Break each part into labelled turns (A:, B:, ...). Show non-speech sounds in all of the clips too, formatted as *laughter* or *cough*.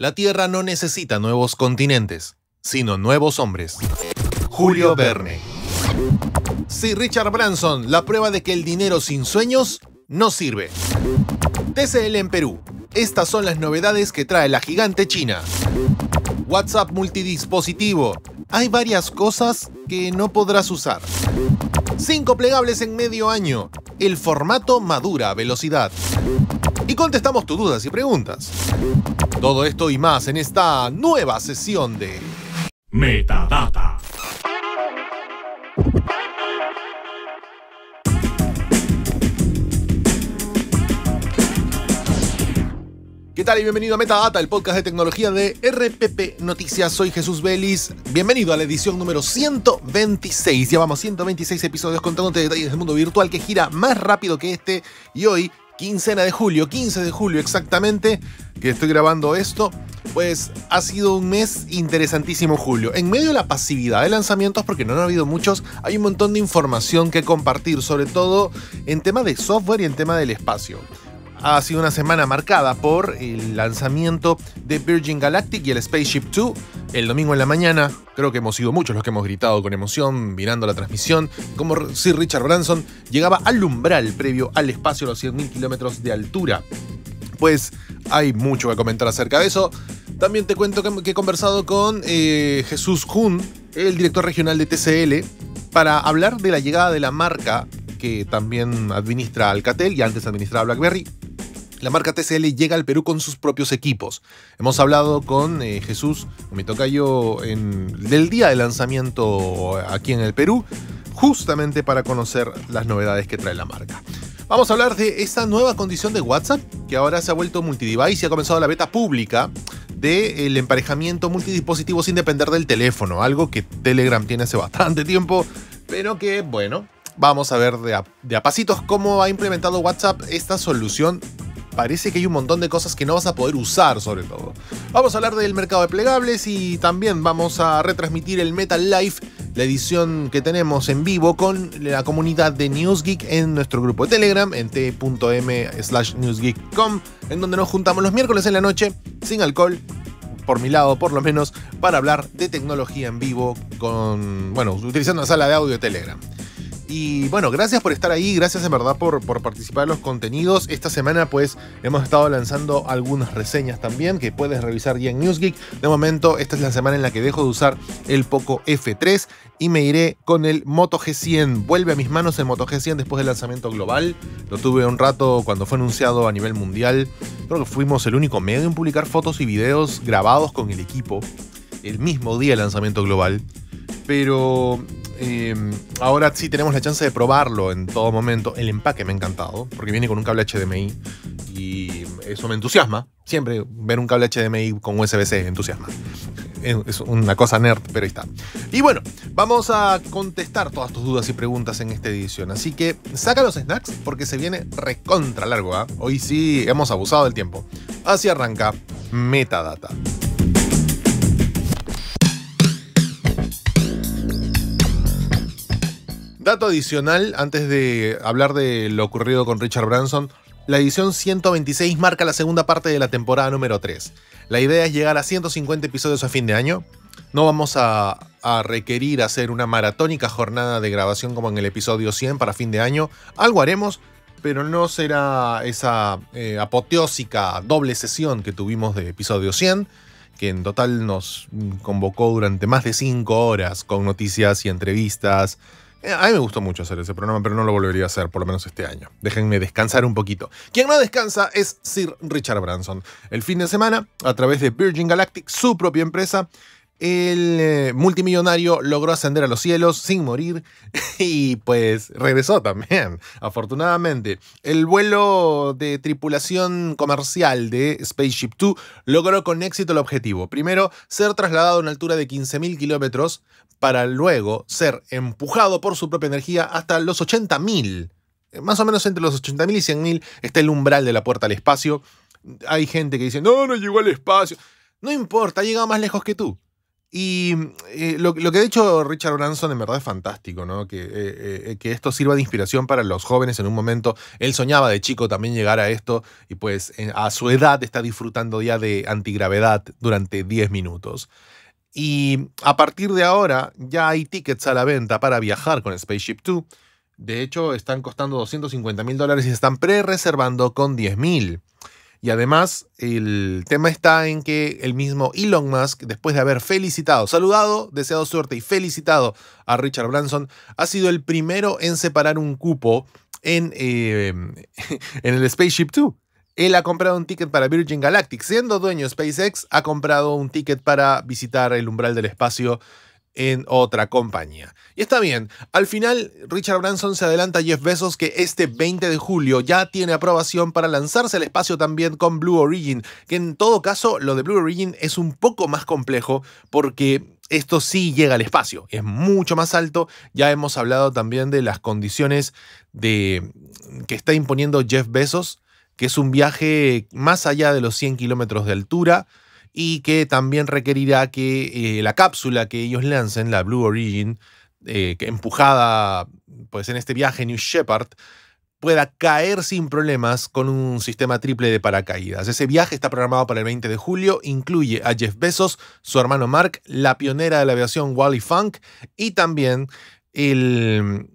A: La Tierra no necesita nuevos continentes, sino nuevos hombres. Julio Verne. Sí, Richard Branson, la prueba de que el dinero sin sueños no sirve. TCL en Perú. Estas son las novedades que trae la gigante china. WhatsApp multidispositivo. Hay varias cosas que no podrás usar. Cinco plegables en medio año. El formato madura a velocidad y contestamos tus dudas y preguntas. Todo esto y más en esta nueva sesión de
B: Metadata.
A: ¿Qué tal y bienvenido a Metadata, el podcast de tecnología de RPP Noticias? Soy Jesús Vélez. Bienvenido a la edición número 126. Llevamos 126 episodios contándote detalles del mundo virtual que gira más rápido que este y hoy quincena de julio, 15 de julio exactamente, que estoy grabando esto, pues ha sido un mes interesantísimo julio. En medio de la pasividad de lanzamientos, porque no han habido muchos, hay un montón de información que compartir, sobre todo en tema de software y en tema del espacio ha sido una semana marcada por el lanzamiento de Virgin Galactic y el Spaceship 2. El domingo en la mañana, creo que hemos sido muchos los que hemos gritado con emoción mirando la transmisión, como si Richard Branson llegaba al umbral previo al espacio a los 100.000 kilómetros de altura. Pues hay mucho que comentar acerca de eso. También te cuento que he conversado con eh, Jesús Hun, el director regional de TCL, para hablar de la llegada de la marca que también administra Alcatel y antes administraba BlackBerry, la marca TCL llega al Perú con sus propios equipos. Hemos hablado con eh, Jesús Jesús, toca tocayo, en, del día de lanzamiento aquí en el Perú, justamente para conocer las novedades que trae la marca. Vamos a hablar de esta nueva condición de WhatsApp, que ahora se ha vuelto multidevice y ha comenzado la beta pública del emparejamiento multidispositivo sin depender del teléfono, algo que Telegram tiene hace bastante tiempo, pero que, bueno, Vamos a ver de a, pasitos cómo ha implementado WhatsApp esta solución parece que hay un montón de cosas que no vas a poder usar sobre todo. Vamos a hablar del mercado de plegables y también vamos a retransmitir el Metal Life la edición que tenemos en vivo con la comunidad de NewsGeek en nuestro grupo de Telegram, en t.m newsgeek.com, en donde nos juntamos los miércoles en la noche, sin alcohol, por mi lado por lo menos, para hablar de tecnología en vivo con, bueno, utilizando la sala de audio de Telegram. Y bueno, gracias por estar ahí, gracias en verdad por, por participar en los contenidos. Esta semana pues hemos estado lanzando algunas reseñas también que puedes revisar ya en NewsGeek. De momento, esta es la semana en la que dejo de usar el Poco F3 y me iré con el Moto G100. Vuelve a mis manos el Moto G100 después del lanzamiento global. Lo tuve un rato cuando fue anunciado a nivel mundial. Creo que fuimos el único medio en publicar fotos y videos grabados con el equipo el mismo día del lanzamiento global pero em, ahora sí tenemos la chance de probarlo en todo momento. El empaque me ha encantado, porque viene con un cable HDMI y eso me entusiasma. Siempre ver un cable HDMI con USB-C entusiasma. Es una cosa nerd, pero ahí está. Y bueno, vamos a contestar todas tus dudas y preguntas en esta edición. Así que saca los snacks porque se viene recontra largo. ¿ah? Hoy sí hemos abusado del tiempo. Así arranca Metadata. Dato adicional, antes de hablar de lo ocurrido con Richard Branson, la edición 126 marca la segunda parte de la temporada número 3. La idea es llegar a 150 episodios a fin de año. No vamos a, requerir hacer una maratónica jornada de grabación como en el episodio 100 para fin de año. Algo haremos, pero no será esa eh, apoteósica doble sesión que tuvimos de episodio 100, que en total nos convocó durante más de 5 horas con noticias y entrevistas, eh, a mí me gustó mucho hacer ese programa, pero no lo volvería a hacer, por lo menos este año. Déjenme descansar un poquito. Quien no descansa es Sir Richard Branson. El fin de semana, a través de Virgin Galactic, su propia empresa, el eh, multimillonario logró ascender a los cielos sin morir *laughs* y pues regresó también, *laughs* afortunadamente. El vuelo de tripulación comercial de Spaceship Two logró con éxito el objetivo. Primero, ser trasladado a una altura de 15.000 kilómetros para luego ser empujado por su propia energía hasta los 80.000. Eh, más o menos entre los 80.000 y 100.000 está el umbral de la puerta al espacio. Hay gente que dice, no, no llegó al espacio. No importa, ha llegado más lejos que tú. Y eh, lo, que ha dicho Richard Branson en verdad es fantástico, ¿no? Que, eh, que, esto sirva de inspiración para los jóvenes en un momento. Él soñaba de chico también llegar a esto y pues a su edad está disfrutando ya de antigravedad durante 10 minutos. Y a partir de ahora ya hay tickets a la venta para viajar con Spaceship 2. De hecho, están costando 250 mil dólares y se están pre-reservando con 10 mil. Y además, el tema está en que el mismo Elon Musk, después de haber felicitado, saludado, deseado suerte y felicitado a Richard Branson, ha sido el primero en separar un cupo en, eh, *laughs* en el Spaceship 2. Él ha comprado un ticket para Virgin Galactic. Siendo dueño de SpaceX, ha comprado un ticket para visitar el umbral del espacio en otra compañía. Y está bien, al final Richard Branson se adelanta a Jeff Bezos que este 20 de julio ya tiene aprobación para lanzarse al espacio también con Blue Origin, que en todo caso lo de Blue Origin es un poco más complejo porque esto sí llega al espacio, es mucho más alto. Ya hemos hablado también de las condiciones de, que está imponiendo Jeff Bezos que es un viaje más allá de los 100 kilómetros de altura y que también requerirá que eh, la cápsula que ellos lancen, la Blue Origin, eh, empujada pues, en este viaje New Shepard, pueda caer sin problemas con un sistema triple de paracaídas. Ese viaje está programado para el 20 de julio, incluye a Jeff Bezos, su hermano Mark, la pionera de la aviación Wally Funk y también el,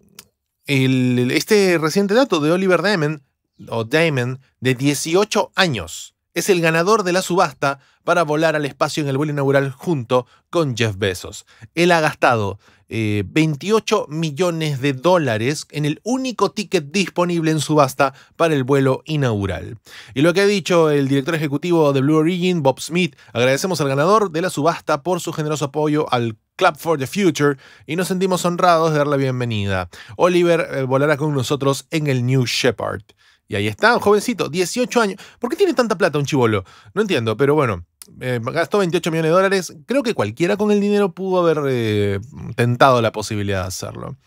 A: este reciente dato de Oliver Demen, o Damon, de 18 años, es el ganador de la subasta para volar al espacio en el vuelo inaugural junto con Jeff Bezos. Él ha gastado 28 eh, millones de dólares en el único ticket disponible en subasta para el vuelo inaugural. Y lo que ha dicho el director ejecutivo de Blue Origin, Bob Smith, agradecemos al ganador de la subasta por su generoso apoyo al Club for the Future y nos sentimos honrados de dar la bienvenida. Oliver eh, volará con nosotros en el New Shepard. Y ahí está, jovencito, 18 años. ¿Por qué tiene tanta plata un chivolo? No entiendo, pero bueno, eh, gastó 28 millones de dólares. Creo que cualquiera con el dinero pudo haber eh, tentado la posibilidad de hacerlo.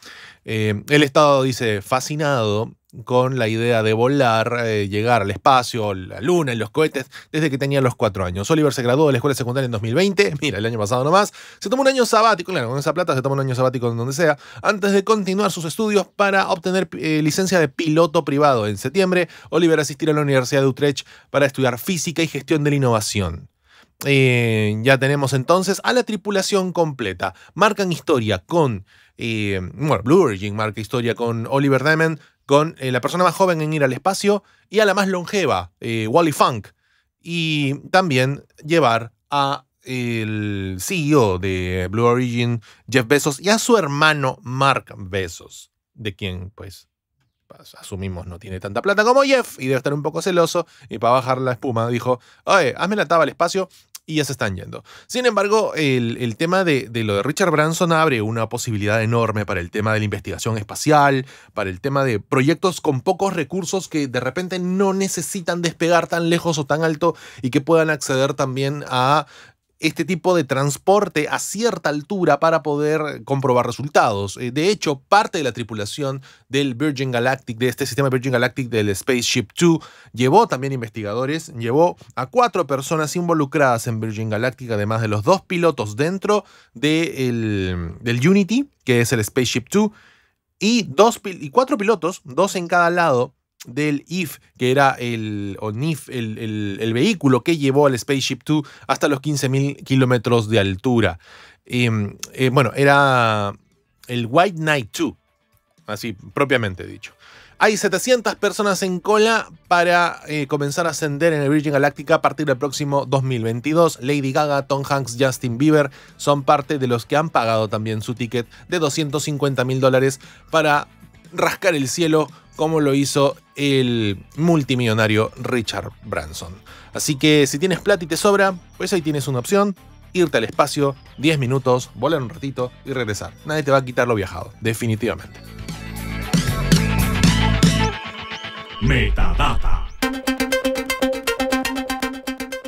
A: Eh, el Estado dice, fascinado con la idea de volar, eh, llegar al espacio, la luna los cohetes, desde que tenía los cuatro años. Oliver se graduó de la escuela secundaria en 2020, *laughs* mira, el año pasado nomás, se tomó un año sabático, claro, con esa plata se tomó un año sabático en donde sea, antes de continuar sus estudios para obtener eh, licencia de piloto privado. En septiembre, Oliver asistirá a la Universidad de Utrecht para estudiar física y gestión de la innovación. ya tenemos entonces a la tripulación completa. Marcan historia con bueno, Blue Origin marca historia con Oliver Diamond, con eh, la persona más joven en ir al espacio y a la más longeva, eh, Wally Funk. Y también llevar a el CEO de Blue Origin, Jeff Bezos, y a su hermano Mark Bezos, de quien pues, pues asumimos no tiene tanta plata como Jeff y debe estar un poco celoso y para bajar la espuma dijo, oye, hazme la tabla al espacio y ya se están yendo. Sin embargo, el, tema de, de, lo de Richard Branson abre una posibilidad enorme para el tema de la investigación espacial, para el tema de proyectos con pocos recursos que de repente no necesitan despegar tan lejos o tan alto y que puedan acceder también a este tipo de transporte a cierta altura para poder comprobar resultados. Eh, de hecho, parte de la tripulación del Virgin Galactic, de este sistema Virgin Galactic del Spaceship 2, llevó también investigadores, llevó a cuatro personas involucradas en Virgin Galactic, además de los dos pilotos dentro del Unity, que es el Spaceship 2, y, dos, y cuatro pilotos, dos en cada lado, del IF, que era el, o NIF, el, vehículo que llevó al Spaceship 2 hasta los 15.000 kilómetros de altura. Em, eh, bueno, era el White Knight 2, así propiamente dicho. Hay 700 personas en cola para eh, comenzar a ascender en el Virgin Galactica a partir del próximo 2022. Lady Gaga, Tom Hanks, Justin Bieber son parte de los que han pagado también su ticket de 250.000 dólares para rascar el cielo como lo hizo el multimillonario Richard Branson. Así que si tienes plata y te sobra, pues ahí tienes una opción, irte al espacio, 10 minutos, volar un ratito y regresar. Nadie te va a quitar lo viajado,
B: definitivamente. Metadata.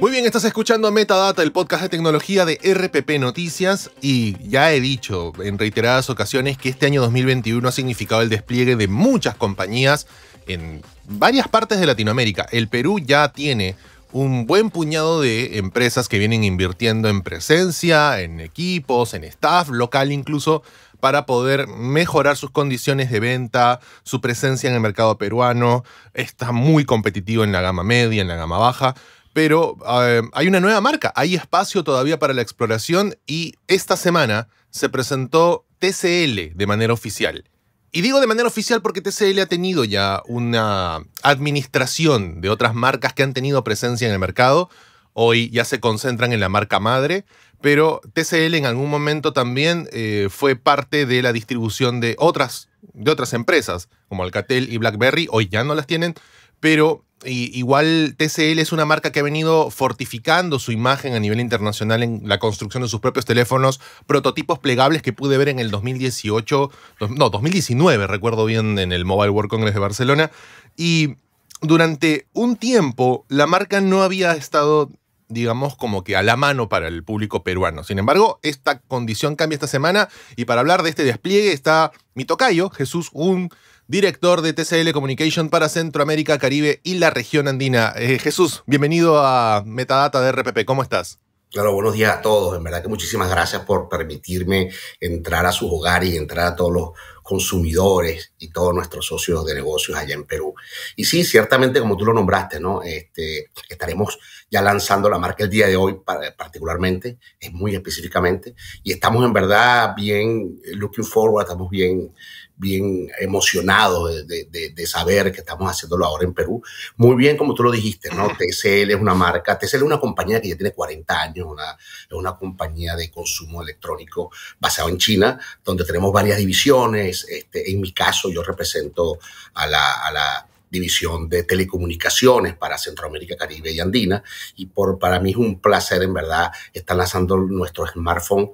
A: Muy bien, estás escuchando Metadata, el podcast de tecnología de RPP Noticias y ya he dicho en reiteradas ocasiones que este año 2021 ha significado el despliegue de muchas compañías en varias partes de Latinoamérica. El Perú ya tiene un buen puñado de empresas que vienen invirtiendo en presencia, en equipos, en staff local incluso, para poder mejorar sus condiciones de venta, su presencia en el mercado peruano. Está muy competitivo en la gama media, en la gama baja pero eh, hay una nueva marca, hay espacio todavía para la exploración y esta semana se presentó TCL de manera oficial. Y digo de manera oficial porque TCL ha tenido ya una administración de otras marcas que han tenido presencia en el mercado. Hoy ya se concentran en la marca madre, pero TCL en algún momento también eh, fue parte de la distribución de otras, de otras empresas, como Alcatel y BlackBerry. Hoy ya no las tienen, pero igual TCL es una marca que ha venido fortificando su imagen a nivel internacional en la construcción de sus propios teléfonos, prototipos plegables que pude ver en el 2018, no, 2019, recuerdo bien, en el Mobile World Congress de Barcelona. Y durante un tiempo la marca no había estado digamos, como que a la mano para el público peruano. Sin embargo, esta condición cambia esta semana y para hablar de este despliegue está mi tocayo, Jesús Un, director de TCL Communication para Centroamérica, Caribe y la región andina. Eh, Jesús, bienvenido a Metadata de RPP. ¿Cómo estás? Claro, buenos días a todos. En verdad que muchísimas gracias por permitirme entrar a sus hogares y entrar a
C: todos los consumidores y todos nuestros socios de negocios allá en Perú. Y sí, ciertamente, como tú lo nombraste, ¿no? Este, estaremos ya lanzando la marca el día de hoy, particularmente, es muy específicamente, y estamos en verdad bien eh, looking forward, estamos bien bien emocionado de, saber que estamos haciéndolo ahora en Perú. Muy bien, como tú lo dijiste, ¿no? TCL es una marca, TCL es una compañía que ya tiene 40 años, una, es una compañía de consumo electrónico basada en China, donde tenemos varias divisiones. Este, en mi caso, yo represento a la, división de telecomunicaciones para Centroamérica, Caribe y Andina. Y por, para mí es un placer, en verdad, estar lanzando nuestro smartphone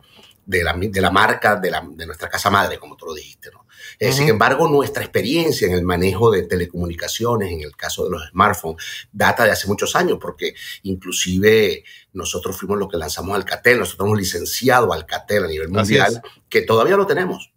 C: de la, marca de nuestra casa madre, como tú lo dijiste. ¿no? Eh, sin embargo, nuestra experiencia en el manejo de telecomunicaciones, en el caso de los smartphones, data de hace muchos años, porque inclusive nosotros fuimos los que lanzamos Alcatel, nosotros hemos licenciado Alcatel a nivel mundial, que todavía lo tenemos.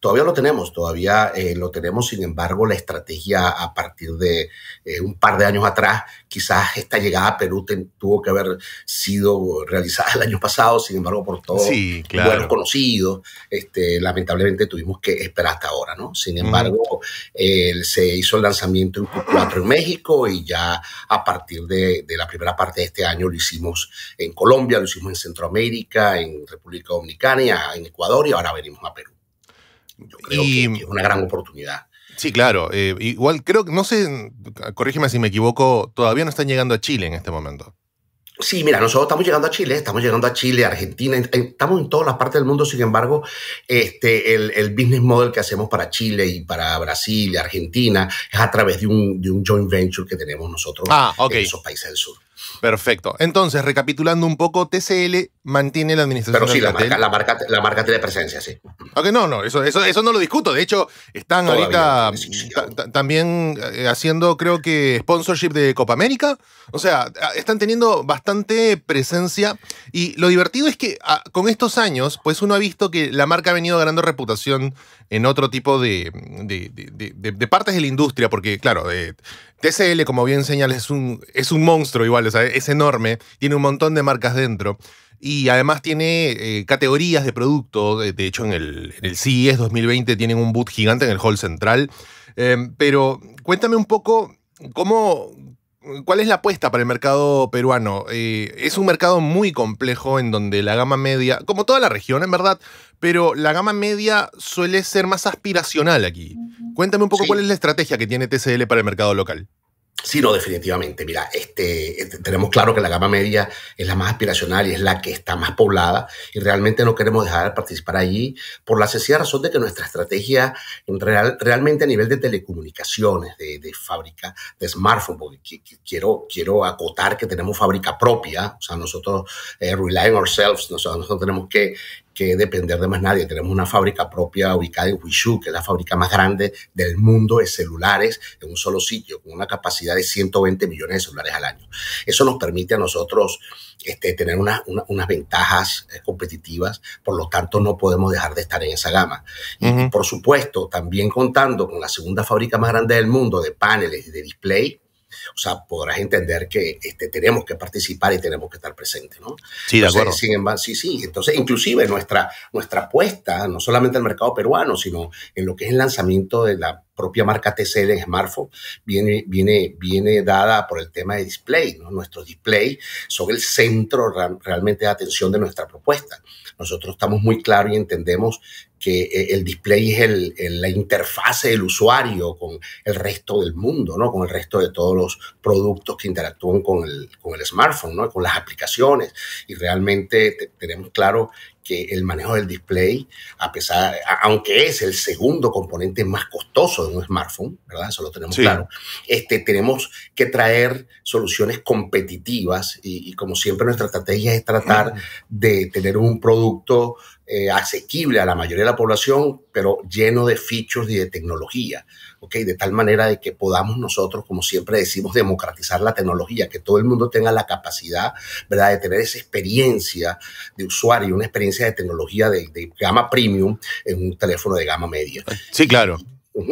C: Todavía lo tenemos, todavía eh, lo tenemos, sin embargo, la estrategia a partir de eh, un par de años atrás, quizás esta llegada a Perú tuvo que haber sido realizada el año pasado, sin embargo, por todos los conocidos, este, lamentablemente tuvimos que esperar hasta ahora, ¿no? Sin embargo, se hizo el lanzamiento en en México y ya a partir de, de la primera parte de este año lo hicimos en Colombia, lo hicimos en Centroamérica, en República Dominicana, en Ecuador y ahora venimos a Perú
A: es una gran oportunidad. Sí, claro. Eh, igual creo que, no sé, corrígeme si me equivoco, todavía no están llegando a Chile en este momento. Sí, mira, nosotros estamos llegando a Chile,
C: estamos llegando a Chile, Argentina, estamos en todas las partes del mundo, sin embargo, este, el, business model que hacemos para Chile y para Brasil y Argentina es a través de un, de un joint venture que tenemos nosotros ah, en
A: esos países del sur. Perfecto. Entonces, recapitulando un poco, TCL mantiene la administración. Pero sí, la marca, la, marca, presencia, sí. Ok, no, no, eso, eso, eso no lo discuto. De hecho, están ahorita también eh, haciendo, creo que, sponsorship de Copa América. O sea, están teniendo bastante bastante presencia y lo divertido es que ah, con estos años, pues uno ha visto que la marca ha venido ganando reputación en otro tipo de, de, partes de la industria, porque claro, eh, TCL, como bien señal, es un, es un monstruo igual, es enorme, tiene un montón de marcas dentro. Y además tiene eh, categorías de producto, De hecho, en el, en CES 2020 tienen un boot gigante en el hall central. Em, pero cuéntame un poco cómo, ¿Cuál es la apuesta para el mercado peruano? Eh, es un mercado muy complejo en donde la gama media, como toda la región en verdad, pero la gama media suele ser más aspiracional aquí. Cuéntame un poco cuál es la estrategia que tiene TCL para el mercado local.
C: Sí, no, definitivamente. Mira, este, este, tenemos claro que la gama media es la más aspiracional y es la que está más poblada y realmente no queremos dejar de participar allí por la sencilla razón de que nuestra estrategia realmente a nivel de telecomunicaciones, de, fábrica, de smartphone, porque quiero, quiero acotar que tenemos fábrica propia, o sea, nosotros eh, relying ourselves, nosotros tenemos que que depender de más nadie. Tenemos una fábrica propia ubicada en Wuxi, que es la fábrica más grande del mundo de celulares en un solo sitio, con una capacidad de 120 millones de celulares al año. Eso nos permite a nosotros este, tener unas ventajas eh, competitivas, por lo tanto no podemos dejar de estar en esa gama. Y por supuesto, también contando con la segunda fábrica más grande del mundo de paneles y de display, o sea, podrás entender que este, tenemos que participar y tenemos que estar presentes, ¿no? Sí, de acuerdo. sí, sí. Entonces, inclusive nuestra, nuestra apuesta, no solamente al mercado peruano, sino en lo que es el lanzamiento de la propia marca TCL en smartphone viene, viene, viene dada por el tema de display. Nuestros displays son el centro realmente de atención de nuestra propuesta. Nosotros estamos muy claros y entendemos que eh, el display es el, la interfase del usuario con el resto del mundo, ¿no? con el resto de todos los productos que interactúan con el, con el smartphone, ¿no? con las aplicaciones. Y realmente tenemos claro que el manejo del display, a pesar, aunque es el segundo componente más costoso de un smartphone, ¿verdad? Eso lo tenemos claro. Este, tenemos que traer soluciones competitivas y como siempre nuestra estrategia es tratar de tener un producto eh, asequible a la mayoría de la población, pero lleno de features y de tecnología, ¿ok? De tal manera de que podamos nosotros, como siempre decimos, democratizar la tecnología, que todo el mundo tenga la capacidad, ¿verdad?, de tener esa experiencia de usuario, una experiencia de tecnología de, gama premium en un teléfono de gama media. Sí, claro.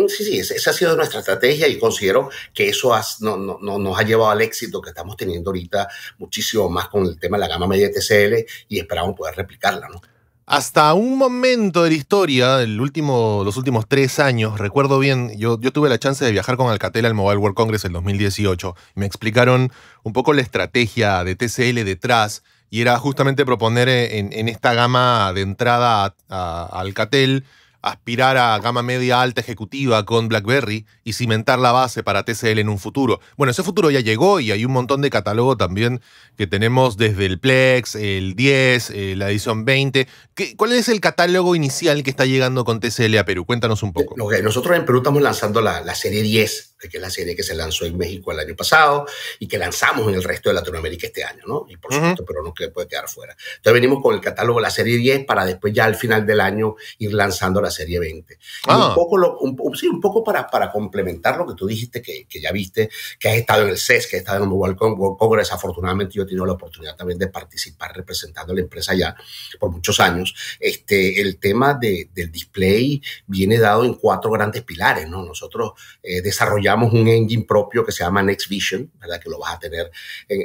C: Sí, sí, esa ha sido nuestra estrategia y considero que eso nos ha llevado al éxito que estamos teniendo ahorita muchísimo más con el tema de la gama media TCL y esperamos poder replicarla, ¿no?
A: Hasta un momento de la historia, último, los últimos tres años, recuerdo bien, yo, tuve la chance de viajar con Alcatel al Mobile World Congress en 2018. Me explicaron un poco la estrategia de TCL detrás y era justamente proponer eh, en, esta gama de entrada a Alcatel aspirar a gama media alta ejecutiva con BlackBerry y cimentar la base para TCL en un futuro. Bueno, ese futuro ya llegó y hay un montón de catálogo también que tenemos desde el Plex, el 10, eh, la edición 20. ¿Cuál es el catálogo inicial que está llegando con TCL a Perú? Cuéntanos un poco. Nosotros en Perú estamos lanzando la, la serie 10
C: que es la serie que se lanzó en México el año pasado y que lanzamos en el resto de Latinoamérica este año, ¿no? Y por supuesto, pero no que puede quedar fuera. Entonces venimos con el catálogo de la serie 10 para después ya al final del año ir lanzando la serie 20. un ah. poco, sí, un poco para, para complementar lo que tú dijiste, que, que ya viste, que has estado en el CES, que has estado en el Mobile Congress, afortunadamente yo he tenido la oportunidad también de participar representando a la empresa ya por muchos años. Este, el tema de, del display viene dado en cuatro grandes pilares, ¿no? Nosotros eh, desarrollamos Llevamos un engine propio que se llama Next Vision, ¿verdad? Que lo vas a tener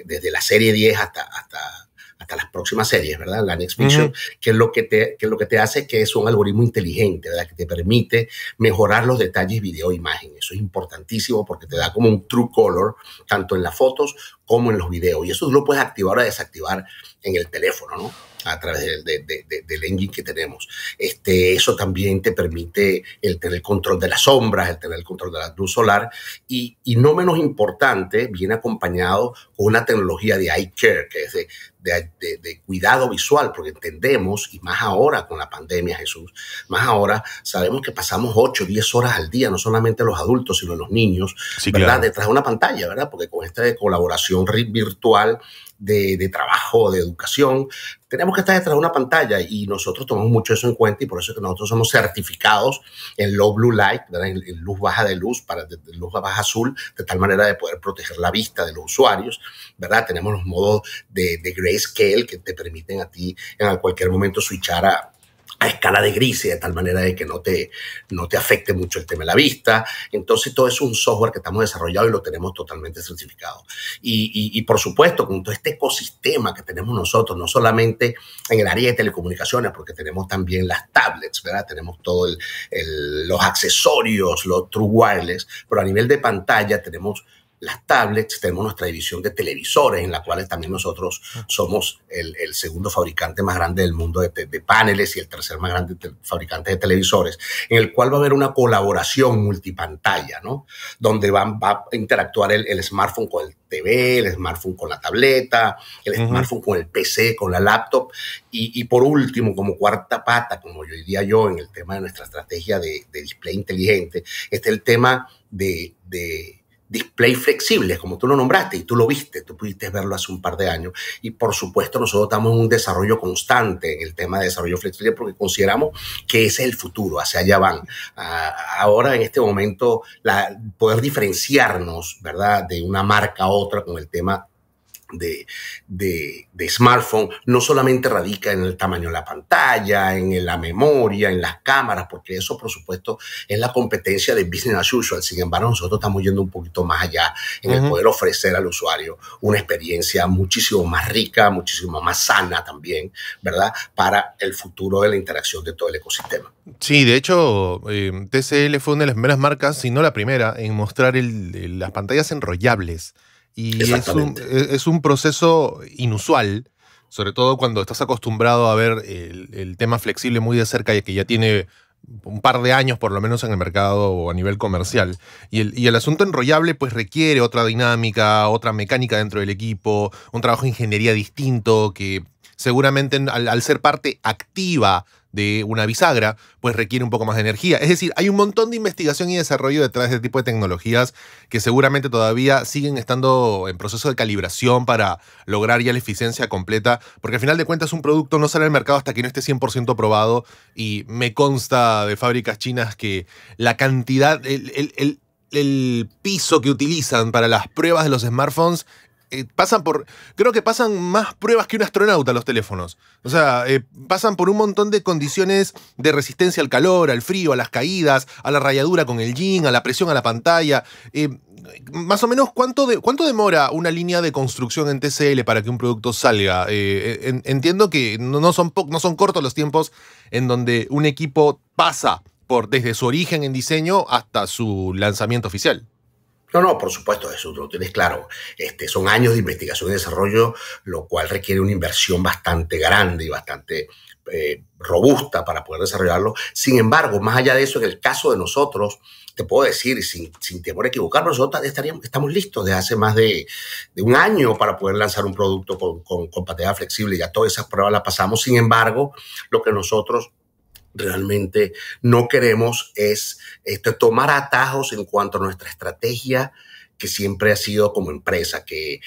C: desde la serie 10 hasta, hasta, hasta las próximas series, ¿verdad? La Next Vision, que, es lo que, te, lo que te hace que es un algoritmo inteligente, ¿verdad? Que te permite mejorar los detalles video e imagen. Eso es importantísimo porque te da como un true color, tanto en las fotos como en los videos. Y eso lo puedes activar o desactivar en el teléfono, ¿no? a través del, de, engine que tenemos. Este, eso también te permite el tener control de las sombras, el tener el control de la luz solar y, no menos importante, viene acompañado con una tecnología de eye care, que es de, cuidado visual, porque entendemos, y más ahora con la pandemia, Jesús, más ahora sabemos que pasamos 8, 10 horas al día, no solamente los adultos, sino los niños, Detrás de una pantalla, ¿verdad? Porque con esta colaboración virtual de, trabajo, de educación, tenemos que estar detrás de una pantalla y nosotros tomamos mucho eso en cuenta y por eso que nosotros somos certificados en low blue light, En, luz baja de luz, para luz baja azul, de tal manera de poder proteger la vista de los usuarios, ¿verdad? Tenemos los modos de, de grayscale que te permiten a ti en cualquier momento switchar a, a escala de grises, de tal manera de que no te, no te afecte mucho el tema de la vista. Entonces, todo es un software que estamos desarrollando y lo tenemos totalmente certificado. Y, y, por supuesto, con todo este ecosistema que tenemos nosotros, no solamente en el área de telecomunicaciones, porque tenemos también las tablets, ¿verdad? Tenemos todos los accesorios, los true wireless, pero a nivel de pantalla tenemos las tablets, tenemos nuestra división de televisores, en la cual también nosotros ah. somos el, segundo fabricante más grande del mundo de, paneles y el tercer más grande fabricante de televisores, en el cual va a haber una colaboración multipantalla, ¿no? Donde van, va a interactuar el, smartphone con el TV, el smartphone con la tableta, el smartphone con el PC, con la laptop, y, por último, como cuarta pata, como yo diría yo, en el tema de nuestra estrategia de, de display inteligente, está el tema de display flexibles, como tú lo nombraste y tú lo viste, tú pudiste verlo hace un par de años. Y por supuesto, nosotros estamos en un desarrollo constante en el tema de desarrollo flexible porque consideramos que ese es el futuro, hacia allá van. Ah, ahora, en este momento, la, poder diferenciarnos, ¿verdad?, de una marca a otra con el tema de, de, de, smartphone no solamente radica en el tamaño de la pantalla, en la memoria, en las cámaras, porque eso por supuesto es la competencia de business as usual. Sin embargo, nosotros estamos yendo un poquito más allá en el poder ofrecer al usuario una experiencia muchísimo más rica, muchísimo más sana también, ¿verdad? Para el futuro de la interacción de todo el ecosistema.
A: Sí, de hecho, eh, TCL fue una de las primeras marcas, si no la primera, en mostrar las pantallas enrollables. Y e, es un, proceso inusual, sobre todo cuando estás acostumbrado a ver el, tema flexible muy de cerca y que ya tiene un par de años por lo menos en el mercado o a nivel comercial. Y el, asunto enrollable pues requiere otra dinámica, otra mecánica dentro del equipo, un trabajo de ingeniería distinto que seguramente al ser parte activa de una bisagra, pues requiere un poco más de energía. Es decir, hay un montón de investigación y desarrollo detrás de este tipo de tecnologías que seguramente todavía siguen estando en proceso de calibración para lograr ya la eficiencia completa, porque al final de cuentas un producto no sale al mercado hasta que no esté 100% probado y me consta de fábricas chinas que la cantidad, el, el piso que utilizan para las pruebas de los smartphones eh, pasan por. Creo que pasan más pruebas que un astronauta los teléfonos. O sea, eh, pasan por un montón de condiciones de resistencia al calor, al frío, a las caídas, a la rayadura con el jean, a la presión a la pantalla. Eh, más o menos, ¿cuánto, de, ¿cuánto demora una línea de construcción en TCL para que un producto salga? entiendo que no son, no son cortos los tiempos en donde un equipo pasa por desde su origen en diseño hasta su lanzamiento oficial. No, no, por supuesto, eso lo tienes
C: claro. Este, son años de investigación y desarrollo, lo cual requiere una inversión bastante grande y bastante eh, robusta para poder desarrollarlo. Sin embargo, más allá de eso, en el caso de nosotros, te puedo decir, sin, sin temor a equivocarnos, nosotros estaríamos, estamos listos desde hace más de, un año para poder lanzar un producto con, con, flexible y flexible. Ya todas esas pruebas las pasamos. Sin embargo, lo que nosotros realmente no queremos es este, tomar atajos en cuanto a nuestra estrategia que siempre ha sido como empresa, que eh,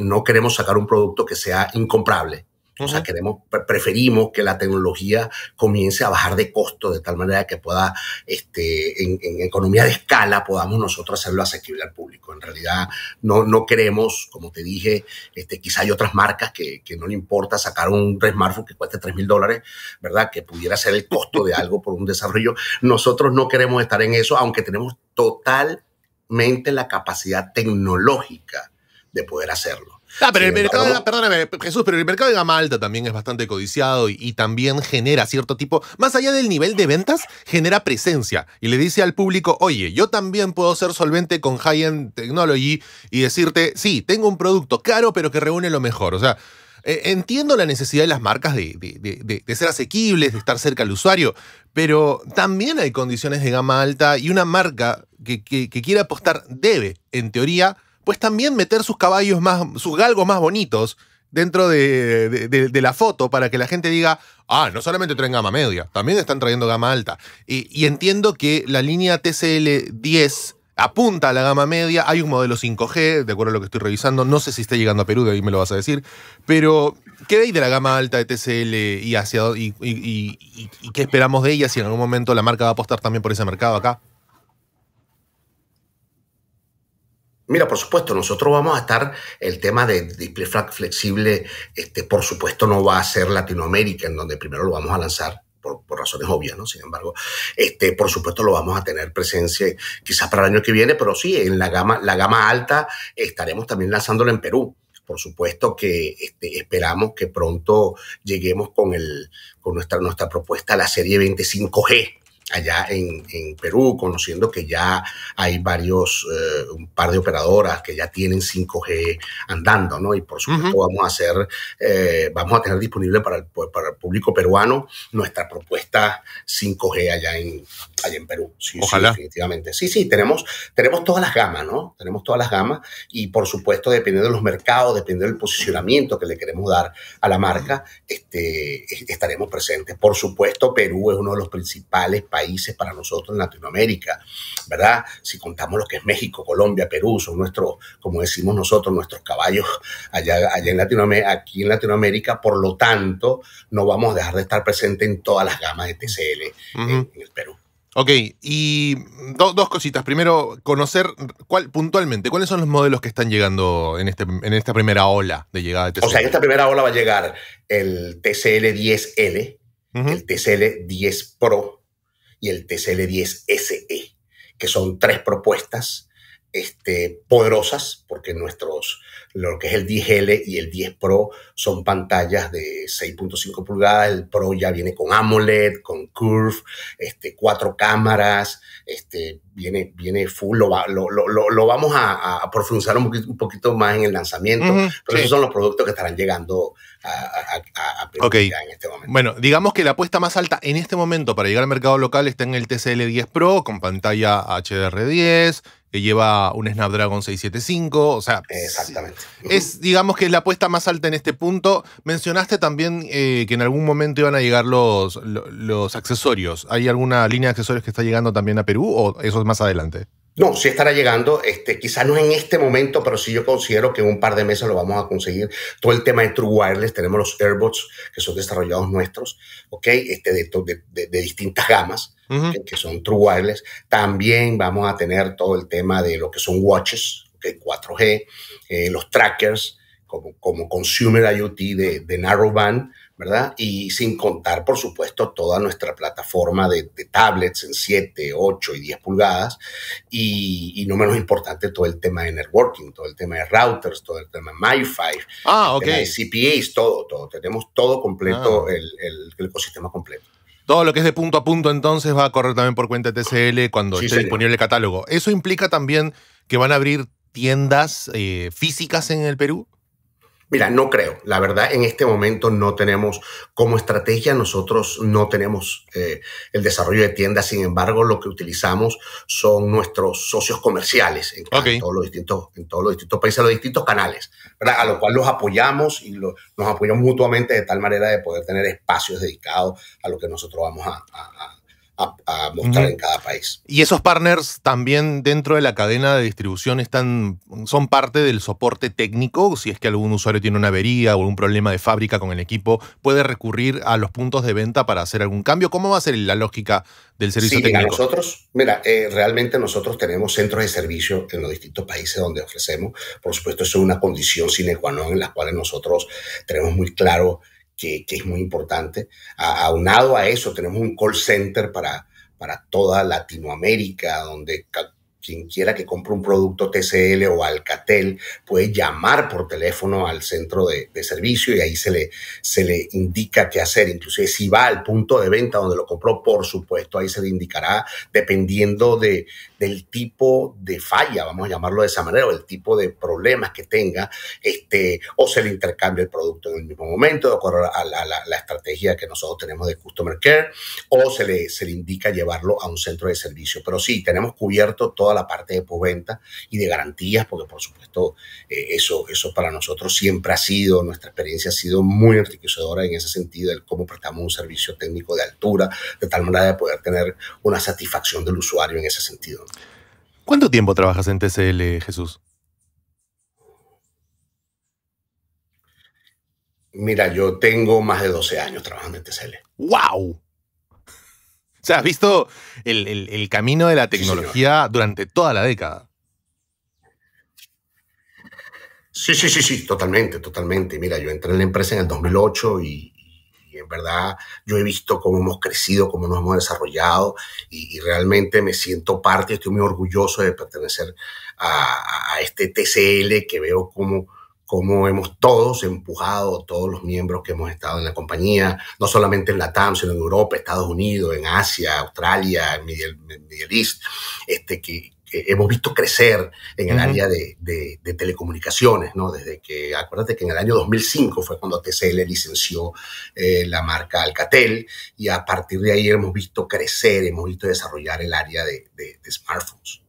C: no queremos sacar un producto que sea incomprable. O sea, queremos, preferimos que la tecnología comience a bajar de costo de tal manera que pueda, este, en, economía de escala, podamos nosotros hacerlo asequible al público. En realidad, no, no queremos, como te dije, este, quizá hay otras marcas que, que no le importa sacar un smartphone que cueste 3 mil dólares, ¿verdad? Que pudiera ser el costo de algo por un desarrollo. Nosotros no queremos estar en eso, aunque tenemos totalmente la capacidad tecnológica de poder hacerlo.
A: Ah, pero el mercado, perdóname, Jesús, pero el mercado de gama alta también es bastante codiciado y, también genera cierto tipo, más allá del nivel de ventas, genera presencia y le dice al público, oye, yo también puedo ser solvente con high-end technology y decirte, sí, tengo un producto caro, pero que reúne lo mejor. O sea, eh, entiendo la necesidad de las marcas de, ser asequibles, de estar cerca al usuario, pero también hay condiciones de gama alta y una marca que, que, que quiera apostar debe, en teoría, pues también meter sus caballos más, sus galgos más bonitos dentro de, la foto para que la gente diga, ah, no solamente traen gama media, también están trayendo gama alta. Y, entiendo que la línea TCL 10 apunta a la gama media, hay un modelo 5G, de acuerdo a lo que estoy revisando, no sé si está llegando a Perú, de ahí me lo vas a decir, pero ¿qué veis de la gama alta de TCL y, hacia, y, y qué esperamos de ella si en algún momento la marca va a apostar también por ese mercado acá?
C: Mira, por supuesto, nosotros vamos a estar, el tema de display flexible, este, por supuesto no va a ser Latinoamérica, en donde primero lo vamos a lanzar, por, razones obvias, ¿no? Sin embargo, este, por supuesto lo vamos a tener presencia quizás para el año que viene, pero sí, en la gama, la gama alta estaremos también lanzándolo en Perú. Por supuesto que este, esperamos que pronto lleguemos con, el, con nuestra, nuestra propuesta a la serie 25G, allá en, Perú, conociendo que ya hay varios, eh, un par de operadoras que ya tienen 5G andando, ¿no? Y por supuesto vamos a hacer, eh, vamos a tener disponible para el, para el público peruano nuestra propuesta 5G allá en, allá en Perú. Sí, Ojalá. Sí, definitivamente. Sí, sí, tenemos, tenemos todas las gamas, ¿no? Tenemos todas las gamas y por supuesto dependiendo de los mercados, dependiendo del posicionamiento que le queremos dar a la marca, este, estaremos presentes. Por supuesto, Perú es uno de los principales países países para nosotros en Latinoamérica, ¿verdad? Si contamos lo que es México, Colombia, Perú, son nuestros, como decimos nosotros, nuestros caballos allá, en Latinoamérica, aquí en Latinoamérica, por lo tanto, no vamos a dejar de estar presentes en todas las gamas de TCL
A: en, el Perú. Ok, y dos cositas. Primero, conocer cuál, puntualmente, cuáles son los modelos que están llegando en, este, en esta primera ola de llegada de TCL. O sea, en esta primera ola va a llegar el
C: TCL 10L, el TCL 10 Pro, y el TCL10 SE, que son tres propuestas este, poderosas, porque nuestros, lo que es el 10L y el 10 Pro son pantallas de 6.5 pulgadas, el Pro ya viene con AMOLED, con Curve, este, cuatro cámaras, este, viene, viene full, lo, lo, vamos a, profundizar un
A: poquito, más en el lanzamiento, pero
C: esos son los productos que estarán llegando a,
A: en este momento. Bueno, digamos que la apuesta más alta en este momento para llegar al mercado local está en el TCL 10 Pro con pantalla HDR10, que lleva un Snapdragon 675, o sea... Exactamente. Es, digamos que es la apuesta más alta en este punto. Mencionaste también eh, que en algún momento iban a llegar los, los, los accesorios. ¿Hay alguna línea de accesorios que está llegando también a Perú o eso es más adelante? No, sí estará llegando, este, quizás no en este momento, pero sí
C: yo considero que en un par de meses lo vamos a conseguir. Todo el tema de True Wireless, tenemos los AirBots que son desarrollados nuestros, ¿ok? Este, de, distintas gamas, que, son True Wireless. También vamos a tener todo el tema de lo que son watches, ¿okay? 4G, eh, los trackers, como, consumer IoT de, de narrowband, ¿verdad? Y sin contar, por supuesto, toda nuestra plataforma de, tablets en 7, 8 y 10 pulgadas, y, no menos importante todo el tema de networking, todo el tema de routers, todo el tema de MiFi, ah, de CPAs, todo, todo. Tenemos todo completo, ah. el, el, el ecosistema completo.
A: Todo lo que es de punto a punto entonces va a correr también por cuenta de TCL cuando esté disponible el catálogo. ¿Eso implica también que van a abrir tiendas eh, físicas en el Perú? Mira, no creo. La verdad, en este momento no tenemos
C: como estrategia, nosotros no tenemos eh, el desarrollo de tiendas. Sin embargo, lo que utilizamos son nuestros socios comerciales en, todos, los distintos, en todos los distintos países, los distintos canales, a lo cual los apoyamos y nos apoyamos mutuamente de tal manera de poder tener espacios dedicados a lo que nosotros vamos a a, mostrar en
A: cada país. Y esos partners también dentro de la cadena de distribución están, son parte del soporte técnico. Si es que algún usuario tiene una avería o un problema de fábrica con el equipo, puede recurrir a los puntos de venta para hacer algún cambio. ¿Cómo va a ser la lógica del servicio sí, técnico?
D: nosotros,
C: mira, eh, realmente nosotros tenemos centros de servicio en los distintos países donde ofrecemos. Por supuesto, eso es una condición sine qua non en las cuales nosotros tenemos muy claro que, es muy importante. aunado a eso, tenemos un call center para, para toda Latinoamérica, donde quien quiera que compre un producto TCL o Alcatel puede llamar por teléfono al centro de, servicio y ahí se le, se le indica qué hacer. Inclusive si va al punto de venta donde lo compró, por supuesto, ahí se le indicará dependiendo de, del tipo de falla, vamos a llamarlo de esa manera, o el tipo de problemas que tenga, este, o se le intercambia el producto en el mismo momento, de acuerdo a la, estrategia que nosotros tenemos de Customer Care, o se le, se le indica llevarlo a un centro de servicio. Pero sí, tenemos cubierto toda la parte de postventa y de garantías, porque por supuesto eh, eso, eso para nosotros siempre ha sido, nuestra experiencia ha sido muy enriquecedora en ese sentido, el cómo prestamos un servicio técnico de altura, de tal manera de poder tener una satisfacción del
A: usuario en ese sentido. ¿Cuánto tiempo trabajas en TCL, Jesús?
C: Mira, yo tengo más de 12 años trabajando en TCL.
A: ¡Wow! O sea, has visto el, camino de la tecnología durante toda la década.
C: Sí, sí, sí, sí, totalmente, totalmente. Mira, yo entré en la empresa en el 2008 y, en verdad yo he visto cómo hemos crecido, cómo nos hemos desarrollado y, realmente me siento parte, estoy muy orgulloso de pertenecer a, este TCL que veo como cómo hemos todos empujado, todos los miembros que hemos estado en la compañía, no solamente en la TAM, sino en Europa, Estados Unidos, en Asia, Australia, en Middle, East, este, que, eh, hemos visto crecer en el área de, telecomunicaciones, ¿no? Desde que, acuérdate que en el año 2005 fue cuando TCL licenció eh, la marca Alcatel y a partir de ahí hemos visto crecer, hemos visto desarrollar el área de, smartphones.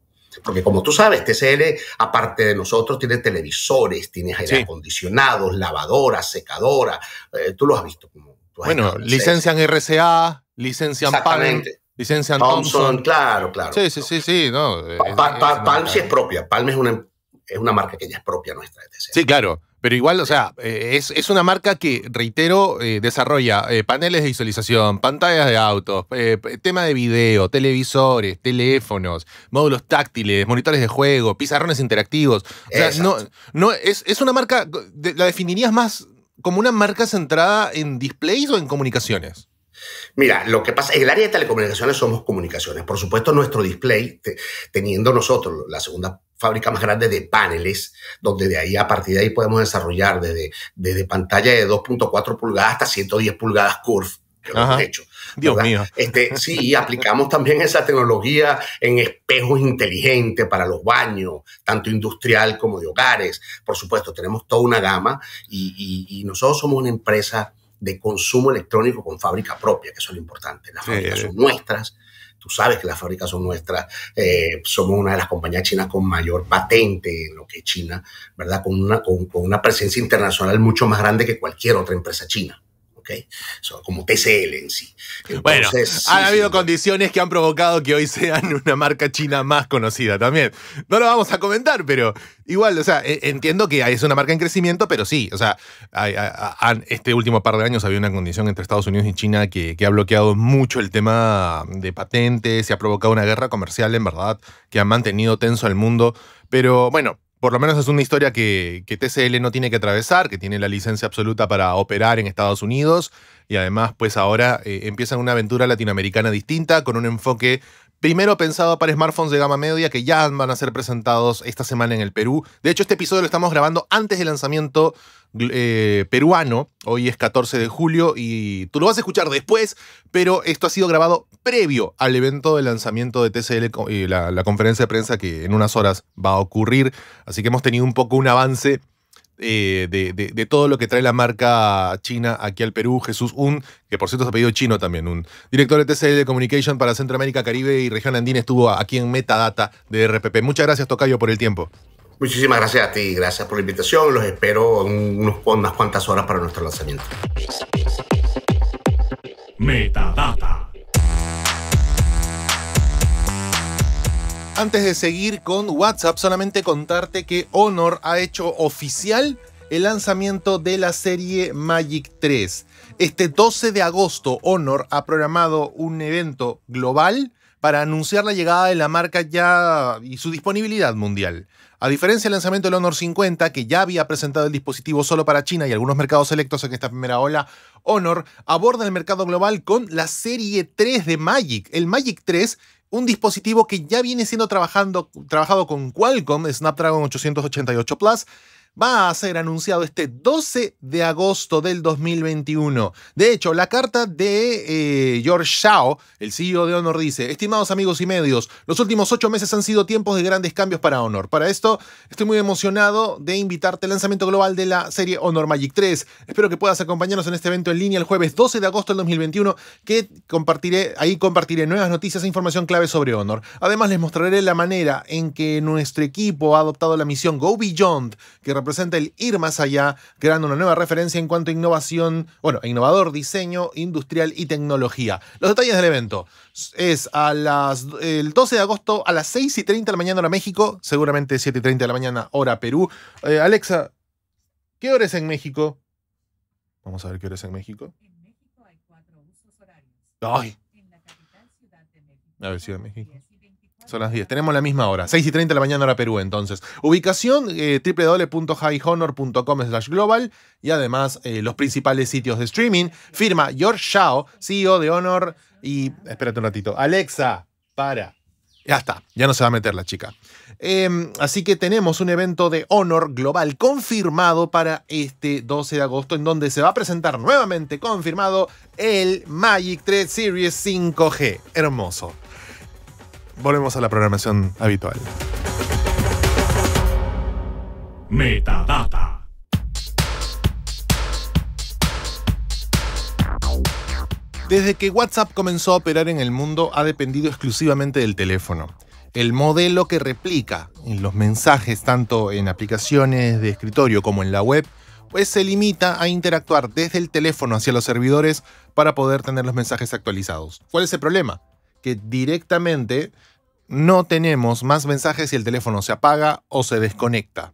C: Porque como tú sabes, TCL, aparte de nosotros, tiene televisores, tiene aire acondicionados, lavadoras, secadora. Eh, tú lo has visto
A: bueno, licencian RCA, licencian Licencia Thompson. Claro, claro. Sí, sí, sí, sí. Eh, Palm sí es propia. Palm es una, es una marca que ya es propia nuestra. Sí, claro. Pero igual, o sea, eh, es, una marca que, reitero, eh, desarrolla paneles de visualización, pantallas de autos, tema de video, televisores, teléfonos, módulos táctiles, monitores de juego, pizarrones interactivos. O sea, no, es, una marca, la definirías más como una marca centrada en displays o en comunicaciones.
C: Mira, lo que pasa, en el área de telecomunicaciones somos comunicaciones. Por supuesto, nuestro display, teniendo nosotros la segunda fábrica más grande de paneles, donde de ahí a partir de ahí podemos desarrollar desde, pantalla de 2.4 pulgadas hasta 110 pulgadas curve, que hemos hecho. Dios mío. Este, *laughs* sí, aplicamos también esa tecnología en espejos inteligentes para los baños, tanto industrial como de hogares. Por supuesto, tenemos toda una gama y, y nosotros somos una empresa de consumo electrónico con fábrica propia, que eso es lo importante. Las fábricas son nuestras, tú sabes que las fábricas son nuestras, eh, somos una de las compañías chinas con mayor patente en lo que es China, ¿verdad? Con una, con una presencia internacional mucho más grande que cualquier otra empresa china como TCL en sí. bueno, han habido
A: condiciones que han provocado que hoy sean *laughs* una marca china más conocida también. No lo vamos a comentar, pero igual, o sea, e, entiendo que es una marca en crecimiento, pero sí, o sea, este último par de años había una condición entre Estados Unidos y China que, ha bloqueado mucho el tema de patentes, se ha provocado una guerra comercial, en verdad, que ha mantenido tenso al mundo, pero bueno por lo menos es una historia que, TCL no tiene que atravesar, que tiene la licencia absoluta para operar en Estados Unidos y además pues ahora eh, empiezan una aventura latinoamericana distinta con un enfoque primero pensado para smartphones de gama media que ya van a ser presentados esta semana en el Perú. De hecho este episodio lo estamos grabando antes del lanzamiento eh, peruano. Hoy es 14 de julio y tú lo vas a escuchar después, pero esto ha sido grabado previo al evento de lanzamiento de TCL, y eh, la, conferencia de prensa que en unas horas va a ocurrir. Así que hemos tenido un poco un avance eh, de, todo lo que trae la marca china aquí al Perú. Jesús Un, que por cierto se ha pedido chino también, un director de TCL Communication para Centroamérica, Caribe y Región Andina estuvo aquí en Metadata de RPP. Muchas gracias, Tocayo, por el tiempo.
C: Muchísimas gracias a ti, gracias por la invitación. Los espero en unos, unas cuantas horas para nuestro lanzamiento.
B: Metadata.
A: Antes de seguir con WhatsApp, solamente contarte que Honor ha hecho oficial el lanzamiento de la serie Magic 3. Este 12 de agosto, Honor ha programado un evento global para anunciar la llegada de la marca ya y su disponibilidad mundial. A diferencia del lanzamiento del Honor 50, que ya había presentado el dispositivo solo para China y algunos mercados selectos en esta primera ola, Honor aborda el mercado global con la serie 3 de Magic. El Magic 3 un dispositivo que ya viene siendo trabajando, trabajado con Qualcomm Snapdragon 888 Plus va a ser anunciado este 12 de agosto del 2021. De hecho, la carta de eh, George Shao, el CEO de Honor, dice, estimados amigos y medios, los últimos ocho meses han sido tiempos de grandes cambios para Honor. Para esto, estoy muy emocionado de invitarte al lanzamiento global de la serie Honor Magic 3. Espero que puedas acompañarnos en este evento en línea el jueves 12 de agosto del 2021, que compartiré, ahí compartiré nuevas noticias e información clave sobre Honor. Además, les mostraré la manera en que nuestro equipo ha adoptado la misión Go Beyond, que presenta el ir más allá, creando una nueva referencia en cuanto a innovación, bueno, innovador, diseño, industrial y tecnología. Los detalles del evento es a las, el 12 de agosto a las 6 y 30 de la mañana hora México, seguramente 7 y 30 de la mañana hora Perú. Eh, Alexa, ¿qué hora es en México? Vamos a ver qué hora es en México. En México hay cuatro usos horarios. Ay. En la capital A ver, Ciudad de México. Son las 10. Tenemos la misma hora. 6 y 30 de la mañana hora Perú, entonces. Ubicación eh, slash global y además eh, los principales sitios de streaming. Firma George Shao, CEO de Honor y... Espérate un ratito. Alexa, para. Ya está, ya no se va a meter la chica. Em, así que tenemos un evento de Honor Global confirmado para este 12 de agosto, en donde se va a presentar nuevamente confirmado el Magic 3 Series 5G. Hermoso volvemos a la programación habitual.
B: Metadata.
A: Desde que WhatsApp comenzó a operar en el mundo ha dependido exclusivamente del teléfono. El modelo que replica en los mensajes tanto en aplicaciones de escritorio como en la web, pues se limita a interactuar desde el teléfono hacia los servidores para poder tener los mensajes actualizados. ¿Cuál es el problema? que directamente no tenemos más mensajes si el teléfono se apaga o se desconecta.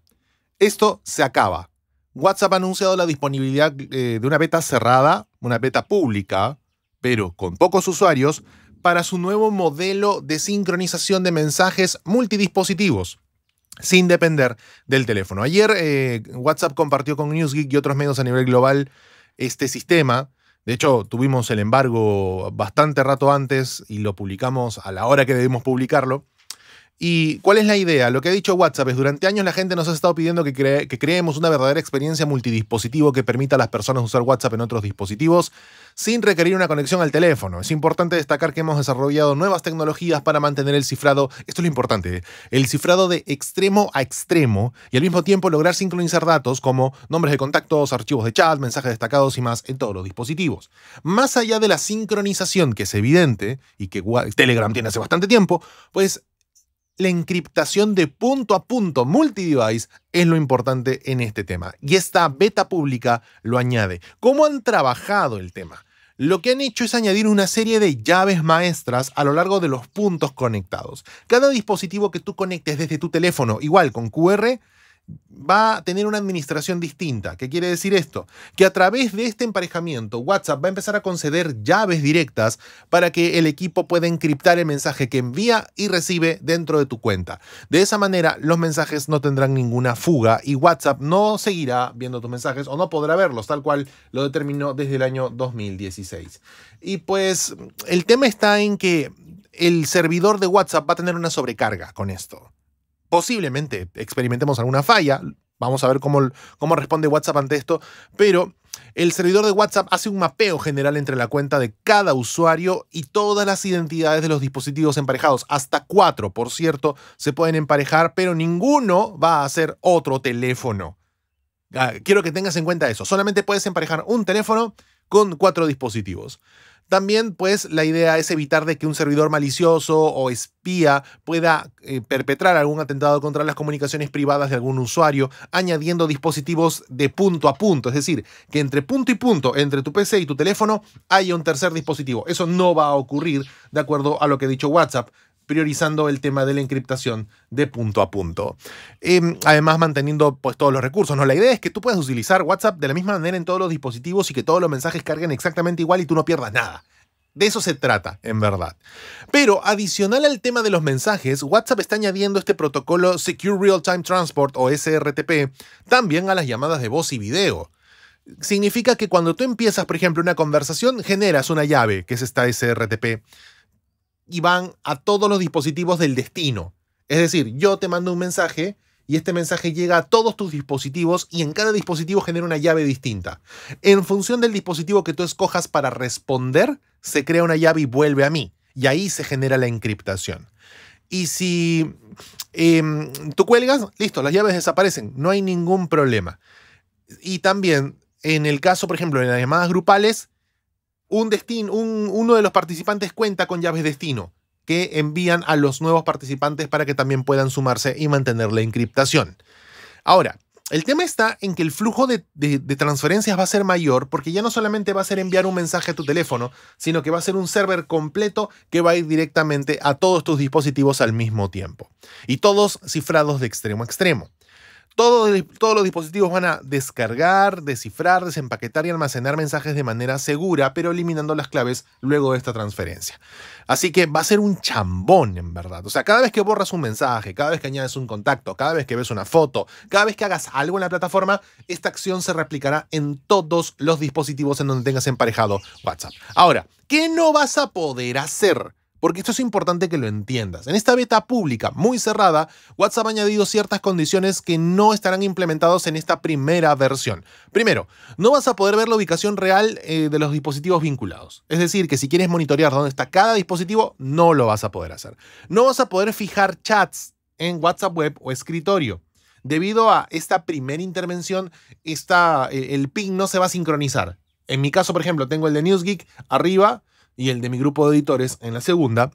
A: Esto se acaba. WhatsApp ha anunciado la disponibilidad eh, de una beta cerrada, una beta pública, pero con pocos usuarios, para su nuevo modelo de sincronización de mensajes multidispositivos, sin depender del teléfono. Ayer eh, WhatsApp compartió con NewsGeek y otros medios a nivel global este sistema de hecho, tuvimos el embargo bastante rato antes y lo publicamos a la hora que debimos publicarlo. ¿Y cuál es la idea? Lo que ha dicho WhatsApp es, durante años la gente nos ha estado pidiendo que, que, creemos una verdadera experiencia multidispositivo que permita a las personas usar WhatsApp en otros dispositivos sin requerir una conexión al teléfono. Es importante destacar que hemos desarrollado nuevas tecnologías para mantener el cifrado, esto es lo importante, ¿eh? el cifrado de extremo a extremo y al mismo tiempo lograr sincronizar datos como nombres de contactos, archivos de chat, mensajes destacados y más en todos los dispositivos. Más allá de la sincronización que es evidente y que Telegram tiene hace bastante tiempo, pues la encriptación de punto a punto multi-device es lo importante en este tema. Y esta beta pública lo añade. ¿Cómo han trabajado el tema? Lo que han hecho es añadir una serie de llaves maestras a lo largo de los puntos conectados. Cada dispositivo que tú conectes desde tu teléfono, igual con QR, va a tener una administración distinta. ¿Qué quiere decir esto? Que a través de este emparejamiento, WhatsApp va a empezar a conceder llaves directas para que el equipo pueda encriptar el mensaje que envía y recibe dentro de tu cuenta. De esa manera, los mensajes no tendrán ninguna fuga y WhatsApp no seguirá viendo tus mensajes o no podrá verlos, tal cual lo determinó desde el año 2016. Y pues el tema está en que el servidor de WhatsApp va a tener una sobrecarga con esto posiblemente experimentemos alguna falla. Vamos a ver cómo, cómo responde WhatsApp ante esto, pero el servidor de WhatsApp hace un mapeo general entre la cuenta de cada usuario y todas las identidades de los dispositivos emparejados. Hasta cuatro, por cierto, se pueden emparejar, pero ninguno va a ser otro teléfono. Ah, quiero que tengas en cuenta eso. Solamente puedes emparejar un teléfono con cuatro dispositivos. También, pues, la idea es evitar de que un servidor malicioso o espía pueda eh, perpetrar algún atentado contra las comunicaciones privadas de algún usuario, añadiendo dispositivos de punto a punto, es decir, que entre punto y punto, entre tu PC y tu teléfono, haya un tercer dispositivo. Eso no va a ocurrir, de acuerdo a lo que ha dicho WhatsApp, priorizando el tema de la encriptación de punto a punto. Em, además, manteniendo pues, todos los recursos. ¿no? La idea es que tú puedas utilizar WhatsApp de la misma manera en todos los dispositivos y que todos los mensajes carguen exactamente igual y tú no pierdas nada. De eso se trata, en verdad. Pero adicional al tema de los mensajes, WhatsApp está añadiendo este protocolo Secure Real Time Transport o SRTP también a las llamadas de voz y video. Significa que cuando tú empiezas, por ejemplo, una conversación, generas una llave, que es esta SRTP y van a todos los dispositivos del destino. Es decir, yo te mando un mensaje y este mensaje llega a todos tus dispositivos y en cada dispositivo genera una llave distinta. En función del dispositivo que tú escojas para responder, se crea una llave y vuelve a mí. Y ahí se genera la encriptación. Y si em, tú cuelgas, listo, las llaves desaparecen, no hay ningún problema. Y también en el caso, por ejemplo, de las llamadas grupales, un destino, uno de los participantes cuenta con llaves destino que envían a los nuevos participantes para que también puedan sumarse y mantener la encriptación. Ahora, el tema está en que el flujo de, de, transferencias va a ser mayor porque ya no solamente va a ser enviar un mensaje a tu teléfono, sino que va a ser un server completo que va a ir directamente a todos tus dispositivos al mismo tiempo. Y todos cifrados de extremo a extremo. Todos, los dispositivos van a descargar, descifrar, desempaquetar y almacenar mensajes de manera segura, pero eliminando las claves luego de esta transferencia. Así que va a ser un chambón, en verdad. O sea, cada vez que borras un mensaje, cada vez que añades un contacto, cada vez que ves una foto, cada vez que hagas algo en la plataforma, esta acción se replicará en todos los dispositivos en donde tengas emparejado WhatsApp. Ahora, ¿qué no vas a poder hacer? porque esto es importante que lo entiendas. En esta beta pública muy cerrada, WhatsApp ha añadido ciertas condiciones que no estarán implementadas en esta primera versión. Primero, no vas a poder ver la ubicación real eh, de los dispositivos vinculados. Es decir, que si quieres monitorear dónde está cada dispositivo, no lo vas a poder hacer. No vas a poder fijar chats en WhatsApp web o escritorio debido a esta primera intervención, eh, el, ping no se va a sincronizar. En mi caso, por ejemplo, tengo el de NewsGeek arriba y el de mi grupo de editores en la segunda,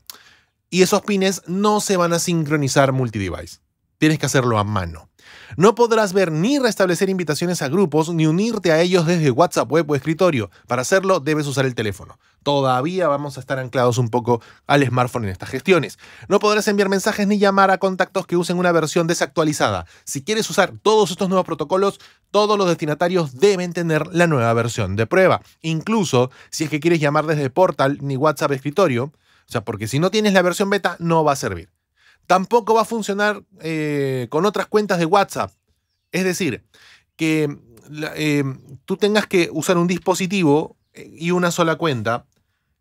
A: y esos pines no se van a sincronizar multi device Tienes que hacerlo a mano. No podrás ver ni restablecer invitaciones a grupos ni unirte a ellos desde WhatsApp web o escritorio. Para hacerlo debes usar el teléfono. Todavía vamos a estar anclados un poco al smartphone en estas gestiones. No podrás enviar mensajes ni llamar a contactos que usen una versión desactualizada. Si quieres usar todos estos nuevos protocolos, todos los destinatarios deben tener la nueva versión de prueba. Incluso si es que quieres llamar desde Portal ni WhatsApp escritorio, o sea, porque si no tienes la versión beta no va a servir. Tampoco va a funcionar eh, con otras cuentas de WhatsApp. Es decir, que eh, tú tengas que usar un dispositivo eh, y una sola cuenta.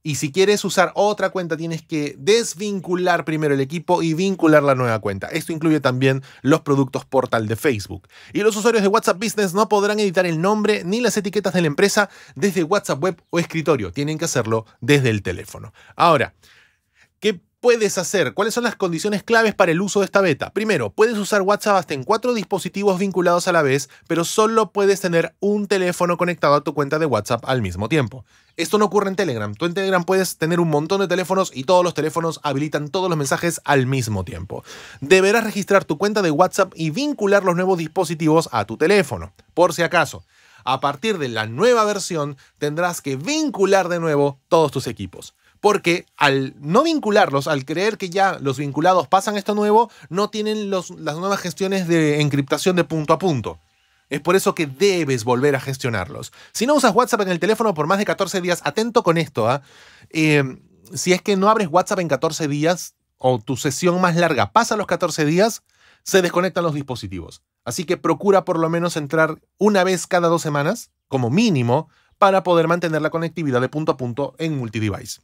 A: Y si quieres usar otra cuenta, tienes que desvincular primero el equipo y vincular la nueva cuenta. Esto incluye también los productos portal de Facebook. Y los usuarios de WhatsApp Business no podrán editar el nombre ni las etiquetas de la empresa desde WhatsApp Web o escritorio. Tienen que hacerlo desde el teléfono. Ahora, ¿qué puedes hacer? ¿Cuáles son las condiciones claves para el uso de esta beta? Primero, puedes usar WhatsApp hasta en cuatro dispositivos vinculados a la vez, pero solo puedes tener un teléfono conectado a tu cuenta de WhatsApp al mismo tiempo. Esto no ocurre en Telegram. Tú en Telegram puedes tener un montón de teléfonos y todos los teléfonos habilitan todos los mensajes al mismo tiempo. Deberás registrar tu cuenta de WhatsApp y vincular los nuevos dispositivos a tu teléfono, por si acaso. A partir de la nueva versión tendrás que vincular de nuevo todos tus equipos porque al no vincularlos, al creer que ya los vinculados pasan esto nuevo, no tienen las nuevas gestiones de encriptación de punto a punto. Es por eso que debes volver a gestionarlos. Si no usas WhatsApp en el teléfono por más de 14 días, atento con esto. ¿ah? Em, si es que no abres WhatsApp en 14 días o tu sesión más larga pasa los 14 días, se desconectan los dispositivos. Así que procura por lo menos entrar una vez cada dos semanas, como mínimo, para poder mantener la conectividad de punto a punto en multidevice.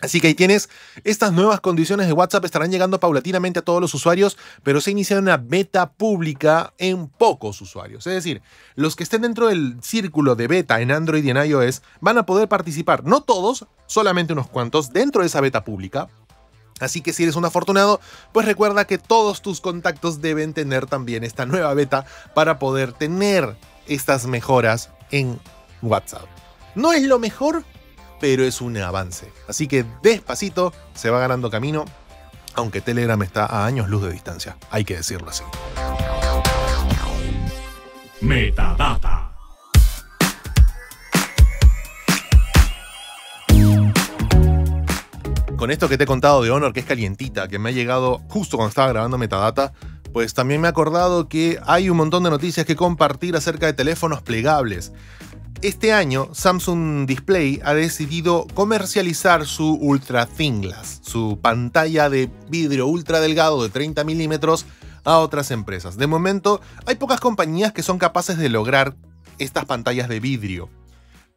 A: Así que ahí tienes, estas nuevas condiciones de WhatsApp estarán llegando paulatinamente a todos los usuarios, pero se inicia una beta pública en pocos usuarios. Es decir, los que estén dentro del círculo de beta en Android y en iOS van a poder participar, no todos, solamente unos cuantos, dentro de esa beta pública. Así que si eres un afortunado, pues recuerda que todos tus contactos deben tener también esta nueva beta para poder tener estas mejoras en WhatsApp. No es lo mejor, pero es un avance. Así que despacito se va ganando camino, aunque Telegram está a años luz de distancia, hay que decirlo así.
B: Metadata.
A: Con esto que te he contado de Honor, que es calientita, que me ha llegado justo cuando estaba grabando Metadata, pues también me he acordado que hay un montón de noticias que compartir acerca de teléfonos plegables. Este año, Samsung Display ha decidido comercializar su Ultra Thin Glass, su pantalla de vidrio ultra delgado de 30 milímetros, a otras empresas. De momento, hay pocas compañías que son capaces de lograr estas pantallas de vidrio,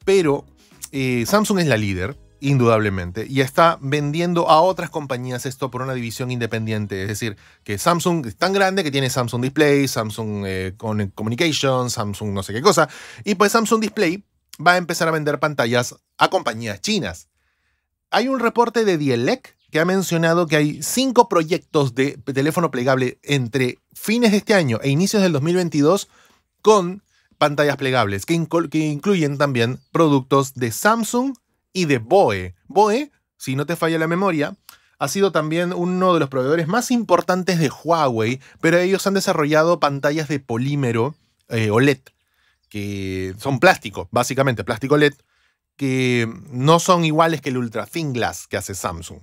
A: pero eh, Samsung es la líder Indudablemente. Y está vendiendo a otras compañías esto por una división independiente. Es decir, que Samsung es tan grande que tiene Samsung Display, Samsung eh, con eh, Samsung no sé qué cosa. Y pues Samsung Display va a empezar a vender pantallas a compañías chinas. Hay un reporte de Dielec que ha mencionado que hay cinco proyectos de teléfono plegable entre fines de este año e inicios del 2022 con pantallas plegables, que, incluyen también productos de Samsung, y de BOE. BOE, si no te falla la memoria, ha sido también uno de los proveedores más importantes de Huawei, pero ellos han desarrollado pantallas de polímero eh, OLED, que son plástico, básicamente, plástico OLED, que no son iguales que el Ultra Thin Glass que hace Samsung.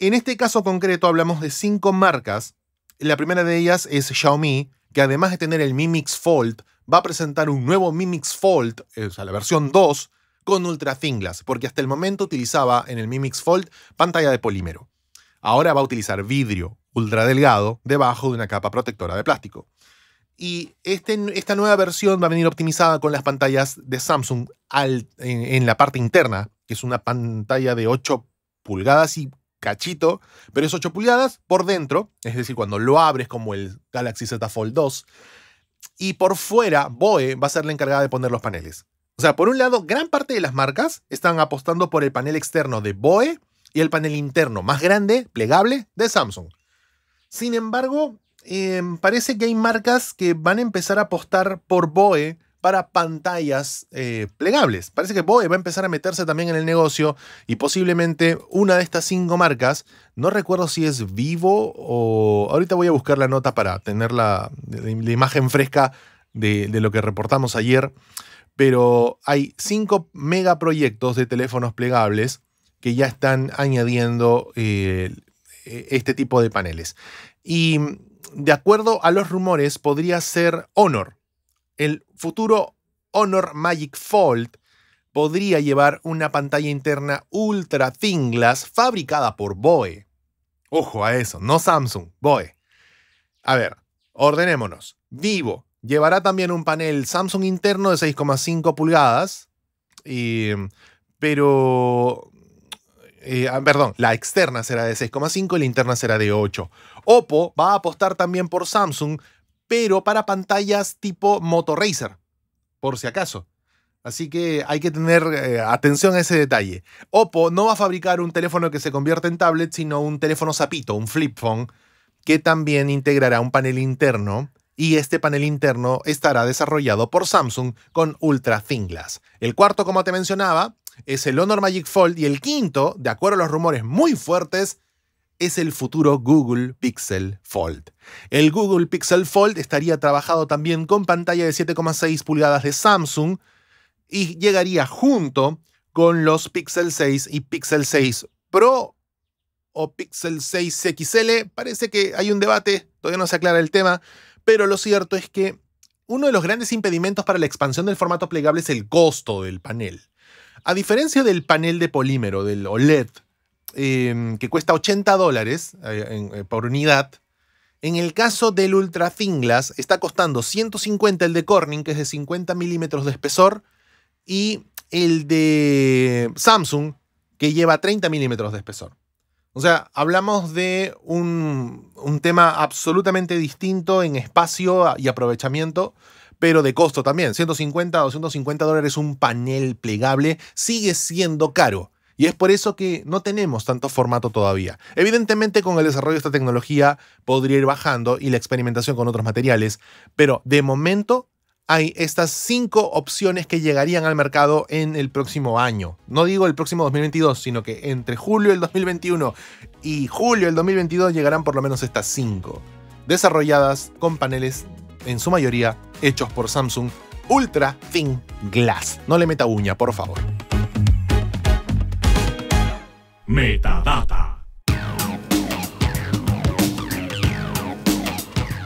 A: En este caso concreto hablamos de cinco marcas. La primera de ellas es Xiaomi, que además de tener el Mi Mix Fold, va a presentar un nuevo Mi Mix Fold, eh, o sea, la versión 2, con ultra thin porque hasta el momento utilizaba en el Mimix Fold pantalla de polímero. Ahora va a utilizar vidrio ultra delgado debajo de una capa protectora de plástico. Y este, esta nueva versión va a venir optimizada con las pantallas de Samsung en, en, la parte interna, que es una pantalla de 8 pulgadas y cachito, pero es 8 pulgadas por dentro, es decir, cuando lo abres como el Galaxy Z Fold 2. Y por fuera, Boe va a ser la encargada de poner los paneles. O sea, por un lado, gran parte de las marcas están apostando por el panel externo de BOE y el panel interno más grande, plegable, de Samsung. Sin embargo, em, parece que hay marcas que van a empezar a apostar por BOE para pantallas eh, plegables. Parece que BOE va a empezar a meterse también en el negocio y posiblemente una de estas cinco marcas, no recuerdo si es Vivo o... Ahorita voy a buscar la nota para tener la, imagen fresca de lo que reportamos ayer pero hay cinco megaproyectos de teléfonos plegables que ya están añadiendo eh, este tipo de paneles. Y mm, de acuerdo a los rumores, podría ser Honor. El futuro Honor Magic Fold podría llevar una pantalla interna ultra thin glass fabricada por Boe. Ojo a eso, no Samsung, Boe. A ver, ordenémonos. Vivo, Llevará también un panel Samsung interno de 6,5 pulgadas, pero... Eh, ah, perdón, la externa será de 6,5 y la interna será de 8. Oppo va a apostar también por Samsung, pero para pantallas tipo Racer por si acaso. Así que hay que tener eh, atención a ese detalle. Oppo no va a fabricar un teléfono que se convierta en tablet, sino un teléfono zapito, un flip phone, que también integrará un panel interno y este panel interno estará desarrollado por Samsung con Ultra Thin Glass. El cuarto, como te mencionaba, es el Honor Magic Fold y el quinto, de acuerdo a los rumores muy fuertes, es el futuro Google Pixel Fold. El Google Pixel Fold estaría trabajado también con pantalla de 7,6 pulgadas de Samsung y llegaría junto con los Pixel 6 y Pixel 6 Pro o Pixel 6 XL. Parece que hay un debate, todavía no se aclara el tema, pero lo cierto es que uno de los grandes impedimentos para la expansión del formato plegable es el costo del panel. A diferencia del panel de polímero, del OLED, em, que cuesta 80 dólares eh, eh, por unidad, en el caso del Ultra Thin Glass está costando 150 el de Corning, que es de 50 milímetros de espesor, y el de Samsung, que lleva 30 milímetros de espesor. O sea, hablamos de un, tema absolutamente distinto en espacio y aprovechamiento, pero de costo también. 150 o 250 dólares un panel plegable sigue siendo caro. Y es por eso que no tenemos tanto formato todavía. Evidentemente con el desarrollo de esta tecnología podría ir bajando y la experimentación con otros materiales, pero de momento hay estas cinco opciones que llegarían al mercado en el próximo año. No digo el próximo 2022, sino que entre julio del 2021 y julio del 2022 llegarán por lo menos estas cinco, desarrolladas con paneles en su mayoría hechos por Samsung Ultra Thin Glass. No le meta uña, por favor.
B: Metadata.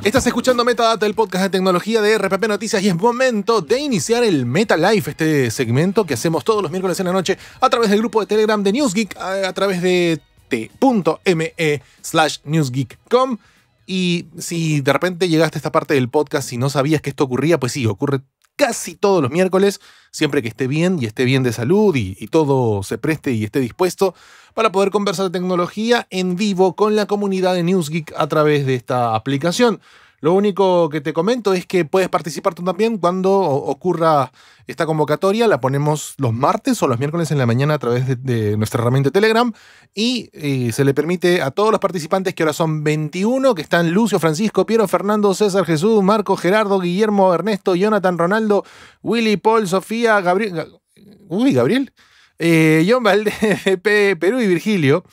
A: Estás escuchando Metadata, el podcast de tecnología de RPP Noticias y es momento de iniciar el MetaLife, este segmento que hacemos todos los miércoles en la noche a través del grupo de Telegram de NewsGeek, a, a través de t.me newsgeek.com. Y si de repente llegaste a esta parte del podcast y no sabías que esto ocurría, pues sí, ocurre casi todos los miércoles, siempre que esté bien y esté bien de salud y, todo se preste y esté dispuesto para poder conversar tecnología en vivo con la comunidad de NewsGeek a través de esta aplicación. Lo único que te comento es que puedes participar tú también cuando ocurra esta convocatoria. La ponemos los martes o los miércoles en la mañana a través de, nuestra herramienta Telegram y, eh, se le permite a todos los participantes, que ahora son 21, que están Lucio, Francisco, Piero, Fernando, César, Jesús, Marco, Gerardo, Guillermo, Ernesto, Jonathan, Ronaldo, Willy, Paul, Sofía, Gabriel... Uy, Gabriel. Eh, John Valdez, *laughs* Perú y Virgilio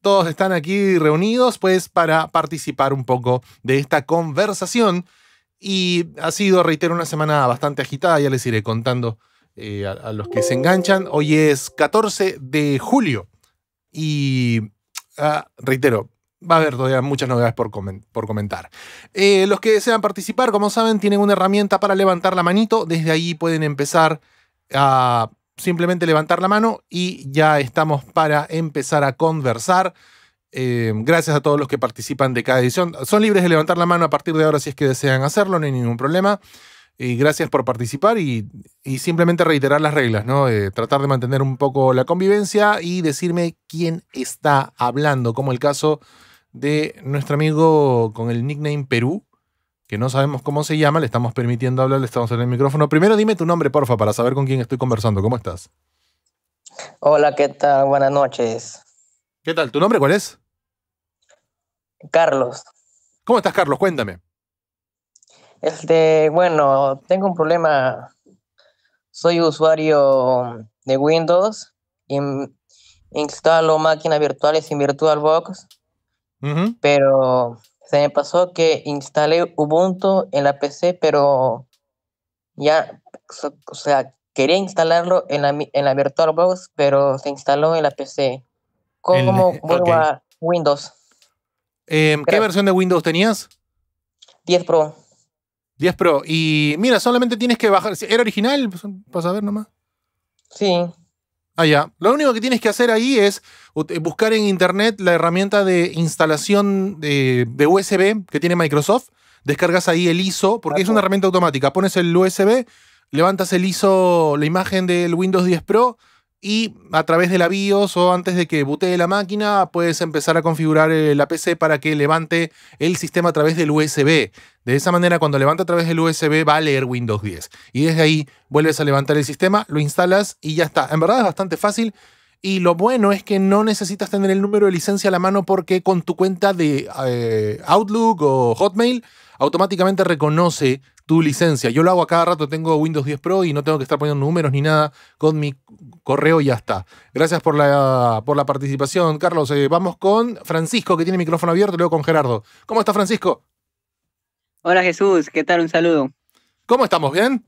A: todos están aquí reunidos pues para participar un poco de esta conversación y ha sido, reitero, una semana bastante agitada, ya les iré contando eh, a, los que se enganchan. Hoy es 14 de julio y, ah, reitero, va a haber todavía muchas novedades por, comentar. Eh, los que desean participar, como saben, tienen una herramienta para levantar la manito, desde ahí pueden empezar a simplemente levantar la mano y ya estamos para empezar a conversar. Eh, gracias a todos los que participan de cada edición. Son libres de levantar la mano a partir de ahora si es que desean hacerlo, no hay ningún problema. Y gracias por participar y, simplemente reiterar las reglas, ¿no? Eh, tratar de mantener un poco la convivencia y decirme quién está hablando, como el caso de nuestro amigo con el nickname Perú, que no sabemos cómo se llama, le estamos permitiendo hablar, le estamos en el micrófono. Primero dime tu nombre, porfa, para saber con quién estoy conversando. ¿Cómo estás?
E: Hola, ¿qué tal? Buenas noches. ¿Qué tal? ¿Tu nombre cuál es? Carlos.
A: ¿Cómo estás, Carlos? Cuéntame.
E: Este, bueno, tengo un problema. Soy usuario de Windows y instalo máquinas virtuales en VirtualBox, pero se me pasó que instalé Ubuntu en la PC, pero ya, o sea, quería instalarlo en la, en la VirtualBox, pero se instaló en la PC. ¿Cómo eh, vuelvo a Windows?
A: Em, ¿Qué versión de Windows tenías? 10 Pro. 10 Pro. Y mira, solamente tienes que bajar. ¿Era original? Pues, para saber nomás. Sí. Ah, ya. Lo único que tienes que hacer ahí es eh, buscar en internet la herramienta de instalación de, USB que tiene Microsoft. Descargas ahí el ISO, porque es una herramienta automática. Pones el USB, levantas el ISO, la imagen del Windows 10 Pro, y a través de la BIOS o antes de que butee la máquina, puedes empezar a configurar eh, la PC para que levante el sistema a través del USB. De esa manera, cuando levanta a través del USB, va a leer Windows 10. Y desde ahí vuelves a levantar el sistema, lo instalas y ya está. En verdad es bastante fácil. Y lo bueno es que no necesitas tener el número de licencia a la mano porque con tu cuenta de eh, Outlook o Hotmail automáticamente reconoce tu licencia. Yo lo hago a cada rato, tengo Windows 10 Pro y no tengo que estar poniendo números ni nada con mi correo y ya está. Gracias por la, por la participación, Carlos. Eh, vamos con Francisco, que tiene micrófono abierto, luego con Gerardo.
E: ¿Cómo está, Francisco? Hola, Jesús. ¿Qué tal? Un saludo. ¿Cómo estamos? ¿Bien?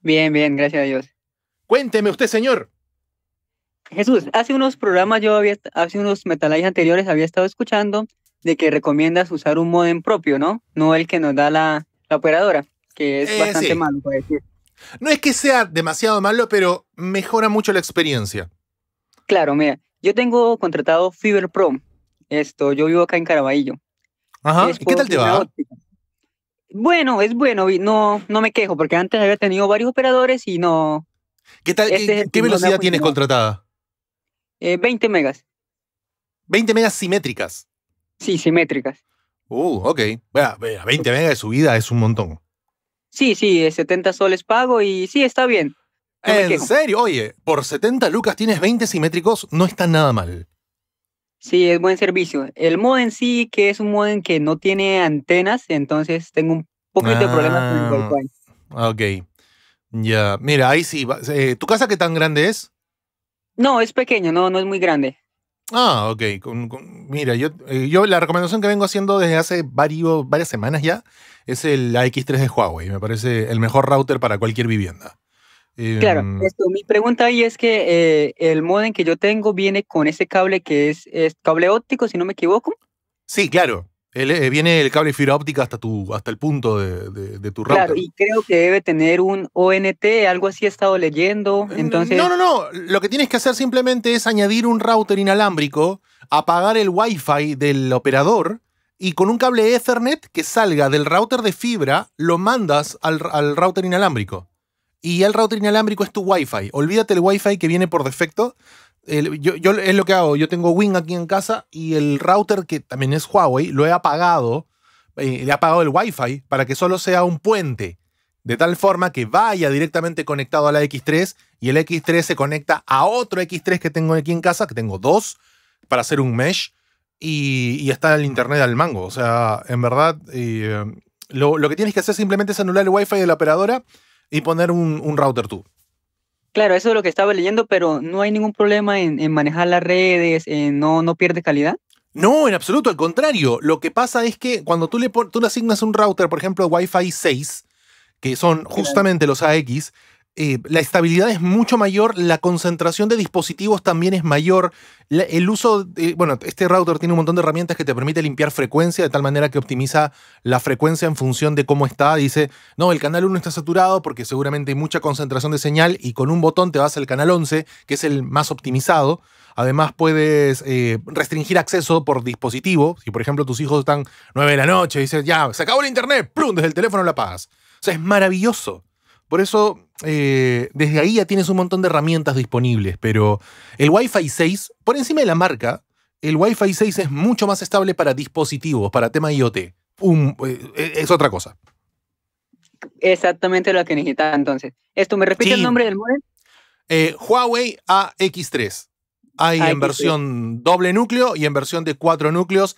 E: Bien, bien, gracias a Dios. Cuénteme usted, señor. Jesús, hace unos programas yo había, hace unos metalajes anteriores había estado escuchando de que recomiendas usar un modem propio, ¿no? No el que nos da la, la operadora que es eh, bastante malo, decir.
A: No es que sea demasiado malo, pero mejora mucho la experiencia.
E: Claro, mira, yo tengo contratado Fiber Pro. Esto, yo vivo acá en Caraballo. Ajá, qué tal te va? Bueno, es bueno, no, no me quejo, porque antes había tenido varios operadores y no. ¿Qué tal? Este ¿Qué, velocidad tienes
A: contratada?
E: 20 eh, megas. 20 megas simétricas. Sí, simétricas. Uh, ok. Bueno,
A: 20 megas de subida es un montón.
E: Sí, sí, 70 eh, soles pago y sí, está bien.
A: ¿En serio? Oye, por 70 lucas tienes 20 simétricos,
E: no está nada mal. Sí, es buen servicio. El modem sí que es un modem que no tiene antenas, entonces tengo un poquito de problemas con
A: el ah, Ok. Ya, mira, ahí sí. Eh, ¿Tu casa qué tan grande es?
E: No, es pequeño, no, no es muy grande.
A: Ah, ok. mira, yo, eh, yo la recomendación que vengo haciendo desde hace varios, varias semanas ya es el AX3 de Huawei. Me parece el mejor router para cualquier vivienda. claro, em,
E: mi pregunta ahí es que eh, el modem que yo tengo viene con ese cable que es, cable óptico, si no me equivoco. Sí, claro.
A: Eh, viene el cable fibra óptica hasta, tu, hasta el punto de, tu router. Claro, y
E: creo que debe tener un ONT, algo así he estado leyendo. Eh, entonces... No, no, no. Lo que tienes que hacer simplemente es
A: añadir un router inalámbrico, apagar el Wi-Fi del operador y con un cable Ethernet que salga del router de fibra, lo mandas al, al router inalámbrico. Y el router inalámbrico es tu Wi-Fi. Olvídate el Wi-Fi que viene por defecto yo, es lo que hago. Yo tengo Wing aquí en casa y el router, que también es Huawei, lo he apagado. Eh, le he apagado el Wi-Fi para que solo sea un puente. De tal forma que vaya directamente conectado a la X3 y el X3 se conecta a otro X3 que tengo aquí en casa, que tengo dos, para hacer un mesh y, está el internet al mango. O sea, en verdad, eh, lo, que tienes que hacer simplemente es anular el Wi-Fi de la operadora y poner un, un router tú.
E: Claro, eso es lo que estaba leyendo, pero no hay ningún problema en, manejar las redes, no, no pierde calidad. No, en absoluto, al contrario. Lo que pasa es
A: que cuando tú le, tú le asignas un router, por ejemplo, Wi-Fi 6, que son justamente los AX, eh, la estabilidad es mucho mayor, la concentración de dispositivos también es mayor, el uso, bueno, este router tiene un montón de herramientas que te permite limpiar frecuencia de tal manera que optimiza la frecuencia en función de cómo está, dice, no, el canal 1 está saturado porque seguramente hay mucha concentración de señal y con un botón te vas al canal 11, que es el más optimizado. Además puedes eh, restringir acceso por dispositivo. Si por ejemplo tus hijos están 9 de la noche y dices, ya, se acabó el internet, ¡prum! Desde el teléfono la pagas. O sea, es maravilloso. Por eso, eh, desde ahí ya tienes un montón de herramientas disponibles, pero el Wi-Fi 6, por encima de la marca, el Wi-Fi 6 es mucho más estable para dispositivos, para tema IoT. Eh, eh, es otra cosa.
E: Exactamente lo que necesitaba entonces. Esto, ¿me repite el nombre del modelo?
A: Huawei AX3. Hay en versión doble núcleo y en versión de cuatro núcleos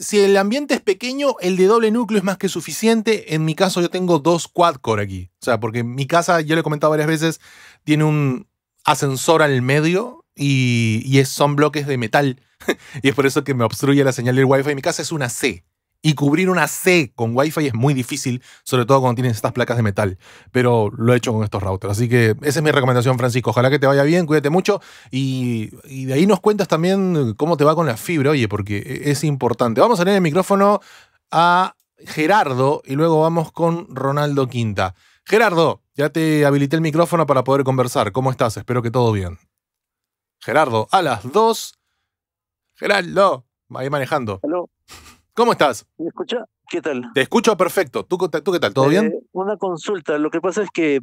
A: si el ambiente es pequeño, el de doble núcleo es más que suficiente. En mi caso, yo tengo dos quad-core aquí. O sea, porque mi casa, yo le he comentado varias veces, tiene un ascensor al medio y, son bloques de metal. *laughs* y es por eso que me obstruye la señal del Wi-Fi. Mi casa es una C y cubrir una C con Wi-Fi es muy difícil, sobre todo cuando tienes estas placas de metal. Pero lo he hecho con estos routers. Así que esa es mi recomendación, Francisco. Ojalá que te vaya bien, cuídate mucho. Y, de ahí nos cuentas también cómo te va con la fibra, oye, porque e, es importante. Vamos a leer el micrófono a Gerardo y luego vamos con Ronaldo Quinta. Gerardo, ya te habilité el micrófono para poder conversar. ¿Cómo estás? Espero que todo bien. Gerardo, a las dos. Gerardo, ahí manejando. Hola ¿Cómo estás? ¿Me escucha? ¿Qué tal? Te escucho perfecto. ¿Tú, qué tal? ¿Todo eh, bien? Una consulta. Lo que pasa es que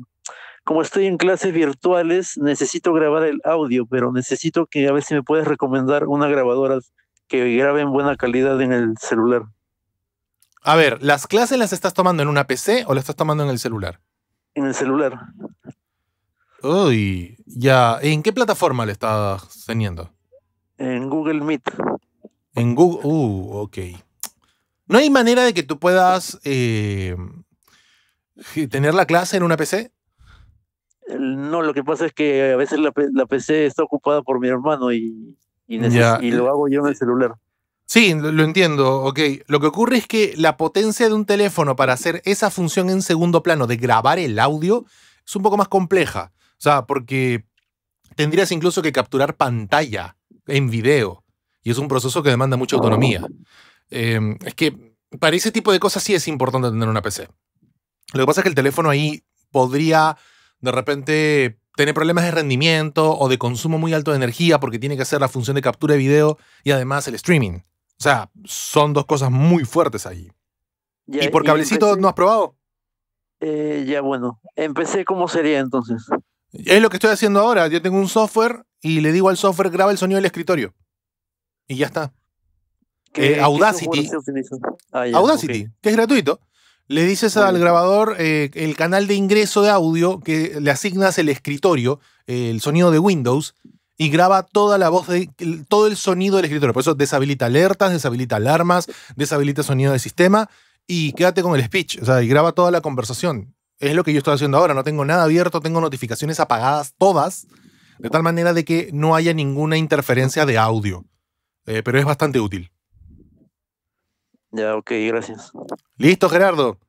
F: como estoy en clases virtuales, necesito grabar el audio, pero necesito que a ver si me puedes recomendar una grabadora que grabe en buena calidad en el celular.
A: A ver, ¿las clases las estás tomando en una PC o las estás tomando en el celular?
F: En el celular.
A: Uy, ya. ¿En qué plataforma le estás teniendo?
G: En Google Meet.
A: En Google. Uh, ok. ¿No hay manera de que tú puedas eh, tener la clase en una PC?
F: No, lo que pasa es que a veces la, PC está ocupada por mi hermano
A: y, y, lo eh, hago yo en el eh, celular. Sí, lo, entiendo, ok. Lo que ocurre es que la potencia de un teléfono para hacer esa función en segundo plano de grabar el audio es un poco más compleja. O sea, porque tendrías incluso que capturar pantalla en video. Y es un proceso que demanda mucha ah. autonomía. Em, es que para ese tipo de cosas sí es importante tener una PC. Lo que pasa es que el teléfono ahí podría de repente tener problemas de rendimiento o de consumo muy alto de energía porque tiene que hacer la función de captura de video y además el streaming. O sea, son dos cosas muy fuertes ahí, ¿Y por cablecito
G: no has probado? Eh, ya bueno, empecé
A: como sería entonces. Es lo que estoy haciendo ahora. Yo tengo un software y le digo al software graba el sonido del escritorio. Y ya está. Eh, Audacity.
H: Ah, Audacity,
A: que es gratuito. Le dices al grabador eh, el canal de ingreso de audio que le asignas el escritorio, eh, el sonido de Windows, y graba toda la voz, de, todo el sonido del escritorio. Por eso deshabilita alertas, deshabilita alarmas, deshabilita sonido del sistema y quédate con el speech. O sea, y graba toda la conversación. Es lo que yo estoy haciendo ahora. No tengo nada abierto, tengo notificaciones apagadas todas, de tal manera de que no haya ninguna interferencia de audio. pero es bastante útil. Ya, ok, gracias. Listo, Gerardo.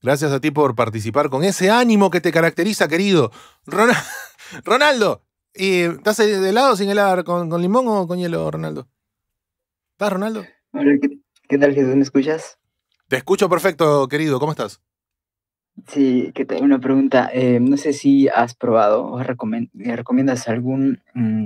A: Gracias a ti por participar con ese ánimo que te caracteriza, querido. *laughs* Ronaldo, ¿estás de helado sin helar? ¿Con, limón o con hielo, Ronaldo? ¿Estás, Ronaldo?
I: ¿qué, tal, Jesús? ¿Me
E: escuchas? Te escucho perfecto, querido. ¿Cómo estás? Sí, que tengo una pregunta. Eh, no sé si has probado o eh, recomiendas algún mm,